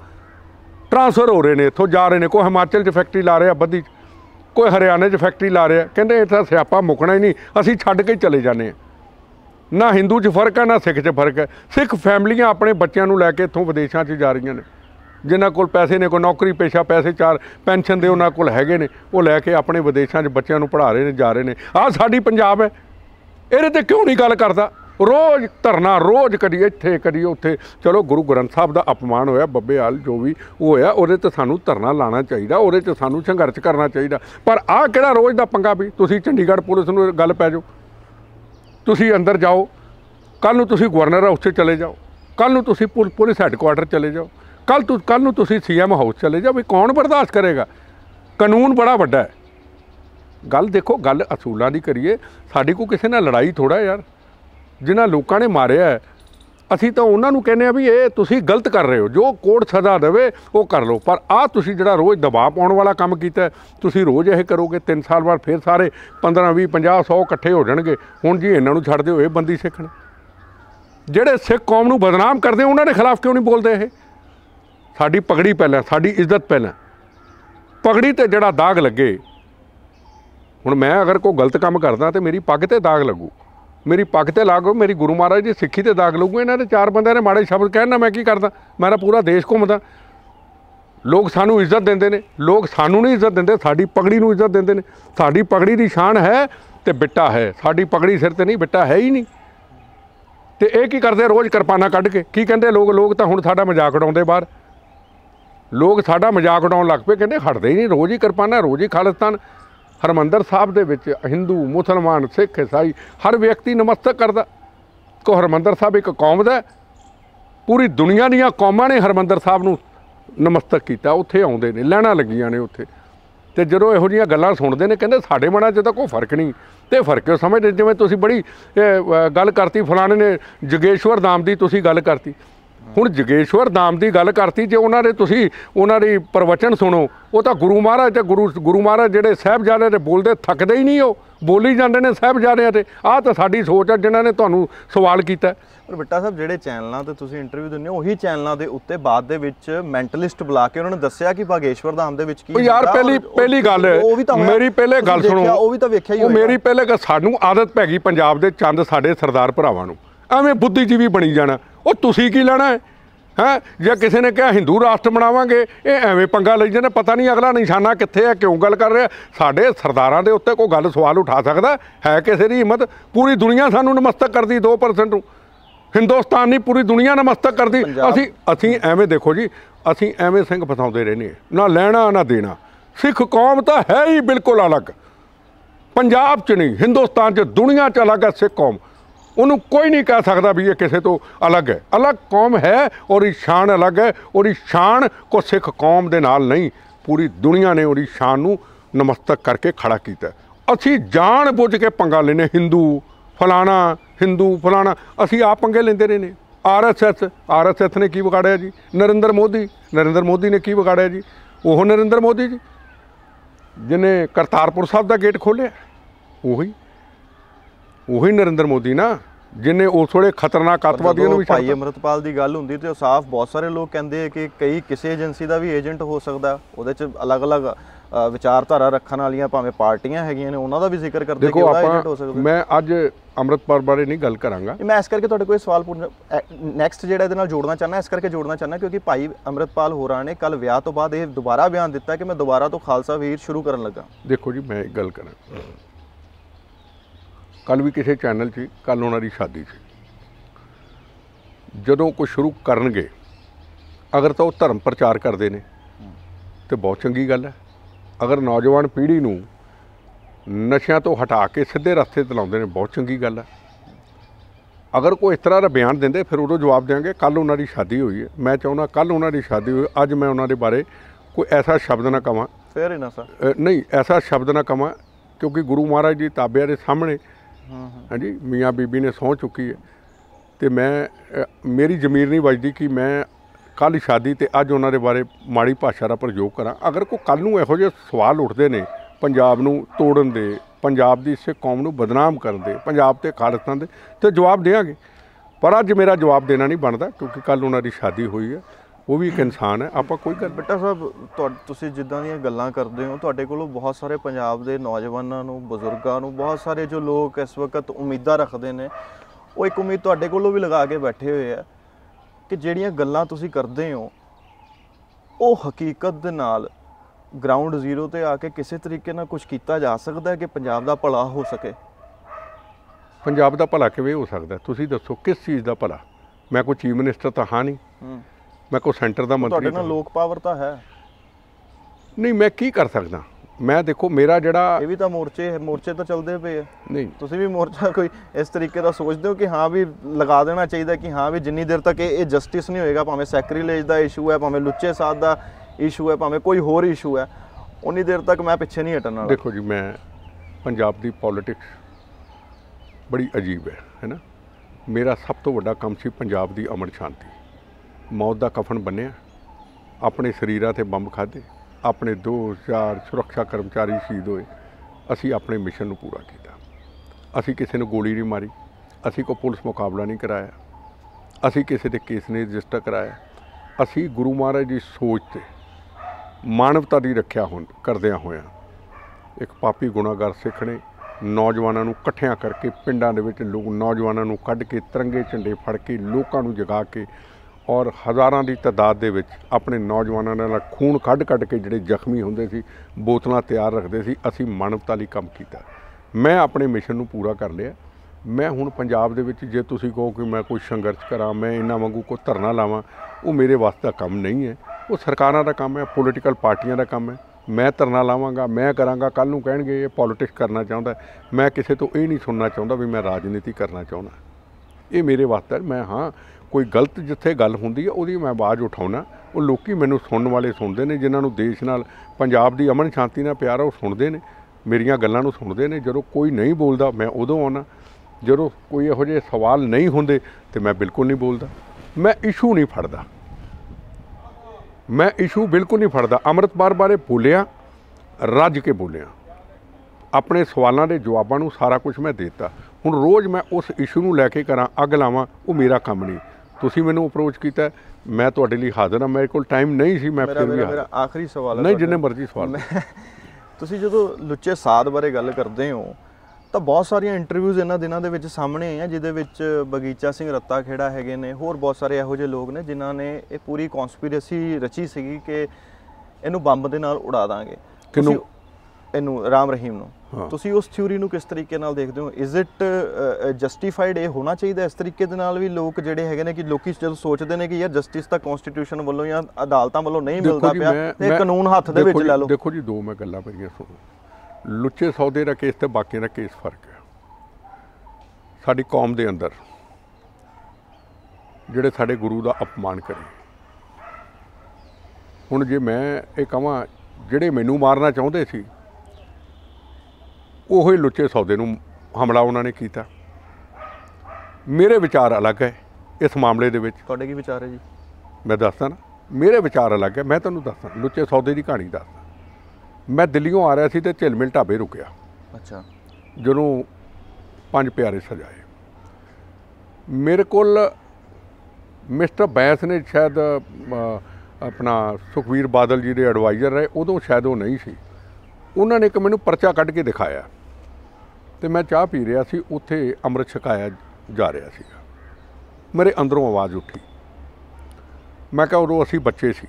ਟ੍ਰਾਂਸਫਰ ਹੋ ਰਹੇ ਨੇ ਇੱਥੋਂ ਜਾ ਰਹੇ ਨੇ ਕੋ ਹਿਮਾਚਲ 'ਚ ਫੈਕਟਰੀ ਲਾ ਰਹੇ ਆ ਬੱਦੀ ਕੋਈ ਹਰਿਆਣੇ 'ਚ ਫੈਕਟਰੀ ਲਾ ਰਿਹਾ ਕਹਿੰਦੇ ਇਹ ਤਾਂ ਸਿਆਪਾ ਮੁਕਣਾ ਹੀ ਨਹੀਂ ਅਸੀਂ ਛੱਡ ਕੇ ਚਲੇ ਜਾਂਦੇ ਆ ਨਾ ਹਿੰਦੂ 'ਚ ਫਰਕ ਹੈ ਨਾ ਸਿੱਖ 'ਚ ਫਰਕ ਹੈ ਸਿੱਖ ਫੈਮਲੀਆਂ ਆਪਣੇ ਬੱਚਿਆਂ ਨੂੰ ਲੈ ਕੇ ਇੱਥੋਂ ਵਿਦੇਸ਼ਾਂ 'ਚ ਜਾ ਰਹੀਆਂ ਨੇ ਜਿਨ੍ਹਾਂ ਕੋਲ ਪੈਸੇ ਨੇ ਕੋਈ ਨੌਕਰੀ ਪੇਸ਼ਾ ਪੈਸੇ ਚਾਰ ਪੈਨਸ਼ਨ ਦੇ ਉਹਨਾਂ ਕੋਲ ਹੈਗੇ ਨੇ ਉਹ ਲੈ ਕੇ ਆਪਣੇ ਵਿਦੇਸ਼ਾਂ 'ਚ ਬੱਚਿਆਂ ਨੂੰ ਪੜ੍ਹਾ ਰਹੇ ਨੇ ਜਾ ਰਹੇ ਨੇ ਆਹ ਸਾਡੀ ਪੰਜਾਬ ਹੈ ਇਹਦੇ ਤੇ ਕਿਉਂ ਨਹੀਂ ਗੱਲ ਕਰਦਾ ਰੋਜ਼ ਧਰਨਾ ਰੋਜ਼ ਕਰੀ ਇੱਥੇ ਕਰੀ ਉੱਥੇ ਚਲੋ ਗੁਰੂ ਗ੍ਰੰਥ ਸਾਹਿਬ ਦਾ ਅਪਮਾਨ ਹੋਇਆ ਬੱਬੇ ਹਾਲ ਜੋ ਵੀ ਉਹ ਹੋਇਆ ਉਹਦੇ ਤੇ ਸਾਨੂੰ ਧਰਨਾ ਲਾਣਾ ਚਾਹੀਦਾ ਉਹਦੇ ਤੇ ਸਾਨੂੰ ਸੰਘਰਸ਼ ਕਰਨਾ ਚਾਹੀਦਾ ਪਰ ਆਹ ਕਿਹੜਾ ਰੋਜ਼ ਦਾ ਪੰਗਾ ਵੀ ਤੁਸੀਂ ਚੰਡੀਗੜ੍ਹ ਪੁਲਿਸ ਨੂੰ ਗੱਲ ਪੈ ਜਾਓ ਤੁਸੀਂ ਅੰਦਰ ਜਾਓ ਕੱਲ ਨੂੰ ਤੁਸੀਂ ਗਵਰਨਰ ਹਾਊਸ ਤੇ ਚਲੇ ਜਾਓ ਕੱਲ ਨੂੰ ਤੁਸੀਂ ਪੁਲਿਸ ਹੈੱਡਕੁਆਰਟਰ ਚਲੇ ਜਾਓ ਕੱਲ ਤੂੰ ਕੱਲ ਨੂੰ ਤੁਸੀਂ ਸੀਐਮ ਹਾਊਸ ਚਲੇ ਜਾਓ ਵੀ ਕੌਣ ਬਰਦਾਸ਼ਤ ਕਰੇਗਾ ਕਾਨੂੰਨ ਬੜਾ ਵੱਡਾ ਹੈ ਗੱਲ ਦੇਖੋ ਗੱਲ ਅਸੂਲਾਂ ਦੀ ਕਰੀਏ ਸਾਡੀ ਕੋ ਕਿਸੇ ਨਾਲ ਲੜਾਈ ਥੋੜਾ ਯਾਰ ਜਿਨ੍ਹਾਂ ਲੋਕਾਂ ਨੇ ਮਾਰਿਆ ਅਸੀਂ ਤਾਂ ਉਹਨਾਂ ਨੂੰ ਕਹਿੰਦੇ ਆ ਵੀ ਇਹ ਤੁਸੀਂ ਗਲਤ ਕਰ ਰਹੇ ਹੋ ਜੋ ਕੋਰਟ ਸਜ਼ਾ ਦੇਵੇ ਉਹ ਕਰ ਲਓ ਪਰ ਆ ਤੁਸੀਂ ਜਿਹੜਾ ਰੋਜ਼ ਦਬਾਅ ਪਾਉਣ ਵਾਲਾ ਕੰਮ ਕੀਤਾ ਤੁਸੀਂ ਰੋਜ਼ ਇਹ ਕਰੋਗੇ 3 ਸਾਲ ਬਾਅਦ ਫਿਰ ਸਾਰੇ 15 20 50 100 ਇਕੱਠੇ ਹੋ ਜਾਣਗੇ ਹੁਣ ਜੀ ਇਹਨਾਂ ਨੂੰ ਛੱਡ ਦਿਓ ਇਹ ਬੰਦੀ ਸਿੱਖਣ ਜਿਹੜੇ ਸਿੱਖ ਕੌਮ ਨੂੰ ਬਦਨਾਮ ਕਰਦੇ ਉਹਨਾਂ ਦੇ ਖਿਲਾਫ ਕਿਉਂ ਨਹੀਂ ਬੋਲਦੇ ਇਹ ਸਾਡੀ ਪਗੜੀ ਪਹਿਲਾਂ ਸਾਡੀ ਇੱਜ਼ਤ ਪਹਿਲਾਂ ਪਗੜੀ ਤੇ ਜਿਹੜਾ ਦਾਗ ਲੱਗੇ ਹੁਣ ਮੈਂ ਅਗਰ ਕੋਈ ਗਲਤ ਕੰਮ ਕਰਦਾ ਤੇ ਮੇਰੀ ਪੱਗ ਤੇ ਦਾਗ ਲੱਗੂ ਮੇਰੀ ਪੱਗ ਤੇ ਲਾਗੋ ਮੇਰੀ ਗੁਰੂ ਮਹਾਰਾਜ ਦੀ ਸਿੱਖੀ ਤੇ ਦਾਗ ਲਊਗਾ ਇਹਨਾਂ ਦੇ ਚਾਰ ਬੰਦਿਆਂ ਨੇ ਮਾੜੇ ਸ਼ਬਦ ਕਹਿਣਾ ਮੈਂ ਕੀ ਕਰਦਾ ਮੈਂ ਤਾਂ ਪੂਰਾ ਦੇਸ਼ ਘੁੰਮਦਾ ਲੋਕ ਸਾਨੂੰ ਇੱਜ਼ਤ ਦਿੰਦੇ ਨੇ ਲੋਕ ਸਾਨੂੰ ਨਹੀਂ ਇੱਜ਼ਤ ਦਿੰਦੇ ਸਾਡੀ ਪਗੜੀ ਨੂੰ ਇੱਜ਼ਤ ਦਿੰਦੇ ਨੇ ਸਾਡੀ ਪਗੜੀ ਦੀ ਸ਼ਾਨ ਹੈ ਤੇ ਬਿੱਟਾ ਹੈ ਸਾਡੀ ਪਗੜੀ ਸਿਰ ਤੇ ਨਹੀਂ ਬਿੱਟਾ ਹੈ ਹੀ ਨਹੀਂ ਤੇ ਇਹ ਕੀ ਕਰਦੇ ਰੋਜ਼ ਕਿਰਪਾਨਾ ਕੱਢ ਕੇ ਕੀ ਕਹਿੰਦੇ ਲੋਕ ਲੋਕ ਤਾਂ ਹੁਣ ਸਾਡਾ ਮਜ਼ਾਕ ਉਡਾਉਂਦੇ ਬਾਹਰ ਲੋਕ ਸਾਡਾ ਮਜ਼ਾਕ ਉਡਾਉਣ ਲੱਗ ਪਏ ਕਹਿੰਦੇ ਹਟਦੇ ਹੀ ਨਹੀਂ ਰੋਜ਼ ਹੀ ਕਿਰਪਾਨਾ ਰੋਜ਼ ਹੀ ਖਾਲਿਸਤਾਨ ਹਰਮੰਦਰ ਸਾਹਿਬ ਦੇ ਵਿੱਚ ਹਿੰਦੂ ਮੁਸਲਮਾਨ ਸਿੱਖ ਇਸਾਈ ਹਰ ਵਿਅਕਤੀ ਨਮਸਤਕ ਕਰਦਾ ਕੋ ਹਰਮੰਦਰ ਸਾਹਿਬ ਇੱਕ ਕੌਮ ਦਾ ਪੂਰੀ ਦੁਨੀਆ ਦੀਆਂ ਕੌਮਾਂ ਨੇ ਹਰਮੰਦਰ ਸਾਹਿਬ ਨੂੰ ਨਮਸਤਕ ਕੀਤਾ ਉੱਥੇ ਆਉਂਦੇ ਨੇ ਲੈਣਾ ਲੱਗੀਆਂ ਨੇ ਉੱਥੇ ਤੇ ਜਦੋਂ ਇਹੋ ਜੀਆਂ ਗੱਲਾਂ ਸੁਣਦੇ ਨੇ ਕਹਿੰਦੇ ਸਾਡੇ ਮਨਾਂ 'ਚ ਤਾਂ ਕੋਈ ਫਰਕ ਨਹੀਂ ਤੇ ਫਰਕ ਉਹ ਸਮਝਦੇ ਜਿਵੇਂ ਤੁਸੀਂ ਬੜੀ ਗੱਲ ਕਰਤੀ ਫਲਾਣੇ ਨੇ ਜਗੇਸ਼ਵਰ ਨਾਮ ਦੀ ਤੁਸੀਂ ਗੱਲ ਕਰਤੀ ਹੁਣ ਜਗੇਸ਼ਵਰ ਧਾਮ ਦੀ ਗੱਲ ਕਰਤੀ ਜੇ ਉਹਨਾਂ ਦੇ ਤੁਸੀਂ ਉਹਨਾਂ ਦੀ ਪ੍ਰਵਚਨ ਸੁਣੋ ਉਹ ਤਾਂ ਗੁਰੂ ਮਹਾਰਾਜ ਤੇ ਗੁਰੂ ਗੁਰੂ ਮਹਾਰਾਜ ਜਿਹੜੇ ਸਹਿਬਜ਼ਾਦੇ ਤੇ ਬੋਲਦੇ ਥੱਕਦੇ ਹੀ ਨਹੀਂ ਉਹ ਬੋਲੀ ਜਾਂਦੇ ਨੇ ਸਹਿਬਜ਼ਾਦਿਆਂ ਤੇ ਆਹ ਤਾਂ ਸਾਡੀ ਸੋਚ ਆ ਜਿਨ੍ਹਾਂ ਨੇ ਤੁਹਾਨੂੰ ਸਵਾਲ ਕੀਤਾ ਪਰ ਬਿੱਟਾ ਸਾਹਿਬ ਜਿਹੜੇ ਚੈਨਲਾਂ ਤੇ ਤੁਸੀਂ ਇੰਟਰਵਿਊ ਦਿੰਦੇ ਹੋ ਉਹੀ ਚੈਨਲਾਂ ਦੇ ਉੱਤੇ ਬਾਅਦ ਦੇ ਵਿੱਚ ਮੈਂਟਲਿਸਟ ਬੁਲਾ ਕੇ ਉਹਨਾਂ ਨੇ ਦੱਸਿਆ ਕਿ ਭਾਗੇਸ਼ਵਰ ਧਾਮ ਦੇ ਵਿੱਚ ਕੀ ਯਾਰ ਪਹਿਲੀ ਪਹਿਲੀ ਗੱਲ ਮੇਰੀ ਪਹਿਲੇ ਗੱਲ ਸੁਣੋ ਉਹ ਵੀ ਤਾਂ ਵੇਖਿਆ ਹੀ ਹੋਇਆ ਮੇਰੀ ਪਹਿਲੇ ਸਾਨੂੰ ਆਦਤ ਪੈ ਗਈ ਪੰਜਾਬ ਦੇ ਚੰਦ ਸਾਡੇ ਸਰਦਾਰ ਭਰਾਵਾਂ ਨੂੰ ਐਵੇਂ ਬੁੱਧੀਜੀਵੀ ਬਣੀ ਜਾਣਾ ਉਹ ਤੁਸੀਂ ਕੀ ਲੈਣਾ ਹੈ ਹੈ ਜੇ ਕਿਸੇ ਨੇ ਕਿਹਾ ਹਿੰਦੂ ਰਾਸ਼ਟਰ ਬਣਾਵਾਂਗੇ ਇਹ ਐਵੇਂ ਪੰਗਾ ਲਈ ਜਾਂਦੇ ਪਤਾ ਨਹੀਂ ਅਗਲਾ ਨਿਸ਼ਾਨਾ ਕਿੱਥੇ ਹੈ ਕਿਉਂ ਗੱਲ ਕਰ ਰਿਹਾ ਸਾਡੇ ਸਰਦਾਰਾਂ ਦੇ ਉੱਤੇ ਕੋਈ ਗੱਲ ਸਵਾਲ ਉਠਾ ਸਕਦਾ ਹੈ ਕਿਸੇ ਦੀ ਹਿੰਮਤ ਪੂਰੀ ਦੁਨੀਆ ਸਾਨੂੰ ਨਮਸਤਕ ਕਰਦੀ 2% ਨੂੰ ਹਿੰਦੁਸਤਾਨ ਨਹੀਂ ਪੂਰੀ ਦੁਨੀਆ ਨਮਸਤਕ ਕਰਦੀ ਅਸੀਂ ਅਸੀਂ ਐਵੇਂ ਦੇਖੋ ਜੀ ਅਸੀਂ ਐਵੇਂ ਸਿੰਘ ਫਸਾਉਂਦੇ ਰਹਿੰਦੇ ਨਾ ਲੈਣਾ ਨਾ ਦੇਣਾ ਸਿੱਖ ਕੌਮ ਤਾਂ ਹੈ ਹੀ ਬਿਲਕੁਲ ਅਲੱਗ ਪੰਜਾਬ 'ਚ ਨਹੀਂ ਹਿੰਦੁਸਤਾਨ 'ਚ ਦੁਨੀਆ 'ਚ ਅਲੱਗ ਹੈ ਸਿੱਖ ਕੌਮ ਉਹਨੂੰ ਕੋਈ ਨਹੀਂ ਕਹਿ ਸਕਦਾ ਵੀ ਇਹ ਕਿਸੇ ਤੋਂ ਅਲੱਗ ਹੈ ਅਲੱਗ ਕੌਮ ਹੈ ਔਰ ਇਹ ਸ਼ਾਨ ਅਲੱਗ ਹੈ ਔਰ ਇਹ ਸ਼ਾਨ ਕੋ ਸਿੱਖ ਕੌਮ ਦੇ ਨਾਲ ਨਹੀਂ ਪੂਰੀ ਦੁਨੀਆ ਨੇ ਉਹਦੀ ਸ਼ਾਨ ਨੂੰ ਨਮਸਤਕ ਕਰਕੇ ਖੜਾ ਕੀਤਾ ਅਸੀਂ ਜਾਣ ਬੁੱਝ ਕੇ ਪੰਗਾ ਲੈਨੇ ਹਿੰਦੂ ਫਲਾਣਾ ਹਿੰਦੂ ਫਲਾਣਾ ਅਸੀਂ ਆ ਪੰਗੇ ਲੈਂਦੇ ਰਹੇ ਨੇ ਆਰਐਸਐਸ ਆਰਐਸਐਸ ਨੇ ਕੀ ਵਿਗਾੜਿਆ ਜੀ ਨਰਿੰਦਰ ਮੋਦੀ ਨਰਿੰਦਰ ਮੋਦੀ ਨੇ ਕੀ ਵਿਗਾੜਿਆ ਜੀ ਉਹ ਨਰਿੰਦਰ ਮੋਦੀ ਜੀ ਜਿਨੇ ਕਰਤਾਰਪੁਰ ਸਾਹਿਬ ਦਾ ਗੇਟ ਖੋਲਿਆ ਉਹੀ ਉਹੀ ਨਰਿੰਦਰ ਮੋਦੀ ਨਾ ਜਿਨੇ ਉਸ ਵੇਲੇ ਖਤਰਨਾਕ ਅਤਵਾਦੀਆਂ ਨੂੰ ਵੀ ਭਾਈ ਅਮਰਤਪਾਲ ਦੀ ਗੱਲ ਹੁੰਦੀ ਤੇ ਉਹ ਸਾਫ਼ ਬਹੁਤ ਸਾਰੇ ਲੋਕ ਕਹਿੰਦੇ ਕਿ ਕਈ ਕਿਸੇ ਏਜੰਸੀ ਦਾ ਵੀ ਏਜੰਟ ਹੋ ਸਕਦਾ ਉਹਦੇ ਚ ਅਲੱਗ-ਅਲੱਗ ਵਿਚਾਰਧਾਰਾ ਰੱਖਣ ਵਾਲੀਆਂ ਭਾਵੇਂ ਪਾਰਟੀਆਂ ਹੈਗੀਆਂ ਨੇ ਉਹਨਾਂ ਦਾ ਵੀ ਜ਼ਿਕਰ ਕਰਦੇ ਕਿ ਉਹਦਾ ਏਜੰਟ ਹੋ ਸਕਦਾ ਮੈਂ ਅੱਜ ਅਮਰਤਪਾਲ ਬਾਰੇ ਨਹੀਂ ਗੱਲ ਕਰਾਂਗਾ ਮੈਂ ਇਸ ਕਰਕੇ ਤੁਹਾਡੇ ਕੋਲ ਸਵਾਲ ਪੁੱਛਣਾ ਨੈਕਸਟ ਜਿਹੜਾ ਇਹਦੇ ਨਾਲ ਜੋੜਨਾ ਚਾਹਨਾ ਇਸ ਕਰਕੇ ਜੋੜਨਾ ਚਾਹਨਾ ਕਿਉਂਕਿ ਭਾਈ ਅਮਰਤਪਾਲ ਹੋਰਾਂ ਨੇ ਕੱਲ ਵਿਆਹ ਤੋਂ ਬਾਅਦ ਇਹ ਦੁਬਾਰਾ ਬਿਆਨ ਦਿੱਤਾ ਕਿ ਮੈਂ ਦੁਬਾਰਾ ਤੋਂ ਖਾਲਸਾ ਵੀਰ ਸ਼ੁਰੂ ਕਰਨ ਲੱਗਾ ਦੇਖੋ ਜੀ ਮੈਂ ਇੱਕ ਗੱਲ ਕਰਾਂ ਕੱਲ ਵੀ ਕਿਸੇ ਚੈਨਲ 'ਚ ਕੱਲ ਉਹਨਾਂ ਦੀ ਸ਼ਾਦੀ ਸੀ ਜਦੋਂ ਕੋਈ ਸ਼ੁਰੂ ਕਰਨਗੇ ਅਗਰ ਤਾਂ ਉਹ ਧਰਮ ਪ੍ਰਚਾਰ ਕਰਦੇ ਨੇ ਤੇ ਬਹੁਤ ਚੰਗੀ ਗੱਲ ਹੈ ਅਗਰ ਨੌਜਵਾਨ ਪੀੜ੍ਹੀ ਨੂੰ ਨਸ਼ਿਆਂ ਤੋਂ ਹਟਾ ਕੇ ਸਿੱਧੇ ਰਸਤੇ ਤੇ ਲਾਉਂਦੇ ਨੇ ਬਹੁਤ ਚੰਗੀ ਗੱਲ ਹੈ ਅਗਰ ਕੋਈ ਇਸ ਤਰ੍ਹਾਂ ਦਾ ਬਿਆਨ ਦਿੰਦੇ ਫਿਰ ਉਹਦਾ ਜਵਾਬ ਦੇਵਾਂਗੇ ਕੱਲ ਉਹਨਾਂ ਦੀ ਸ਼ਾਦੀ ਹੋਈ ਹੈ ਮੈਂ ਚਾਹੁੰਦਾ ਕੱਲ ਉਹਨਾਂ ਦੀ ਸ਼ਾਦੀ ਹੋਈ ਅੱਜ ਮੈਂ ਉਹਨਾਂ ਦੇ ਬਾਰੇ ਕੋਈ ਐਸਾ ਸ਼ਬਦ ਨਾ ਕਵਾਂ ਫੇਰ ਹੀ ਨਾ ਸਰ ਨਹੀਂ ਐਸਾ ਸ਼ਬਦ ਨਾ ਕਵਾਂ ਕਿਉਂਕਿ ਗੁਰੂ ਮਹਾਰਾਜ ਦੀ ਤਾਬਿਆ ਦੇ ਸਾਹਮਣੇ ਹਾਂ ਹਾਂਜੀ ਮੀਆਂ ਬੀਬੀ ਨੇ ਸੌਂ ਚੁੱਕੀ ਹੈ ਤੇ ਮੈਂ ਮੇਰੀ ਜ਼ਮੀਰ ਨਹੀਂ ਵੱਜਦੀ ਕਿ ਮੈਂ ਕੱਲ ਸ਼ਾਦੀ ਤੇ ਅੱਜ ਉਹਨਾਂ ਦੇ ਬਾਰੇ ਮਾੜੀ ਭਾਸ਼ਾ ਦਾ ਪ੍ਰਯੋਗ ਕਰਾਂ ਅਗਰ ਕੋਈ ਕੱਲ ਨੂੰ ਇਹੋ ਜਿਹੇ ਸਵਾਲ ਉੱਠਦੇ ਨੇ ਪੰਜਾਬ ਨੂੰ ਤੋੜਨ ਦੇ ਪੰਜਾਬ ਦੀ ਇਸੇ ਕੌਮ ਨੂੰ ਬਦਨਾਮ ਕਰਨ ਦੇ ਪੰਜਾਬ ਤੇ ਖਾਲਸਤਾਨ ਦੇ ਤੇ ਜਵਾਬ ਦੇਾਂਗੇ ਪਰ ਅੱਜ ਮੇਰਾ ਜਵਾਬ ਦੇਣਾ ਨਹੀਂ ਬਣਦਾ ਕਿਉਂਕਿ ਕੱਲ ਉਹਨਾਂ ਦੀ ਸ਼ਾਦੀ ਹੋਈ ਹੈ ਉਹ ਵੀ ਇੱਕ ਇਨਸਾਨ ਹੈ ਆਪਾਂ ਕੋਈ ਗੱਲ ਬੇਟਾ ਸਾਹਿਬ ਤੁਸੀਂ ਜਿੱਦਾਂ ਦੀਆਂ ਗੱਲਾਂ ਕਰਦੇ ਹੋ ਤੁਹਾਡੇ ਕੋਲੋਂ ਬਹੁਤ ਸਾਰੇ ਪੰਜਾਬ ਦੇ ਨੌਜਵਾਨਾਂ ਨੂੰ ਬਜ਼ੁਰਗਾਂ ਨੂੰ ਬਹੁਤ ਸਾਰੇ ਜੋ ਲੋਕ ਇਸ ਵਕਤ ਉਮੀਦਾਂ ਰੱਖਦੇ ਨੇ ਉਹ ਇੱਕ ਉਮੀਦ ਤੁਹਾਡੇ ਕੋਲੋਂ ਵੀ ਲਗਾ ਕੇ ਬੈਠੇ ਹੋਏ ਆ ਕਿ ਜਿਹੜੀਆਂ ਗੱਲਾਂ ਤੁਸੀਂ ਕਰਦੇ ਹੋ ਉਹ ਹਕੀਕਤ ਦੇ ਨਾਲ ਗਰਾਊਂਡ ਜ਼ੀਰੋ ਤੇ ਆ ਕੇ ਕਿਸੇ ਤਰੀਕੇ ਨਾਲ ਕੁਝ ਕੀਤਾ ਜਾ ਸਕਦਾ ਹੈ ਕਿ ਪੰਜਾਬ ਦਾ ਭਲਾ ਹੋ ਸਕੇ ਪੰਜਾਬ ਦਾ ਭਲਾ ਕਿਵੇਂ ਹੋ ਸਕਦਾ ਤੁਸੀਂ ਦੱਸੋ ਕਿਸ ਚੀਜ਼ ਦਾ ਭਲਾ ਮੈਂ ਕੋਈ ਚੀਫ ਮਿਨਿਸਟਰ ਤਾਂ ਹਾਂ ਨਹੀਂ ਮੈਂ ਕੋ ਸੈਂਟਰ ਦਾ ਮੰਤਰੀ ਤੁਹਾਡੇ ਨਾਲ ਲੋਕ ਪਾਵਰ ਤਾਂ ਹੈ ਨਹੀਂ ਮੈਂ ਕੀ ਕਰ ਸਕਦਾ ਮੈਂ ਦੇਖੋ ਮੇਰਾ ਜਿਹੜਾ ਇਹ ਵੀ ਤਾਂ ਮੋਰਚੇ ਹੈ ਮੋਰਚੇ ਤਾਂ ਚੱਲਦੇ ਪਏ ਆ ਨਹੀਂ ਤੁਸੀਂ ਵੀ ਮੋਰਚਾ ਕੋਈ ਇਸ ਤਰੀਕੇ ਦਾ ਸੋਚਦੇ ਹੋ ਕਿ ਹਾਂ ਵੀ ਲਗਾ ਦੇਣਾ ਚਾਹੀਦਾ ਕਿ ਹਾਂ ਵੀ ਜਿੰਨੀ ਦੇਰ ਤੱਕ ਇਹ ਜਸਟਿਸ ਨਹੀਂ ਹੋਏਗਾ ਭਾਵੇਂ ਸੈਕਰੀਲੇਜ ਦਾ ਇਸ਼ੂ ਹੈ ਭਾਵੇਂ ਲੁੱਚੇ ਸਾਧ ਦਾ ਇਸ਼ੂ ਹੈ ਭਾਵੇਂ ਕੋਈ ਹੋਰ ਇਸ਼ੂ ਹੈ ਉਨੀ ਦੇਰ ਤੱਕ ਮੈਂ ਪਿੱਛੇ ਨਹੀਂ ਹਟਣ ਵਾਲਾ ਦੇਖੋ ਜੀ ਮੈਂ ਪੰਜਾਬ ਦੀ ਪੋਲਿਟਿਕਸ ਬੜੀ ਅਜੀਬ ਹੈ ਹੈਨਾ ਮੇਰਾ ਸਭ ਤੋਂ ਵੱਡਾ ਕੰਮ ਸੀ ਪੰਜਾਬ ਦੀ ਅਮਨ ਸ਼ਾਂਤੀ ਮੌਤ ਦਾ ਕਫਨ ਬੰਨਿਆ ਆਪਣੇ ਸਰੀਰਾਂ ਤੇ ਬੰਬ ਖਾਦੇ ਆਪਣੇ ਦੋ ਚਾਰ ਸੁਰੱਖਿਆ ਕਰਮਚਾਰੀ ਸ਼ਹੀਦ ਹੋਏ ਅਸੀਂ ਆਪਣੇ ਮਿਸ਼ਨ ਨੂੰ ਪੂਰਾ ਕੀਤਾ ਅਸੀਂ ਕਿਸੇ ਨੂੰ ਗੋਲੀ ਨਹੀਂ ਮਾਰੀ ਅਸੀਂ ਕੋਈ ਪੁਲਿਸ ਮੁਕਾਬਲਾ ਨਹੀਂ ਕਰਾਇਆ ਅਸੀਂ ਕਿਸੇ ਦੇ ਕੇਸ ਨਹੀਂ ਰਜਿਸਟਰ ਕਰਾਇਆ ਅਸੀਂ ਗੁਰੂ ਮਹਾਰਾਜ ਦੀ ਸੋਚ ਤੇ ਮਾਨਵਤਾ ਦੀ ਰੱਖਿਆ ਹੁਣ ਕਰਦਿਆਂ ਹੋਇਆ ਇੱਕ ਪਾਪੀ ਗੁਨਾਹਗਰ ਸਿੱਖ ਨੇ ਨੌਜਵਾਨਾਂ ਨੂੰ ਇਕੱਠਿਆਂ ਕਰਕੇ ਪਿੰਡਾਂ ਦੇ ਵਿੱਚ ਲੋਕ ਨੌਜਵਾਨਾਂ ਨੂੰ ਕੱਢ ਕੇ ਤਿਰੰਗੇ ਝੰਡੇ ਫੜ ਕੇ ਲੋਕਾਂ ਨੂੰ ਜਗਾ ਕੇ ਔਰ ਹਜ਼ਾਰਾਂ ਦੀ ਤਦਾਦ ਦੇ ਵਿੱਚ ਆਪਣੇ ਨੌਜਵਾਨਾਂ ਨਾਲ ਖੂਨ ਕੱਢ ਕੱਢ ਕੇ ਜਿਹੜੇ ਜ਼ਖਮੀ ਹੁੰਦੇ ਸੀ ਬੋਤਲਾਂ ਤਿਆਰ ਰੱਖਦੇ ਸੀ ਅਸੀਂ ਮਾਨਵਤਾ ਲਈ ਕੰਮ ਕੀਤਾ ਮੈਂ ਆਪਣੇ ਮਿਸ਼ਨ ਨੂੰ ਪੂਰਾ ਕਰ ਲਿਆ ਮੈਂ ਹੁਣ ਪੰਜਾਬ ਦੇ ਵਿੱਚ ਜੇ ਤੁਸੀਂ ਕਹੋ ਕਿ ਮੈਂ ਕੋਈ ਸੰਘਰਸ਼ ਕਰਾਂ ਮੈਂ ਇਹਨਾਂ ਵਾਂਗੂ ਕੋਈ ਧਰਨਾ ਲਾਵਾਂ ਉਹ ਮੇਰੇ ਵਾਸਤੇ ਕੰਮ ਨਹੀਂ ਹੈ ਉਹ ਸਰਕਾਰਾਂ ਦਾ ਕੰਮ ਹੈ ਪੋਲੀਟੀਕਲ ਪਾਰਟੀਆਂ ਦਾ ਕੰਮ ਹੈ ਮੈਂ ਧਰਨਾ ਲਾਵਾਂਗਾ ਮੈਂ ਕਰਾਂਗਾ ਕੱਲ ਨੂੰ ਕਹਿਣਗੇ ਇਹ ਪੋਲਿਟਿਕਸ ਕਰਨਾ ਚਾਹੁੰਦਾ ਮੈਂ ਕਿਸੇ ਤੋਂ ਇਹ ਨਹੀਂ ਸੁਣਨਾ ਚਾਹੁੰਦਾ ਵੀ ਮੈਂ ਰਾਜਨੀਤੀ ਕਰਨਾ ਚਾਹੁੰਦਾ ਇਹ ਮੇਰੇ ਵਾਸਤੇ ਮੈਂ ਹਾਂ ਕੋਈ ਗਲਤ ਜਿੱਥੇ ਗੱਲ ਹੁੰਦੀ ਹੈ ਉਹਦੀ ਮੈਂ ਆਵਾਜ਼ ਉਠਾਉਣਾ ਉਹ ਲੋਕੀ ਮੈਨੂੰ ਸੁਣਨ ਵਾਲੇ ਸੁਣਦੇ ਨੇ ਜਿਨ੍ਹਾਂ ਨੂੰ ਦੇਸ਼ ਨਾਲ ਪੰਜਾਬ ਦੀ ਅਮਨ ਸ਼ਾਂਤੀ ਨਾਲ ਪਿਆਰ ਉਹ ਸੁਣਦੇ ਨੇ ਮੇਰੀਆਂ ਗੱਲਾਂ ਨੂੰ ਸੁਣਦੇ ਨੇ ਜਦੋਂ ਕੋਈ ਨਹੀਂ ਬੋਲਦਾ ਮੈਂ ਉਦੋਂ ਆਉਣਾ ਜਦੋਂ ਕੋਈ ਇਹੋ ਜਿਹੇ ਸਵਾਲ ਨਹੀਂ ਹੁੰਦੇ ਤੇ ਮੈਂ ਬਿਲਕੁਲ ਨਹੀਂ ਬੋਲਦਾ ਮੈਂ ਇਸ਼ੂ ਨਹੀਂ ਫੜਦਾ ਮੈਂ ਇਸ਼ੂ ਬਿਲਕੁਲ ਨਹੀਂ ਫੜਦਾ ਅੰਮ੍ਰਿਤਪਾਲ ਬਾਰੇ ਬੋਲਿਆ ਰੱਜ ਕੇ ਬੋਲਿਆ ਆਪਣੇ ਸਵਾਲਾਂ ਦੇ ਜਵਾਬਾਂ ਨੂੰ ਸਾਰਾ ਕੁਝ ਮੈਂ ਦਿੱਤਾ ਹੁਣ ਰੋਜ਼ ਮੈਂ ਉਸ ਇਸ਼ੂ ਨੂੰ ਲੈ ਕੇ ਕਰਾਂ ਅੱਗ ਲਾਵਾਂ ਉਹ ਮੇਰਾ ਕੰਮ ਨਹੀਂ ਤੁਸੀਂ ਮੈਨੂੰ ਅਪਰੋਚ ਕੀਤਾ ਮੈਂ ਤੁਹਾਡੇ ਲਈ ਹਾਜ਼ਰ ਹਾਂ ਮੇਰੇ ਕੋਲ ਟਾਈਮ ਨਹੀਂ ਸੀ ਮੈਂ ਫਿਰ ਮੇਰਾ ਆਖਰੀ ਸਵਾਲ ਹੈ ਨਹੀਂ ਜਿੰਨੇ ਮਰਜ਼ੀ ਸਵਾਲ ਤੁਸੀਂ ਜਦੋਂ ਲੁੱਚੇ ਸਾਧ ਬਾਰੇ ਗੱਲ ਕਰਦੇ ਹੋ ਤਾਂ ਬਹੁਤ ਸਾਰੀਆਂ ਇੰਟਰਵਿਊਜ਼ ਇਹਨਾਂ ਦਿਨਾਂ ਦੇ ਵਿੱਚ ਸਾਹਮਣੇ ਆਈਆਂ ਜਿਹਦੇ ਵਿੱਚ ਬਗੀਚਾ ਸਿੰਘ ਰੱਤਾ ਖੇੜਾ ਹੈਗੇ ਨੇ ਹੋਰ ਬਹੁਤ ਸਾਰੇ ਇਹੋ ਜਿਹੇ ਲੋਕ ਨੇ ਜਿਨ੍ਹਾਂ ਨੇ ਇਹ ਪੂਰੀ ਕਨਸਪੀਰੇਸੀ ਰਚੀ ਸੀਗੀ ਕਿ ਇਹਨੂੰ ਬੰਬ ਦੇ ਨਾਲ ਉਡਾ ਦਾਂਗੇ ਕਿਨੂੰ ਇਹਨੂੰ ਰਾਮ ਰਹੀਮ ਨੂੰ ਤੁਸੀਂ ਉਸ ਥਿਊਰੀ ਨੂੰ ਕਿਸ ਤਰੀਕੇ ਨਾਲ ਦੇਖਦੇ ਹੋ ਇਜ਼ ਇਟ ਜਸਟੀਫਾਈਡ ਇਹ ਹੋਣਾ ਚਾਹੀਦਾ ਇਸ ਤਰੀਕੇ ਦੇ ਨਾਲ ਵੀ ਲੋਕ ਜਿਹੜੇ ਹੈਗੇ ਨੇ ਕਿ ਲੋਕੀ ਜਦੋਂ ਸੋਚਦੇ ਨੇ ਕਿ ਯਾਰ ਜਸਟਿਸ ਤਾਂ ਕਨਸਟੀਟਿਊਸ਼ਨ ਵੱਲੋਂ ਜਾਂ ਅਦਾਲਤਾਂ ਵੱਲੋਂ ਨਹੀਂ ਮਿਲਦਾ ਪਿਆ ਤੇ ਕਾਨੂੰਨ ਹੱਥ ਦੇ ਵਿੱਚ ਲੈ ਲਓ ਦੇਖੋ ਜੀ ਦੋ ਮੈਂ ਗੱਲਾਂ ਪਈਆਂ ਸੋ ਲੁੱਚੇ ਸੌਦੇ ਦਾ ਕੇਸ ਤੇ ਬਾਕੀ ਦਾ ਕੇਸ ਫਰਕ ਹੈ ਸਾਡੀ ਕੌਮ ਦੇ ਅੰਦਰ ਜਿਹੜੇ ਸਾਡੇ ਗੁਰੂ ਦਾ ਅਪਮਾਨ ਕਰੇ ਹੁਣ ਜੇ ਮੈਂ ਇਹ ਕਹਾਂ ਜਿਹੜੇ ਮੈਨੂੰ ਮਾਰਨਾ ਚਾਹੁੰਦੇ ਸੀ ਉਹੋ ਹੀ ਲੁੱਚੇ ਸੌਦੇ ਨੂੰ ਹਮਲਾ ਉਹਨਾਂ ਨੇ ਕੀਤਾ ਮੇਰੇ ਵਿਚਾਰ ਅਲੱਗ ਹੈ ਇਸ ਮਾਮਲੇ ਦੇ ਵਿੱਚ ਤੁਹਾਡੇ ਕੀ ਵਿਚਾਰ ਹੈ ਜੀ ਮੈਂ ਦੱਸਦਾ ਨਾ ਮੇਰੇ ਵਿਚਾਰ ਅਲੱਗ ਹੈ ਮੈਂ ਤੁਹਾਨੂੰ ਦੱਸਦਾ ਲੁੱਚੇ ਸੌਦੇ ਦੀ ਕਹਾਣੀ ਦੱਸਦਾ ਮੈਂ ਦਿੱਲੀੋਂ ਆ ਰਿਹਾ ਸੀ ਤੇ ਝਿਲਮਿਲ ਢਾਬੇ ਰੁਕਿਆ ਅੱਛਾ ਜਦੋਂ ਪੰਜ ਪਿਆਰੇ ਸਜਾਏ ਮੇਰੇ ਕੋਲ ਮਿਸਟਰ ਬੈਂਸ ਨੇ ਸ਼ਾਇਦ ਆਪਣਾ ਸੁਖਵੀਰ ਬਾਦਲ ਜੀ ਦੇ ਐਡਵਾਈਜ਼ਰ ਰਹੇ ਉਦੋਂ ਸ਼ਾਇਦ ਉਹ ਨਹੀਂ ਸੀ ਉਹਨਾਂ ਨੇ ਇੱਕ ਮੈਨੂੰ ਪਰਚਾ ਕੱਢ ਕੇ ਦਿਖਾਇਆ ਤੇ ਮੈਂ ਚਾਹ ਪੀ ਰਿਹਾ ਸੀ ਉੱਥੇ ਅੰਮ੍ਰਿਤ ਛਕਾਇਆ ਜਾ ਰਿਹਾ ਸੀ ਮੇਰੇ ਅੰਦਰੋਂ ਆਵਾਜ਼ ਉੱਠੀ ਮੈਂ ਕਿਹਾ ਉਦੋਂ ਅਸੀਂ ਬੱਚੇ ਸੀ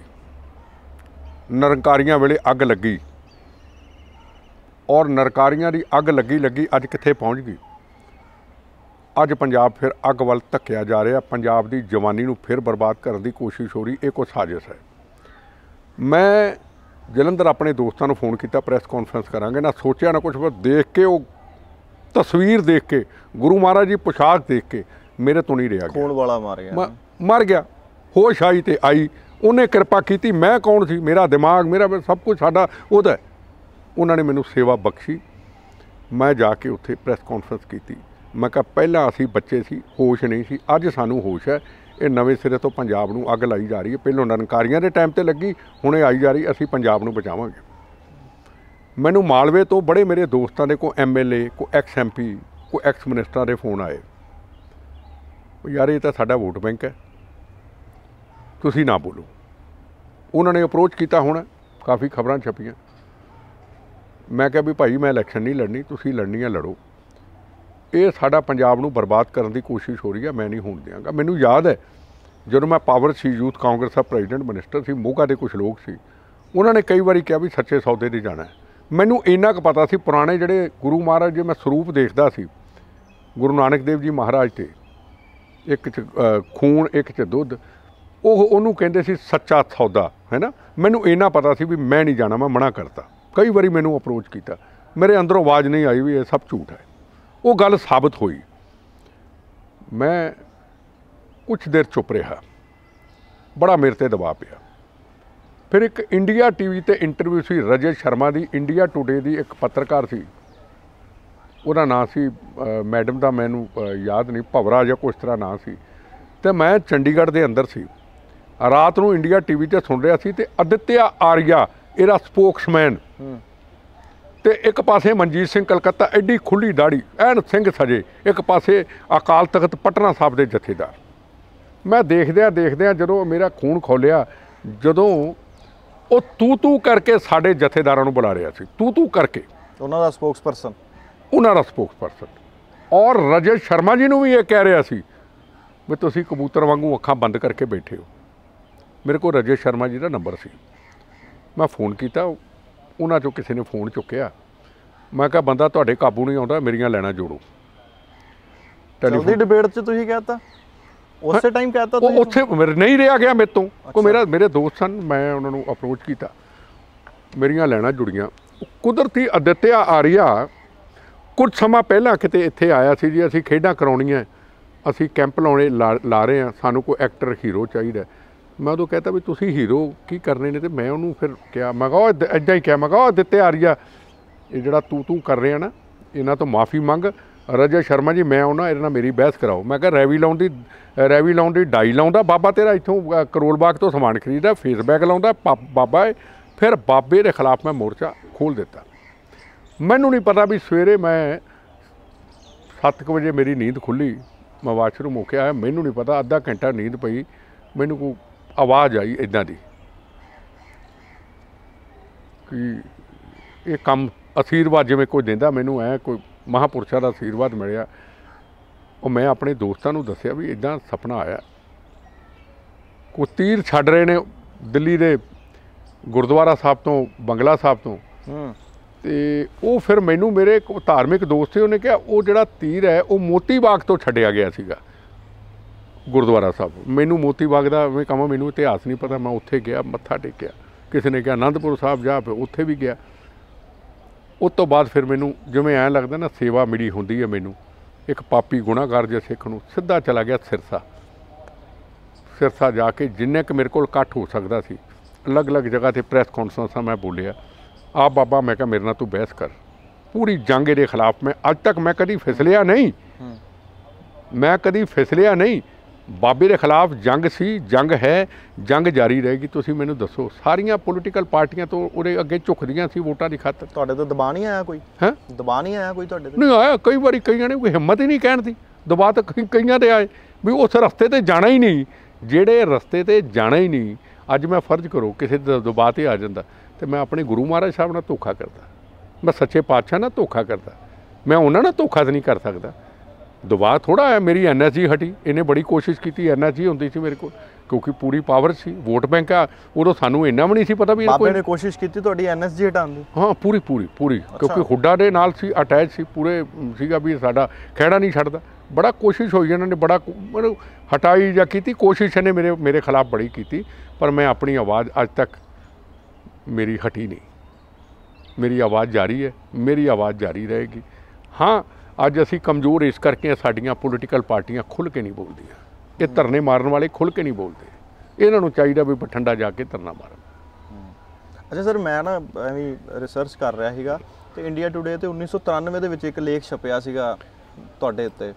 ਨਰਕਾਰੀਆਂ ਵੇਲੇ ਅੱਗ ਲੱਗੀ ਔਰ ਨਰਕਾਰੀਆਂ ਦੀ ਅੱਗ ਲੱਗੀ ਲੱਗੀ ਅੱਜ ਕਿੱਥੇ ਪਹੁੰਚ ਗਈ ਅੱਜ ਪੰਜਾਬ ਫਿਰ ਅੱਗ ਵੱਲ ਧੱਕਿਆ ਜਾ ਰਿਹਾ ਪੰਜਾਬ ਦੀ ਜਵਾਨੀ ਨੂੰ ਫਿਰ ਬਰਬਾਦ ਕਰਨ ਦੀ ਕੋਸ਼ਿਸ਼ ਹੋ ਰਹੀ ਇਹ ਕੋ ਸਾਜ਼ਿਸ਼ ਹੈ ਮੈਂ ਜਲੰਧਰ ਆਪਣੇ ਦੋਸਤਾਂ ਨੂੰ ਫੋਨ ਕੀਤਾ ਪ੍ਰੈਸ ਕਾਨਫਰੰਸ ਕਰਾਂਗੇ ਨਾ ਸੋਚਿਆ ਨਾ ਕੁਝ ਦੇਖ ਕੇ ਉਹ ਤਸਵੀਰ ਦੇਖ ਕੇ ਗੁਰੂ ਮਹਾਰਾਜ ਦੀ ਪੋਸ਼ਾਕ ਦੇਖ ਕੇ ਮੇਰੇ ਤੋਂ ਨਹੀਂ ਰਿਹਾ ਖੂਨ ਵਾਲਾ ਮਾਰ ਗਿਆ ਮਰ ਗਿਆ ਹੋਸ਼ ਆਈ ਤੇ ਆਈ ਉਹਨੇ ਕਿਰਪਾ ਕੀਤੀ ਮੈਂ ਕੌਣ ਸੀ ਮੇਰਾ ਦਿਮਾਗ ਮੇਰਾ ਸਭ ਕੁਝ ਸਾਡਾ ਉਹਦਾ ਉਹਨਾਂ ਨੇ ਮੈਨੂੰ ਸੇਵਾ ਬਖਸ਼ੀ ਮੈਂ ਜਾ ਕੇ ਉੱਥੇ ਪ੍ਰੈਸ ਕਾਨਫਰੰਸ ਕੀਤੀ ਮੈਂ ਕਿਹਾ ਪਹਿਲਾਂ ਅਸੀਂ ਬੱਚੇ ਸੀ ਹੋਸ਼ ਨਹੀਂ ਸੀ ਅੱਜ ਸਾਨੂੰ ਹੋਸ਼ ਹੈ ਇਹ ਨਵੇਂ ਸਿਰੇ ਤੋਂ ਪੰਜਾਬ ਨੂੰ ਅੱਗ ਲਾਈ ਜਾ ਰਹੀ ਹੈ ਪਹਿਲਾਂ ਨਨਕਾਰੀਆਂ ਦੇ ਟਾਈਮ ਤੇ ਲੱਗੀ ਹੁਣ ਇਹ ਆਈ ਜਾ ਰਹੀ ਅਸੀਂ ਪੰਜਾਬ ਨੂੰ ਬਚਾਵਾਂਗੇ ਮੈਨੂੰ ਮਾਲਵੇ ਤੋਂ ਬੜੇ ਮੇਰੇ ਦੋਸਤਾਂ ਦੇ ਕੋ ਐਮਐਲਏ ਕੋ ਐਕਸ ਐਮਪੀ ਕੋ ਐਕਸ ਮਿਨਿਸਟਰਾਂ ਦੇ ਫੋਨ ਆਏ ਉਹ ਯਾਰ ਇਹ ਤਾਂ ਸਾਡਾ ਵੋਟ ਬੈਂਕ ਹੈ ਤੁਸੀਂ ਨਾ ਬੋਲੋ ਉਹਨਾਂ ਨੇ ਅਪਰੋਚ ਕੀਤਾ ਹੋਣਾ ਕਾਫੀ ਖਬਰਾਂ ਛਪੀਆਂ ਮੈਂ ਕਿਹਾ ਵੀ ਭਾਈ ਮੈਂ ਇਲੈਕਸ਼ਨ ਨਹੀਂ ਲੜਨੀ ਤੁਸੀਂ ਲੜਨੀਆਂ ਲੜੋ ਇਹ ਸਾਡਾ ਪੰਜਾਬ ਨੂੰ ਬਰਬਾਦ ਕਰਨ ਦੀ ਕੋਸ਼ਿਸ਼ ਹੋ ਰਹੀ ਹੈ ਮੈਂ ਨਹੀਂ ਹੋਣ ਦਿਆਂਗਾ ਮੈਨੂੰ ਯਾਦ ਹੈ ਜਦੋਂ ਮੈਂ ਪਾਵਰ ਸੀ ਯੂਥ ਕਾਂਗਰਸ ਦਾ ਪ੍ਰੈਜ਼ੀਡੈਂਟ ਮਿਨਿਸਟਰ ਸੀ ਮੋਗਾ ਦੇ ਕੁਝ ਲੋਕ ਸੀ ਉਹਨਾਂ ਨੇ ਕਈ ਵਾਰੀ ਕਿਹਾ ਵੀ ਸੱਚੇ ਸੌਦੇ ਤੇ ਜਾਣਾ ਹੈ ਮੈਨੂੰ ਇੰਨਾ ਕੁ ਪਤਾ ਸੀ ਪੁਰਾਣੇ ਜਿਹੜੇ ਗੁਰੂ ਮਹਾਰਾਜ ਜੇ ਮੈਂ ਸਰੂਪ ਦੇਖਦਾ ਸੀ ਗੁਰੂ ਨਾਨਕ ਦੇਵ ਜੀ ਮਹਾਰਾਜ ਤੇ ਇੱਕ ਚ ਖੂਨ ਇੱਕ ਚ ਦੁੱਧ ਉਹ ਉਹਨੂੰ ਕਹਿੰਦੇ ਸੀ ਸੱਚਾ ਸੌਦਾ ਹੈਨਾ ਮੈਨੂੰ ਇੰਨਾ ਪਤਾ ਸੀ ਵੀ ਮੈਂ ਨਹੀਂ ਜਾਣਾ ਮੈਂ ਮਨਾ ਕਰਤਾ ਕਈ ਵਾਰੀ ਮੈਨੂੰ ਅਪਰੋਚ ਕੀਤਾ ਮੇਰੇ ਅੰਦਰੋਂ ਆਵਾਜ਼ ਨਹੀਂ ਆਈ ਵੀ ਇਹ ਸਭ ਝੂਠ ਹੈ ਉਹ ਗੱਲ ਸਾਬਤ ਹੋਈ ਮੈਂ ਕੁਝ ਦੇਰ ਚੁੱਪ ਰਿਹਾ ਬੜਾ ਮੇਰੇ ਤੇ ਦਬਾਅ ਪਿਆ ਫਿਰ ਇੱਕ ਇੰਡੀਆ ਟੀਵੀ ਤੇ ਇੰਟਰਵਿਊ ਸੀ ਰਜੇ ਸ਼ਰਮਾ ਦੀ ਇੰਡੀਆ ਟੂਡੇ ਦੀ ਇੱਕ ਪੱਤਰਕਾਰ ਸੀ ਉਹਦਾ ਨਾਂ ਸੀ ਮੈਡਮ ਦਾ ਮੈਨੂੰ ਯਾਦ ਨਹੀਂ ਭਵਰਾ ਜਾਂ ਕੁਝ ਤਰ੍ਹਾਂ ਨਾਂ ਸੀ ਤੇ ਮੈਂ ਚੰਡੀਗੜ੍ਹ ਦੇ ਅੰਦਰ ਸੀ ਰਾਤ ਨੂੰ ਇੰਡੀਆ ਟੀਵੀ ਤੇ ਸੁਣ ਰਿਹਾ ਸੀ ਤੇ ਅਦਿੱਤਿਆ ਆਰੀਆ ਇਹਦਾ ਸਪੋਕਸਮੈਨ ਤੇ ਇੱਕ ਪਾਸੇ ਮਨਜੀਤ ਸਿੰਘ ਕਲਕੱਤਾ ਐਡੀ ਖੁੱਲੀ ਦਾੜੀ ਐਨ ਸਿੰਘ ਸਜੇ ਇੱਕ ਪਾਸੇ ਅਕਾਲ ਤਖਤ ਪਟਨਾ ਸਾਹਿਬ ਦੇ ਜਥੇਦਾਰ ਮੈਂ ਦੇਖਦਿਆਂ ਦੇਖਦਿਆਂ ਜਦੋਂ ਮੇਰਾ ਖੂਨ ਖੋਲਿਆ ਜਦੋਂ ਉਹ ਤੂ ਤੂ ਕਰਕੇ ਸਾਡੇ ਜਥੇਦਾਰਾਂ ਨੂੰ ਬੁਲਾ ਰਿਹਾ ਸੀ ਤੂ ਤੂ ਕਰਕੇ ਉਹਨਾਂ ਦਾ ਸਪੋਕਸਪਰਸਨ ਉਹਨਾਂ ਦਾ ਸਪੋਕਸਪਰਸਨ ਔਰ ਰਜੇ ਸ਼ਰਮਾ ਜੀ ਨੂੰ ਵੀ ਇਹ ਕਹਿ ਰਿਹਾ ਸੀ ਵੀ ਤੁਸੀਂ ਕਬੂਤਰ ਵਾਂਗੂ ਅੱਖਾਂ ਬੰਦ ਕਰਕੇ ਬੈਠੇ ਹੋ ਮੇਰੇ ਕੋਲ ਰਜੇ ਸ਼ਰਮਾ ਜੀ ਦਾ ਨੰਬਰ ਸੀ ਮੈਂ ਫੋਨ ਕੀਤਾ ਉਹਨਾਂ ਚੋਂ ਕਿਸੇ ਨੇ ਫੋਨ ਚੁੱਕਿਆ ਮੈਂ ਕਿਹਾ ਬੰਦਾ ਤੁਹਾਡੇ ਕਾਬੂ ਨਹੀਂ ਆਉਂਦਾ ਮੇਰੀਆਂ ਲੈਣਾ ਜੋੜੋ ਟੈਲੀਫੋਨ ਡਿਬੇਟ 'ਚ ਤੁਸੀਂ ਕਹਤਾ ਉਸੇ ਟਾਈਮ ਕਹਤਾ ਉਹ ਉੱਥੇ ਨਹੀਂ ਰਿਹਾ ਗਿਆ ਮੇਰੇ ਤੋਂ ਕੋ ਮੇਰਾ ਮੇਰੇ ਦੋਸਤ ਸਨ ਮੈਂ ਉਹਨਾਂ ਨੂੰ ਅਪਰੋਚ ਕੀਤਾ ਮੇਰੀਆਂ ਲੈਣਾ ਜੁੜੀਆਂ ਕੁਦਰਤੀ ਅਦਿੱਤਿਆ ਆਰੀਆ ਕੁਝ ਸਮਾਂ ਪਹਿਲਾਂ ਕਿਤੇ ਇੱਥੇ ਆਇਆ ਸੀ ਜੀ ਅਸੀਂ ਖੇਡਾਂ ਕਰਾਉਣੀਆਂ ਅਸੀਂ ਕੈਂਪ ਲਾਉਣੇ ਲਾ ਰਹੇ ਆ ਸਾਨੂੰ ਕੋਈ ਐਕਟਰ ਹੀਰੋ ਚਾਹੀਦਾ ਮੈਂ ਉਦੋਂ ਕਹਤਾ ਵੀ ਤੁਸੀਂ ਹੀਰੋ ਕੀ ਕਰਨੇ ਨੇ ਤੇ ਮੈਂ ਉਹਨੂੰ ਫਿਰ ਕਿਹਾ ਮੈਂ ਕਹਾ ਐਦਾਂ ਹੀ ਕਿਹਾ ਮੈਂ ਕਹਾ ਦਿੱਤੇ ਆਰੀਆ ਇਹ ਜਿਹੜਾ ਤੂੰ ਤੂੰ ਕਰ ਰਿਹਾ ਨਾ ਇਹਨਾਂ ਤੋਂ ਮਾਫੀ ਮੰਗ ਰਜਾ ਸ਼ਰਮਾ ਜੀ ਮੈਂ ਉਹਨਾਂ ਇਹਨਾਂ ਨਾਲ ਮੇਰੀ ਬਹਿਸ ਕਰਾਓ ਮੈਂ ਕਿਹਾ ਰੈਵੀ ਲਾਉਣ ਦੀ ਰੈਵੀ ਲਾਉਣ ਦੀ ਡਾਈ ਲਾਉਂਦਾ ਬਾਬਾ ਤੇਰਾ ਇੱਥੋਂ ਕਰੋਲ ਬਾਗ ਤੋਂ ਸਮਾਨ ਖਰੀਦਦਾ ਫੇਸਬੈਕ ਲਾਉਂਦਾ ਬਾਬਾ ਫਿਰ ਬਾਬੇ ਦੇ ਖਿਲਾਫ ਮੈਂ ਮੋਰਚਾ ਖੋਲ ਦਿੱਤਾ ਮੈਨੂੰ ਨਹੀਂ ਪਤਾ ਵੀ ਸਵੇਰੇ ਮੈਂ 7:00 ਵਜੇ ਮੇਰੀ ਨੀਂਦ ਖੁੱਲੀ ਮੈਂ ਵਾਸ਼ਰੂਮ ਹੋ ਕੇ ਆਇਆ ਮੈਨੂੰ ਨਹੀਂ ਪਤਾ ਅੱਧਾ ਘੰਟਾ ਨੀਂਦ ਪਈ ਮੈਨੂੰ ਕੋਈ ਆਵਾਜ਼ ਆਈ ਇਦਾਂ ਦੀ ਕਿ ਇਹ ਕੰਮ ਅਸੀਰਵਾਦ ਜਿਵੇਂ ਕੋਈ ਦਿੰਦਾ ਮੈਨੂੰ ਐ ਕੋਈ ਮਹਾਪੁਰਸ਼ਾਂ ਦਾ ਅਸ਼ੀਰਵਾਦ ਮਿਲਿਆ ਉਹ ਮੈਂ ਆਪਣੇ ਦੋਸਤਾਂ ਨੂੰ ਦੱਸਿਆ ਵੀ ਇਦਾਂ ਸੁਪਨਾ ਆਇਆ ਕੋ ਤੀਰ ਛੱਡ ਰਹੇ ਨੇ ਦਿੱਲੀ ਦੇ ਗੁਰਦੁਆਰਾ ਸਾਹਿਬ ਤੋਂ ਬੰਗਲਾ ਸਾਹਿਬ ਤੋਂ ਤੇ ਉਹ ਫਿਰ ਮੈਨੂੰ ਮੇਰੇ ਇੱਕ ਧਾਰਮਿਕ ਦੋਸਤ ਸੀ ਉਹਨੇ ਕਿਹਾ ਉਹ ਜਿਹੜਾ ਤੀਰ ਹੈ ਉਹ ਮੋਤੀ ਬਾਗ ਤੋਂ ਛੱਡਿਆ ਗਿਆ ਸੀਗਾ ਗੁਰਦੁਆਰਾ ਸਾਹਿਬ ਮੈਨੂੰ ਮੋਤੀ ਬਾਗ ਦਾ ਮੈਂ ਕਹਾਂ ਮੈਨੂੰ ਇਤਿਹਾਸ ਨਹੀਂ ਪਤਾ ਮੈਂ ਉੱਥੇ ਗਿਆ ਮੱਥਾ ਟੇਕਿਆ ਕਿਸੇ ਨੇ ਕਿਹਾ ਆਨੰਦਪੁਰ ਸਾਹਿਬ ਜਾ ਫਿਰ ਉੱਥੇ ਵੀ ਗਿਆ ਉਸ ਤੋਂ ਬਾਅਦ ਫਿਰ ਮੈਨੂੰ ਜਿਵੇਂ ਐਂ ਲੱਗਦਾ ਨਾ ਸੇਵਾ ਮਿਲੀ ਹੁੰਦੀ ਹੈ ਮੈਨੂੰ ਇੱਕ ਪਾਪੀ ਗੁਨਾਹਗਰ ਜਿਹਾ ਸਿੱਖ ਨੂੰ ਸਿੱਧਾ ਚਲਾ ਗਿਆ ਸਿਰਸਾ ਸਿਰਸਾ ਜਾ ਕੇ ਜਿੰਨੇ ਕ ਮੇਰੇ ਕੋਲ ਇਕੱਠ ਹੋ ਸਕਦਾ ਸੀ ਅਲੱਗ-ਅਲੱਗ ਜਗ੍ਹਾ ਤੇ ਪ੍ਰੈਸ ਕਾਨਫਰੰਸਾਂ ਮੈਂ ਬੋਲਿਆ ਆ ਬਾਬਾ ਮੈਂ ਕਿਹਾ ਮੇਰੇ ਨਾਲ ਤੂੰ ਬਹਿਸ ਕਰ ਪੂਰੀ ਜੰਗ ਦੇ ਖਿਲਾਫ ਮੈਂ ਅੱਜ ਤੱਕ ਮੈਂ ਕਦੀ ਫਿਸਲਿਆ ਨਹੀਂ ਮੈਂ ਕਦੀ ਫਿਸਲਿਆ ਨਹੀਂ ਬਾਬੇ ਦੇ ਖਿਲਾਫ ਜੰਗ ਸੀ ਜੰਗ ਹੈ ਜੰਗ ਜਾਰੀ ਰਹੇਗੀ ਤੁਸੀਂ ਮੈਨੂੰ ਦੱਸੋ ਸਾਰੀਆਂ ਪੋਲੀਟੀਕਲ ਪਾਰਟੀਆਂ ਤੋਂ ਉਹਦੇ ਅੱਗੇ ਝੁਕਦੀਆਂ ਸੀ ਵੋਟਾਂ ਦੀ ਖਾਤਰ ਤੁਹਾਡੇ ਤੋਂ ਦਬਾਅ ਨਹੀਂ ਆਇਆ ਕੋਈ ਹੈ ਦਬਾਅ ਨਹੀਂ ਆਇਆ ਕੋਈ ਤੁਹਾਡੇ ਤੇ ਨਹੀਂ ਆਇਆ ਕਈ ਵਾਰੀ ਕਈਆਂ ਨੇ ਕੋਈ ਹਿੰਮਤ ਹੀ ਨਹੀਂ ਕਹਿਣ ਦੀ ਦਬਾਅ ਤਾਂ ਕਈਆਂ ਦੇ ਆਏ ਵੀ ਉਸ ਰਸਤੇ ਤੇ ਜਾਣਾ ਹੀ ਨਹੀਂ ਜਿਹੜੇ ਰਸਤੇ ਤੇ ਜਾਣਾ ਹੀ ਨਹੀਂ ਅੱਜ ਮੈਂ ਫਰਜ਼ ਕਰੋ ਕਿਸੇ ਦੇ ਦਬਾਅ ਤੇ ਆ ਜਾਂਦਾ ਤੇ ਮੈਂ ਆਪਣੇ ਗੁਰੂ ਮਹਾਰਾਜ ਸਾਹਿਬ ਨਾਲ ਧੋਖਾ ਕਰਦਾ ਮੈਂ ਸੱਚੇ ਪਾਤਸ਼ਾਹ ਨਾਲ ਧੋਖਾ ਕਰਦਾ ਮੈਂ ਉਹਨਾਂ ਨਾਲ ਧੋਖਾ ਨਹੀਂ ਕਰ ਸਕਦਾ ਦਬਾਅ ਥੋੜਾ ਹੈ ਮੇਰੀ ਐਨਐਸਜੀ ਹਟੀ ਇਹਨੇ ਬੜੀ ਕੋਸ਼ਿਸ਼ ਕੀਤੀ ਐਨਐਸਜੀ ਹੁੰਦੀ ਸੀ ਮੇਰੇ ਕੋਲ ਕਿਉਂਕਿ ਪੂਰੀ ਪਾਵਰ ਸੀ ਵੋਟ ਬੈਂਕ ਆ ਉਦੋਂ ਸਾਨੂੰ ਇੰਨਾ ਵੀ ਨਹੀਂ ਸੀ ਪਤਾ ਵੀ ਕੋਈ ਬਾਬੇ ਨੇ ਕੋਸ਼ਿਸ਼ ਕੀਤੀ ਤੁਹਾਡੀ ਐਨਐਸਜੀ ਹਟਾਉਣ ਦੀ ਹਾਂ ਪੂਰੀ ਪੂਰੀ ਪੂਰੀ ਕਿਉਂਕਿ ਹੁੱਡਾ ਦੇ ਨਾਲ ਸੀ ਅਟੈਚ ਸੀ ਪੂਰੇ ਸੀਗਾ ਵੀ ਸਾਡਾ ਖਹਿੜਾ ਨਹੀਂ ਛੱਡਦਾ ਬੜਾ ਕੋਸ਼ਿਸ਼ ਹੋਈ ਇਹਨਾਂ ਨੇ ਬੜਾ ਮਤਲਬ ਹਟਾਈ ਜਾਂ ਕੀਤੀ ਕੋਸ਼ਿਸ਼ ਇਹਨੇ ਮੇਰੇ ਮੇਰੇ ਖਿਲਾਫ ਬੜੀ ਕੀਤੀ ਪਰ ਮੈਂ ਆਪਣੀ ਆਵਾਜ਼ ਅੱਜ ਤੱਕ ਮੇਰੀ ਹਟੀ ਨਹੀਂ ਮੇਰੀ ਆਵਾਜ਼ ਜਾਰੀ ਹੈ ਮੇਰੀ ਆਵਾਜ਼ ਜਾਰੀ ਰਹੇਗੀ ਹਾਂ ਅੱਜ ਅਸੀਂ ਕਮਜ਼ੋਰ ਇਸ ਕਰਕੇ ਸਾਡੀਆਂ ਪੋਲੀਟੀਕਲ ਪਾਰਟੀਆਂ ਖੁੱਲ ਕੇ ਨਹੀਂ ਬੋਲਦੀਆਂ ਇਹ ਧਰਨੇ ਮਾਰਨ ਵਾਲੇ ਖੁੱਲ ਕੇ ਨਹੀਂ ਬੋਲਦੇ ਇਹਨਾਂ ਨੂੰ ਚਾਹੀਦਾ ਵੀ ਬਠੰਡਾ ਜਾ ਕੇ ਧਰਨਾ ਮਾਰਨ ਅੱਛਾ ਸਰ ਮੈਂ ਨਾ ਐਵੇਂ ਰਿਸਰਚ ਕਰ ਰਿਹਾ ਸੀਗਾ ਤੇ ਇੰਡੀਆ ਟੂਡੇ ਤੇ 1993 ਦੇ ਵਿੱਚ ਇੱਕ ਲੇਖ ਛਪਿਆ ਸੀਗਾ ਤੁਹਾਡੇ ਉੱਤੇ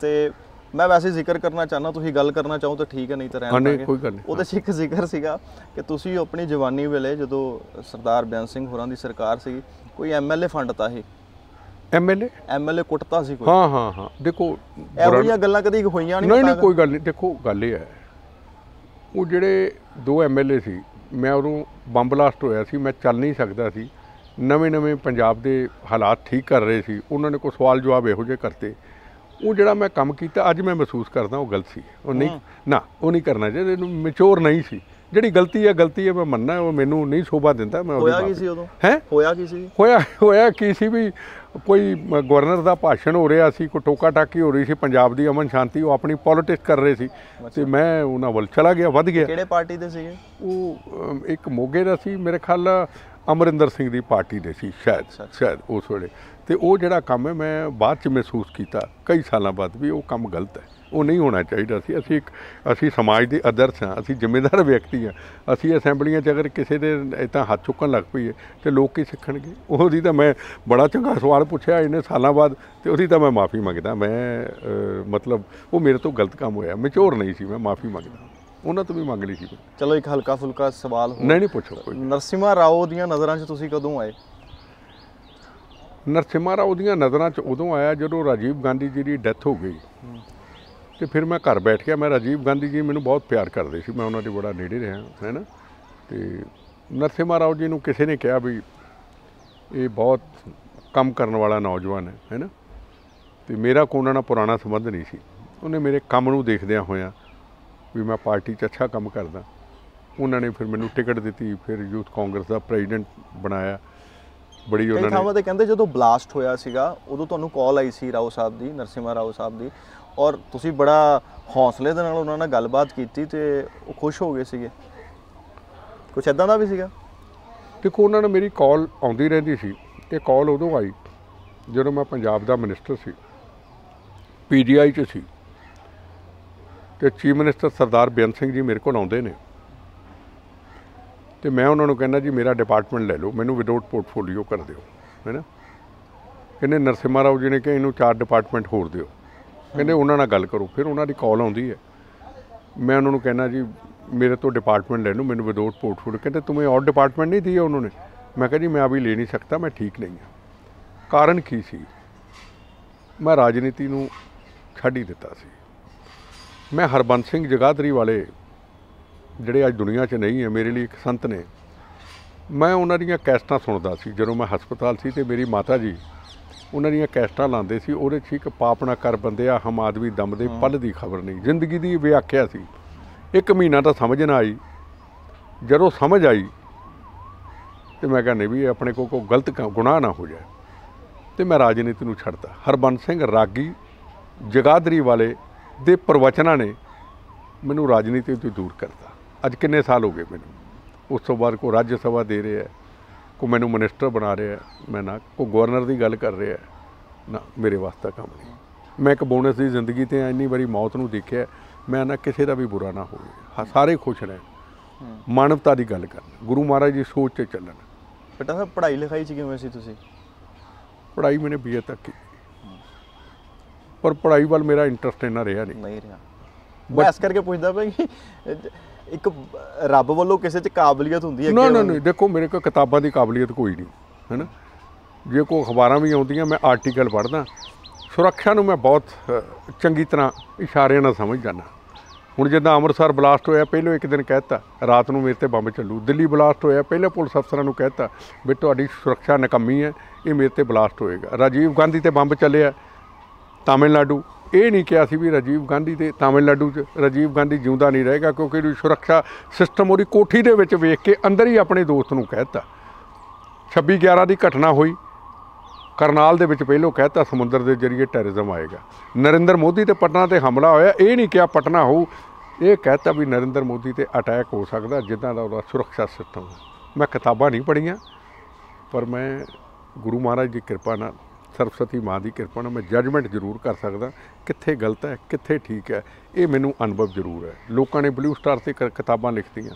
ਤੇ ਮੈਂ ਵੈਸੇ ਜ਼ਿਕਰ ਕਰਨਾ ਚਾਹਨਾ ਤੁਸੀਂ ਗੱਲ ਕਰਨਾ ਚਾਹੋ ਤਾਂ ਠੀਕ ਹੈ ਨਹੀਂ ਤਾਂ ਰਹਿਣ ਦਾਂਗੇ ਉਹਦੇ ਸਿੱਖ ਜ਼ਿਕਰ ਸੀਗਾ ਕਿ ਤੁਸੀਂ ਆਪਣੀ ਜਵਾਨੀ ਵੇਲੇ ਜਦੋਂ ਸਰਦਾਰ ਬਿਆਨ ਸਿੰਘ ਹੋਰਾਂ ਦੀ ਸਰਕਾਰ ਸੀ ਕੋਈ ਐਮਐਲਏ ਫੰਡ ਤਾਂ ਸੀ ਐਮਐਲਏ ਐਮਐਲਏ ਕੁੱਟਤਾ ਸੀ ਕੋਈ ਹਾਂ ਹਾਂ ਹਾਂ ਦੇਖੋ ਇਹੋ ਜਿਹੀਆਂ ਗੱਲਾਂ ਕਦੀ ਹੋਈਆਂ ਨਹੀਂ ਨਹੀਂ ਕੋਈ ਗੱਲ ਨਹੀਂ ਦੇਖੋ ਗੱਲ ਇਹ ਹੈ ਉਹ ਜਿਹੜੇ ਦੋ ਐਮਐਲਏ ਸੀ ਮੈਂ ਉਦੋਂ ਬੰਬ ਬਲਾਸਟ ਹੋਇਆ ਸੀ ਮੈਂ ਚੱਲ ਨਹੀਂ ਸਕਦਾ ਸੀ ਨਵੇਂ-ਨਵੇਂ ਪੰਜਾਬ ਦੇ ਹਾਲਾਤ ਠੀਕ ਕਰ ਰਹੇ ਸੀ ਉਹਨਾਂ ਨੇ ਕੋਈ ਸਵਾਲ ਜਵਾਬ ਇਹੋ ਜਿਹੇ ਕਰਤੇ ਉਹ ਜਿਹੜਾ ਮੈਂ ਕੰਮ ਕੀਤਾ ਅੱਜ ਮੈਂ ਮਹਿਸੂਸ ਕਰਦਾ ਉਹ ਗਲਤ ਸੀ ਉਹ ਨਹੀਂ ਨਾ ਉਹ ਨਹੀਂ ਕਰਨਾ ਚਾਹੀਦਾ ਮੈਚੋਰ ਨਹੀਂ ਸੀ ਜਿਹੜੀ ਗਲਤੀ ਹੈ ਗਲਤੀ ਹੈ ਮੈਂ ਮੰਨਣਾ ਉਹ ਮੈਨੂੰ ਨਹੀਂ ਸ਼ੋਭਾ ਦਿੰਦਾ ਮੈਂ ਹੋਇਆ ਕੀ ਸੀ ਉਦੋਂ ਹੈ ਹੋਇਆ ਕੀ ਸੀ ਹੋਇਆ ਹੋਇਆ ਕੀ ਸੀ ਵੀ ਕੋਈ ਗਵਰਨਰ ਦਾ ਭਾਸ਼ਣ ਹੋ ਰਿਹਾ ਸੀ ਕੋ ਟੋਕਾ ਟਾਕੀ ਹੋ ਰਹੀ ਸੀ ਪੰਜਾਬ ਦੀ ਅਮਨ ਸ਼ਾਂਤੀ ਉਹ ਆਪਣੀ ਪੋਲਿਟਿਕਸ ਕਰ ਰਹੇ ਸੀ ਤੇ ਮੈਂ ਉਹਨਾਂ ਵੱਲ ਚਲਾ ਗਿਆ ਵੱਧ ਗਿਆ ਕਿਹੜੇ ਪਾਰਟੀ ਦੇ ਸੀਗੇ ਉਹ ਇੱਕ ਮੋਗੇ ਦਾ ਸੀ ਮੇਰੇ ਖਿਆਲ ਅਮਰਿੰਦਰ ਸਿੰਘ ਦੀ ਪਾਰਟੀ ਦੇ ਸੀ ਸ਼ਾਇਦ ਸ਼ਾਇਦ ਉਸ ਵੇਲੇ ਤੇ ਉਹ ਜਿਹੜਾ ਕੰਮ ਹੈ ਮੈਂ ਬਾਅਦ ਚ ਮਹਿਸੂਸ ਕੀਤਾ ਕਈ ਸਾਲਾਂ ਬਾਅਦ ਵੀ ਉਹ ਕੰਮ ਗਲਤ ਹੈ ਉਹ ਨਹੀਂ ਹੋਣਾ ਚਾਹੀਦਾ ਸੀ ਅਸੀਂ ਇੱਕ ਅਸੀਂ ਸਮਾਜ ਦੇ ਅਦਰਸ ਹਾਂ ਅਸੀਂ ਜ਼ਿੰਮੇਦਾਰ ਵਿਅਕਤੀ ਹਾਂ ਅਸੀਂ ਅਸੈਂਬਲੀਆਂ 'ਚ ਅਗਰ ਕਿਸੇ ਦੇ ਇਤਾਂ ਹੱਥ ਚੁੱਕਣ ਲੱਗ ਪਈਏ ਤੇ ਲੋਕ ਕੀ ਸਿੱਖਣਗੇ ਉਹਦੀ ਤਾਂ ਮੈਂ ਬੜਾ ਚੰਗਾ ਸਵਾਲ ਪੁੱਛਿਆ ਇਹਨੇ ਸਾਲਾਂ ਬਾਅਦ ਤੇ ਉਹਦੀ ਤਾਂ ਮੈਂ ਮਾਫੀ ਮੰਗਦਾ ਮੈਂ ਮਤਲਬ ਉਹ ਮੇਰੇ ਤੋਂ ਗਲਤ ਕੰਮ ਹੋਇਆ ਮੈਚੋਰ ਨਹੀਂ ਸੀ ਮੈਂ ਮਾਫੀ ਮੰਗਦਾ ਉਹਨਾਂ ਤੋਂ ਵੀ ਮੰਗ ਲਈ ਸੀ ਚਲੋ ਇੱਕ ਹਲਕਾ ਫੁਲਕਾ ਸਵਾਲ ਹੋ ਨਹੀਂ ਨਹੀਂ ਪੁੱਛੋ ਕੋਈ ਨਰਸਿਮਾ ਰਾਓ ਦੀਆਂ ਨਜ਼ਰਾਂ 'ਚ ਤੁਸੀਂ ਕਦੋਂ ਆਏ ਨਰਸਿਮਾ ਰਾਓ ਦੀਆਂ ਨਜ਼ਰਾਂ 'ਚ ਉਦੋਂ ਆਇਆ ਜਦੋਂ ਰਾਜੀਵ ਗਾਂਧੀ ਜੀ ਦੀ ਡੈਥ ਹੋ ਗਈ ਤੇ ਫਿਰ ਮੈਂ ਘਰ ਬੈਠ ਗਿਆ ਮੈਂ ਰਾਜੀਵ ਗਾਂਧੀ ਜੀ ਮੈਨੂੰ ਬਹੁਤ ਪਿਆਰ ਕਰਦੇ ਸੀ ਮੈਂ ਉਹਨਾਂ ਦੇ ਬੜਾ ਨੇੜੇ ਰਿਹਾ ਹੈ ਨਾ ਤੇ ਨਰਸੇ ਰਾਓ ਜੀ ਨੂੰ ਕਿਸੇ ਨੇ ਕਿਹਾ ਵੀ ਇਹ ਬਹੁਤ ਕੰਮ ਕਰਨ ਵਾਲਾ ਨੌਜਵਾਨ ਹੈ ਹੈ ਨਾ ਤੇ ਮੇਰਾ ਕੋ ਉਹਨਾਂ ਨਾਲ ਪੁਰਾਣਾ ਸੰਬੰਧ ਨਹੀਂ ਸੀ ਉਹਨੇ ਮੇਰੇ ਕੰਮ ਨੂੰ ਦੇਖਦਿਆਂ ਹੋਇਆ ਵੀ ਮੈਂ ਪਾਰਟੀ 'ਚ ਅੱਛਾ ਕੰਮ ਕਰਦਾ ਉਹਨਾਂ ਨੇ ਫਿਰ ਮੈਨੂੰ ਟਿਕਟ ਦਿੱਤੀ ਫਿਰ ਯੂਥ ਕਾਂਗਰਸ ਦਾ ਪ੍ਰੈਜ਼ੀਡੈਂਟ ਬਣਾਇਆ ਬੜੀ ਉਹਨਾਂ ਨੇ ਤੇ ਕਹਿੰਦੇ ਜਦੋਂ ਬਲਾਸਟ ਹੋਇਆ ਸੀਗਾ ਉਦੋਂ ਤੁਹਾਨੂੰ ਕਾਲ ਆਈ ਸੀ ਰਾਓ ਸਾਹਿਬ ਦੀ ਨਰਸਿਮਾ ਰਾਓ ਸਾਹਿਬ ਦੀ ਔਰ ਤੁਸੀਂ ਬੜਾ ਹੌਸਲੇ ਦੇ ਨਾਲ ਉਹਨਾਂ ਨਾਲ ਗੱਲਬਾਤ ਕੀਤੀ ਤੇ ਉਹ ਖੁਸ਼ ਹੋ ਗਏ ਸੀਗੇ ਕੁਝ ਐਦਾਂ ਦਾ ਵੀ ਸੀਗਾ ਦੇਖੋ ਉਹਨਾਂ ਨੇ ਮੇਰੀ ਕਾਲ ਆਉਂਦੀ ਰਹਿੰਦੀ ਸੀ ਤੇ ਕਾਲ ਉਦੋਂ ਆਈ ਜਦੋਂ ਮੈਂ ਪੰਜਾਬ ਦਾ ਮਿਨਿਸਟਰ ਸੀ ਪੀਡੀਆਈ 'ਚ ਸੀ ਤੇ ਚੀਫ ਮਿਨਿਸਟਰ ਸਰਦਾਰ ਬੇਅੰਤ ਸਿੰਘ ਜੀ ਮੇਰੇ ਕੋਲ ਆਉਂਦੇ ਨੇ ਤੇ ਮੈਂ ਉਹਨਾਂ ਨੂੰ ਕਹਿੰਦਾ ਜੀ ਮੇਰਾ ਡਿਪਾਰਟਮੈਂਟ ਲੈ ਲਓ ਮੈਨੂੰ ਵਿਦਆਊਟ ਪੋਰਟਫੋਲੀਓ ਕਰ ਦਿਓ ਹੈਨਾ ਕਹਿੰਦੇ ਨਰਸਿਮਾ ਰਾਓ ਜੀ ਨੇ ਕਿ ਇਹਨੂੰ ਚਾਰ ਡਿਪਾਰਟਮੈਂਟ ਹੋਰ ਦਿਓ ਕਹਿੰਦੇ ਉਹਨਾਂ ਨਾਲ ਗੱਲ ਕਰੋ ਫਿਰ ਉਹਨਾਂ ਦੀ ਕਾਲ ਆਉਂਦੀ ਹੈ ਮੈਂ ਉਹਨਾਂ ਨੂੰ ਕਹਿੰਦਾ ਜੀ ਮੇਰੇ ਤੋਂ ਡਿਪਾਰਟਮੈਂਟ ਲੈ ਲਓ ਮੈਨੂੰ ਵਿਦਆਊਟ ਪੋਰਟਫੋਲੀਓ ਕਹਿੰਦੇ ਤੁਮੇ ਔਰ ਡਿਪਾਰਟਮੈਂਟ ਨਹੀਂ ਦਿਆ ਉਹਨਾਂ ਨੇ ਮੈਂ ਕਿਹਾ ਜੀ ਮੈਂ ਵੀ ਲੈ ਨਹੀਂ ਸਕਦਾ ਮੈਂ ਠੀਕ ਨਹੀਂ ਹਾਂ ਕਾਰਨ ਕੀ ਸੀ ਮੈਂ ਰਾਜਨੀਤੀ ਨੂੰ ਛੱਡ ਹੀ ਦਿੱਤਾ ਸੀ ਮੈਂ ਹਰਬੰਸ ਸਿੰਘ ਜਗਾਧਰੀ ਵਾਲੇ ਜਿਹੜੇ ਅੱਜ ਦੁਨੀਆ 'ਚ ਨਹੀਂ ਹੈ ਮੇਰੇ ਲਈ ਇੱਕ ਸੰਤ ਨੇ ਮੈਂ ਉਹਨਾਂ ਦੀਆਂ ਕੈਸਟਾਂ ਸੁਣਦਾ ਸੀ ਜਦੋਂ ਮੈਂ ਹਸਪਤਾਲ ਸੀ ਤੇ ਮੇਰੀ ਮਾਤਾ ਜੀ ਉਹਨਾਂ ਦੀਆਂ ਕੈਸਟਾਂ ਲਾਉਂਦੇ ਸੀ ਉਹਦੇ 'ਚ ਇੱਕ ਪਾਪਣਾ ਕਰ ਬੰਦੇ ਆ ਹਮ ਆਦਮੀ ਦਮ ਦੇ ਪੱਲ ਦੀ ਖਬਰ ਨਹੀਂ ਜ਼ਿੰਦਗੀ ਦੀ ਵਿਆਖਿਆ ਸੀ ਇੱਕ ਮਹੀਨਾ ਤਾਂ ਸਮਝ ਨਾ ਆਈ ਜਦੋਂ ਸਮਝ ਆਈ ਤੇ ਮੈਂ ਕਹਿੰਦੇ ਵੀ ਆਪਣੇ ਕੋ ਕੋ ਗਲਤ ਗੁਨਾਹ ਨਾ ਹੋ ਜਾਏ ਤੇ ਮੈਂ ਰਾਜਨੀਤੀ ਨੂੰ ਛੱਡਤਾ ਹਰਬੰਸ ਸਿੰਘ ਰਾਗੀ ਜਗਾਦਰੀ ਵਾਲੇ ਦੇ ਪ੍ਰਵਚਨਾਂ ਨੇ ਮੈਨੂੰ ਰਾਜਨੀਤੀ ਤੋਂ ਦੂਰ ਕਰਤਾ ਅੱਜ ਕਿੰਨੇ ਸਾਲ ਹੋ ਗਏ ਮੈਨੂੰ ਉਸ ਤੋਂ ਬਾਅਦ ਕੋ ਰਾਜ ਸਭਾ ਦੇ ਰਿਹਾ ਹੈ ਕੋ ਮੈਨੂੰ ਮਿਨਿਸਟਰ ਬਣਾ ਰਿਹਾ ਮੈਂ ਨਾ ਕੋ ਗਵਰਨਰ ਦੀ ਗੱਲ ਕਰ ਰਿਹਾ ਨਾ ਮੇਰੇ ਵਾਸਤੇ ਕੰਮ ਨਹੀਂ ਮੈਂ ਇੱਕ ਬੋਨਸ ਦੀ ਜ਼ਿੰਦਗੀ ਤੇ ਇੰਨੀ ਵਾਰੀ ਮੌਤ ਨੂੰ ਦੇਖਿਆ ਮੈਂ ਨਾ ਕਿਸੇ ਦਾ ਵੀ ਬੁਰਾ ਨਾ ਹੋਵੇ ਸਾਰੇ ਖੁਸ਼ ਰਹਿਣ ਮਾਨਵਤਾ ਦੀ ਗੱਲ ਕਰਨ ਗੁਰੂ ਮਹਾਰਾਜ ਦੀ ਸੋਚ ਤੇ ਚੱਲਣ ਬਟਾ ਸਾਹਿਬ ਪੜ੍ਹਾਈ ਲਿਖਾਈ ਚ ਕਿਵੇਂ ਸੀ ਤੁਸੀਂ ਪੜ੍ਹਾਈ ਮੈਨੇ ਬੀਏ ਤੱਕ ਕੀਤੀ ਪਰ ਪੜ੍ਹਾਈ ਵੱਲ ਮੇਰਾ ਇੰਟਰਸਟ ਇਨਾ ਰਿਹਾ ਨਹੀਂ ਨਹੀਂ ਰਿਹਾ ਮੈਂ ਕਰਕੇ ਪੁੱਛਦਾ ਭਾਈ ਇੱਕ ਰੱਬ ਵੱਲੋਂ ਕਿਸੇ 'ਚ ਕਾਬਲੀਅਤ ਹੁੰਦੀ ਹੈ ਨਾ ਨਾ ਨਹੀਂ ਦੇਖੋ ਮੇਰੇ ਕੋਲ ਕਿਤਾਬਾਂ ਦੀ ਕਾਬਲੀਅਤ ਕੋਈ ਨਹੀਂ ਹੈਨਾ ਜੇ ਕੋ ਅਖਬਾਰਾਂ ਵੀ ਆਉਂਦੀਆਂ ਮੈਂ ਆਰਟੀਕਲ ਪੜ੍ਹਦਾ ਸੁਰੱਖਿਆ ਨੂੰ ਮੈਂ ਬਹੁਤ ਚੰਗੀ ਤਰ੍ਹਾਂ ਇਸ਼ਾਰਿਆਂ ਨਾਲ ਸਮਝ ਜਾਂਦਾ ਹੁਣ ਜਿੱਦਾਂ ਅੰਮ੍ਰਿਤਸਰ ਬਲਾਸਟ ਹੋਇਆ ਪਹਿਲੋ ਇੱਕ ਦਿਨ ਕਹਿਤਾ ਰਾਤ ਨੂੰ ਮੇਰੇ ਤੇ ਬੰਬ ਚੱਲੂ ਦਿੱਲੀ ਬਲਾਸਟ ਹੋਇਆ ਪਹਿਲੇ ਪੁਲਿਸ ਅਫਸਰਾਂ ਨੂੰ ਕਹਿਤਾ ਵੀ ਤੁਹਾਡੀ ਸੁਰੱਖਿਆ ਨਕਮੀ ਹੈ ਇਹ ਮੇਰੇ ਤੇ ਬਲਾਸਟ ਹੋਏਗਾ ਰਾਜੀਵ ਗਾਂਧੀ ਤੇ ਬੰਬ ਚੱਲਿਆ ਤਾਮਿਲਨਾਡੂ ਇਹ ਨਹੀਂ ਕਿਹਾ ਸੀ ਵੀ ਰਾਜੀਵ ਗਾਂਧੀ ਤੇ ਤਾਮਿਲਨਾਡੂ 'ਚ ਰਾਜੀਵ ਗਾਂਧੀ ਜਿਉਂਦਾ ਨਹੀਂ ਰਹੇਗਾ ਕਿਉਂਕਿ ਉਹ ਸੁਰੱਖਿਆ ਸਿਸਟਮ ਉਹਦੀ ਕੋਠੀ ਦੇ ਵਿੱਚ ਵੇਖ ਕੇ ਅੰਦਰ ਹੀ ਆਪਣੇ ਦੋਸਤ ਨੂੰ ਕਹਿਤਾ 26 11 ਦੀ ਘਟਨਾ ਹੋਈ ਕਰਨਾਲ ਦੇ ਵਿੱਚ ਪਹਿਲੋਂ ਕਹਿਤਾ ਸਮੁੰਦਰ ਦੇ ਜਰੀਏ ਟੈਰਰਿਜ਼ਮ ਆਏਗਾ ਨਰਿੰਦਰ ਮੋਦੀ ਤੇ ਪਟਨਾ ਤੇ ਹਮਲਾ ਹੋਇਆ ਇਹ ਨਹੀਂ ਕਿਹਾ ਪਟਨਾ ਹੋਊ ਇਹ ਕਹਿਤਾ ਵੀ ਨਰਿੰਦਰ ਮੋਦੀ ਤੇ ਅਟੈਕ ਹੋ ਸਕਦਾ ਜਿੱਦਾਂ ਦਾ ਉਹਦਾ ਸੁਰੱਖਿਆ ਸਿਸਟਮ ਮੈਂ ਕਿਤਾਬਾਂ ਨਹੀਂ ਪੜੀਆਂ ਪਰ ਮੈਂ ਗੁਰੂ ਮਹਾਰਾਜ ਦੀ ਕਿਰਪਾ ਨਾਲ ਸਰਸਵਤੀ ਮਾਂ ਦੀ ਕਿਰਪਾ ਨਾਲ ਮੈਂ ਜੱਜਮੈਂਟ ਜ਼ਰੂਰ ਕਰ ਸਕਦਾ ਕਿੱਥੇ ਗਲਤ ਹੈ ਕਿੱਥੇ ਠੀਕ ਹੈ ਇਹ ਮੈਨੂੰ ਅਨੁਭਵ ਜ਼ਰੂਰ ਹੈ ਲੋਕਾਂ ਨੇ ਬਲੂ ਸਟਾਰ ਤੇ ਕਿਤਾਬਾਂ ਲਿਖਤੀਆਂ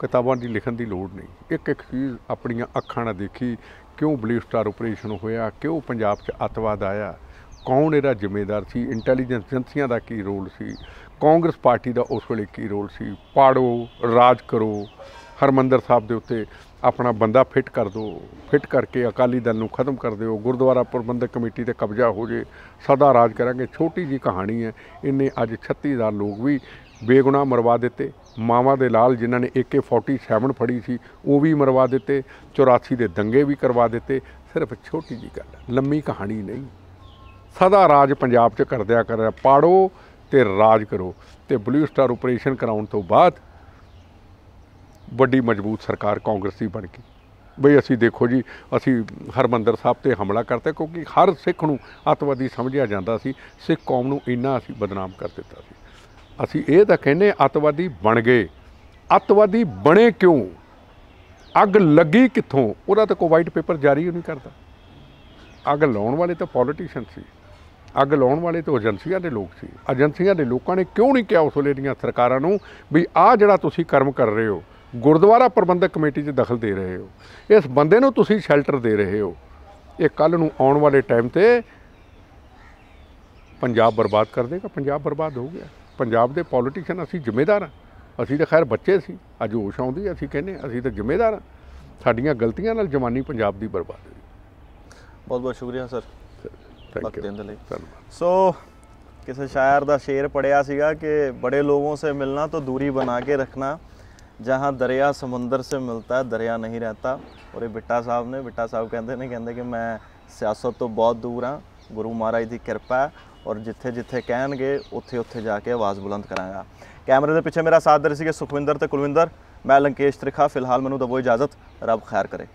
ਕਿਤਾਬਾਂ ਦੀ ਲਿਖਣ ਦੀ ਲੋੜ ਨਹੀਂ ਇੱਕ ਇੱਕ ਚੀਜ਼ ਆਪਣੀਆਂ ਅੱਖਾਂ ਨਾਲ ਦੇਖੀ ਕਿਉਂ ਬਲੂ ਸਟਾਰ ਆਪਰੇਸ਼ਨ ਹੋਇਆ ਕਿਉਂ ਪੰਜਾਬ 'ਚ ਅਤਵਾਦ ਆਇਆ ਕੌਣ ਇਹਦਾ ਜ਼ਿੰਮੇਦਾਰ ਸੀ ਇੰਟੈਲੀਜੈਂਸ ਏਜੰਸੀਆਂ ਦਾ ਕੀ ਰੋਲ ਸੀ ਕਾਂਗਰਸ ਪਾਰਟੀ ਦਾ ਉਸ ਵੇਲੇ ਕੀ ਰੋਲ ਸੀ ਪਾੜੋ ਰਾਜ ਕਰੋ ਹਰਮੰਦਰ ਸਾਹਿਬ ਦੇ ਉੱਤੇ ਆਪਣਾ ਬੰਦਾ ਫਿੱਟ ਕਰ ਦਿਓ ਫਿੱਟ ਕਰਕੇ ਅਕਾਲੀ ਦਲ ਨੂੰ ਖਤਮ ਕਰ ਦਿਓ ਗੁਰਦੁਆਰਾ ਪ੍ਰਬੰਧਕ ਕਮੇਟੀ ਤੇ ਕਬਜ਼ਾ ਹੋ ਜੇ ਸਦਾ ਰਾਜ ਕਰਾਂਗੇ ਛੋਟੀ ਜੀ ਕਹਾਣੀ ਹੈ ਇਹਨੇ ਅੱਜ 36000 ਲੋਕ ਵੀ ਬੇਗੁਨਾਹ ਮਰਵਾ ਦਿੱਤੇ ਮਾਵਾ ਦੇ ਲਾਲ ਜਿਨ੍ਹਾਂ ਨੇ AK47 ਫੜੀ ਸੀ ਉਹ ਵੀ ਮਰਵਾ ਦਿੱਤੇ 84 ਦੇ ਦੰਗੇ ਵੀ ਕਰਵਾ ਦਿੱਤੇ ਸਿਰਫ ਛੋਟੀ ਜੀ ਗੱਲ ਲੰਮੀ ਕਹਾਣੀ ਨਹੀਂ ਸਦਾ ਰਾਜ ਪੰਜਾਬ 'ਚ ਕਰਦਿਆ ਕਰ ਪਾੜੋ ਤੇ ਰਾਜ ਕਰੋ ਤੇ ਬਲੂ ਸਟਾਰ ਆਪਰੇਸ਼ਨ ਕਰਾਉਣ ਤੋਂ ਬਾਅਦ ਵੱਡੀ ਮਜ਼ਬੂਤ ਸਰਕਾਰ ਕਾਂਗਰਸੀ ਬਣ ਗਈ ਬਈ ਅਸੀਂ ਦੇਖੋ ਜੀ ਅਸੀਂ ਹਰਮੰਦਰ ਸਾਹਿਬ ਤੇ ਹਮਲਾ ਕਰਤਾ ਕਿਉਂਕਿ ਹਰ ਸਿੱਖ ਨੂੰ ਅਤਵਾਦੀ ਸਮਝਿਆ ਜਾਂਦਾ ਸੀ ਸਿੱਖ ਕੌਮ ਨੂੰ ਇੰਨਾ ਅਸੀਂ ਬਦਨਾਮ ਕਰ ਦਿੱਤਾ ਸੀ ਅਸੀਂ ਇਹ ਤਾਂ ਕਹਿੰਦੇ ਅਤਵਾਦੀ ਬਣ ਗਏ ਅਤਵਾਦੀ ਬਣੇ ਕਿਉਂ ਅੱਗ ਲੱਗੀ ਕਿੱਥੋਂ ਉਹਦਾ ਤਾਂ ਕੋਈ ਵਾਈਟ ਪੇਪਰ ਜਾਰੀ ਨਹੀਂ ਕਰਦਾ ਅੱਗ ਲਾਉਣ ਵਾਲੇ ਤਾਂ ਪੋਲੀਟੀਸ਼ੀਅਨ ਸੀ ਅੱਗ ਲਾਉਣ ਵਾਲੇ ਤਾਂ ਏਜੰਸੀਆਂ ਦੇ ਲੋਕ ਸੀ ਏਜੰਸੀਆਂ ਦੇ ਲੋਕਾਂ ਨੇ ਕਿਉਂ ਨਹੀਂ ਕਿਹਾ ਉਸ ਵੇਲੇ ਦੀਆਂ ਸਰਕਾਰਾਂ ਨੂੰ ਵੀ ਆਹ ਜਿਹੜਾ ਤੁਸੀਂ ਕਰਮ ਕਰ ਰਹੇ ਹੋ ਗੁਰਦੁਆਰਾ ਪ੍ਰਬੰਧਕ ਕਮੇਟੀ 'ਚ ਦਖਲ ਦੇ ਰਹੇ ਹੋ ਇਸ ਬੰਦੇ ਨੂੰ ਤੁਸੀਂ ਸ਼ੈਲਟਰ ਦੇ ਰਹੇ ਹੋ ਇਹ ਕੱਲ ਨੂੰ ਆਉਣ ਵਾਲੇ ਟਾਈਮ ਤੇ ਪੰਜਾਬ ਬਰਬਾਦ ਕਰ ਦੇਗਾ ਪੰਜਾਬ ਬਰਬਾਦ ਹੋ ਗਿਆ ਪੰਜਾਬ ਦੇ ਪੋਲੀਟਿਸ਼ੀਅਨ ਅਸੀਂ ਜ਼ਿੰਮੇਦਾਰ ਹਾਂ ਅਸੀਂ ਤਾਂ ਖੈਰ ਬੱਚੇ ਸੀ ਅੱਜ ਹੋਸ਼ ਆਉਂਦੀ ਅਸੀਂ ਕਹਿੰਦੇ ਅਸੀਂ ਤਾਂ ਜ਼ਿੰਮੇਦਾਰ ਹਾਂ ਸਾਡੀਆਂ ਗਲਤੀਆਂ ਨਾਲ ਜਵਾਨੀ ਪੰਜਾਬ ਦੀ ਬਰਬਾਦ ਹੋਈ ਬਹੁਤ ਬਹੁਤ ਸ਼ੁਕਰੀਆ ਸਰ ਵਕਤ ਸੋ ਕਿਸੇ ਸ਼ਾਇਰ ਦਾ ਸ਼ੇਰ ਪੜਿਆ ਸੀਗਾ ਕਿ ਬੜੇ ਲੋਗੋਂ ਸੇ ਮਿਲਣਾ ਤਾਂ ਦੂਰੀ ਬਣਾ ਕੇ ਰੱਖਣਾ ਜਹਾਂ ਦਰਿਆ ਸਮੁੰਦਰ ਸੇ ਮਿਲਤਾ ਦਰਿਆ ਨਹੀਂ ਰਹਤਾ ਔਰ ਇਹ ਬਿੱਟਾ ਸਾਹਿਬ ਨੇ ਬਿੱਟਾ ਸਾਹਿਬ ਕਹਿੰਦੇ ਨੇ ਕਹਿੰਦੇ ਕਿ ਮੈਂ ਸਿਆਸਤ ਤੋਂ ਬਹੁਤ ਦੂਰ ਹਾਂ ਗੁਰੂ ਮਹਾਰਾਜ ਦੀ ਕਿਰਪਾ ਔਰ ਜਿੱਥੇ ਜਿੱਥੇ ਕਹਿਣਗੇ ਉੱਥੇ ਉੱਥੇ ਜਾ ਕੇ ਆਵਾਜ਼ ਬੁਲੰਦ ਕਰਾਂਗਾ ਕੈਮਰੇ ਦੇ ਪਿੱਛੇ ਮੇਰਾ ਸਾਥ ਦੇ ਰਹੇ ਸੀਗੇ ਸੁਖਵਿੰਦਰ ਤੇ ਕੁਲਵਿੰਦਰ ਮੈਂ ਲੰਕੇਸ਼ ਤ੍ਰਿਖਾ ਫਿਲਹਾਲ ਮੈਨੂੰ ਦਬੋ ਇਜਾਜ਼ਤ ਰੱਬ ਖੈਰ ਕਰੇ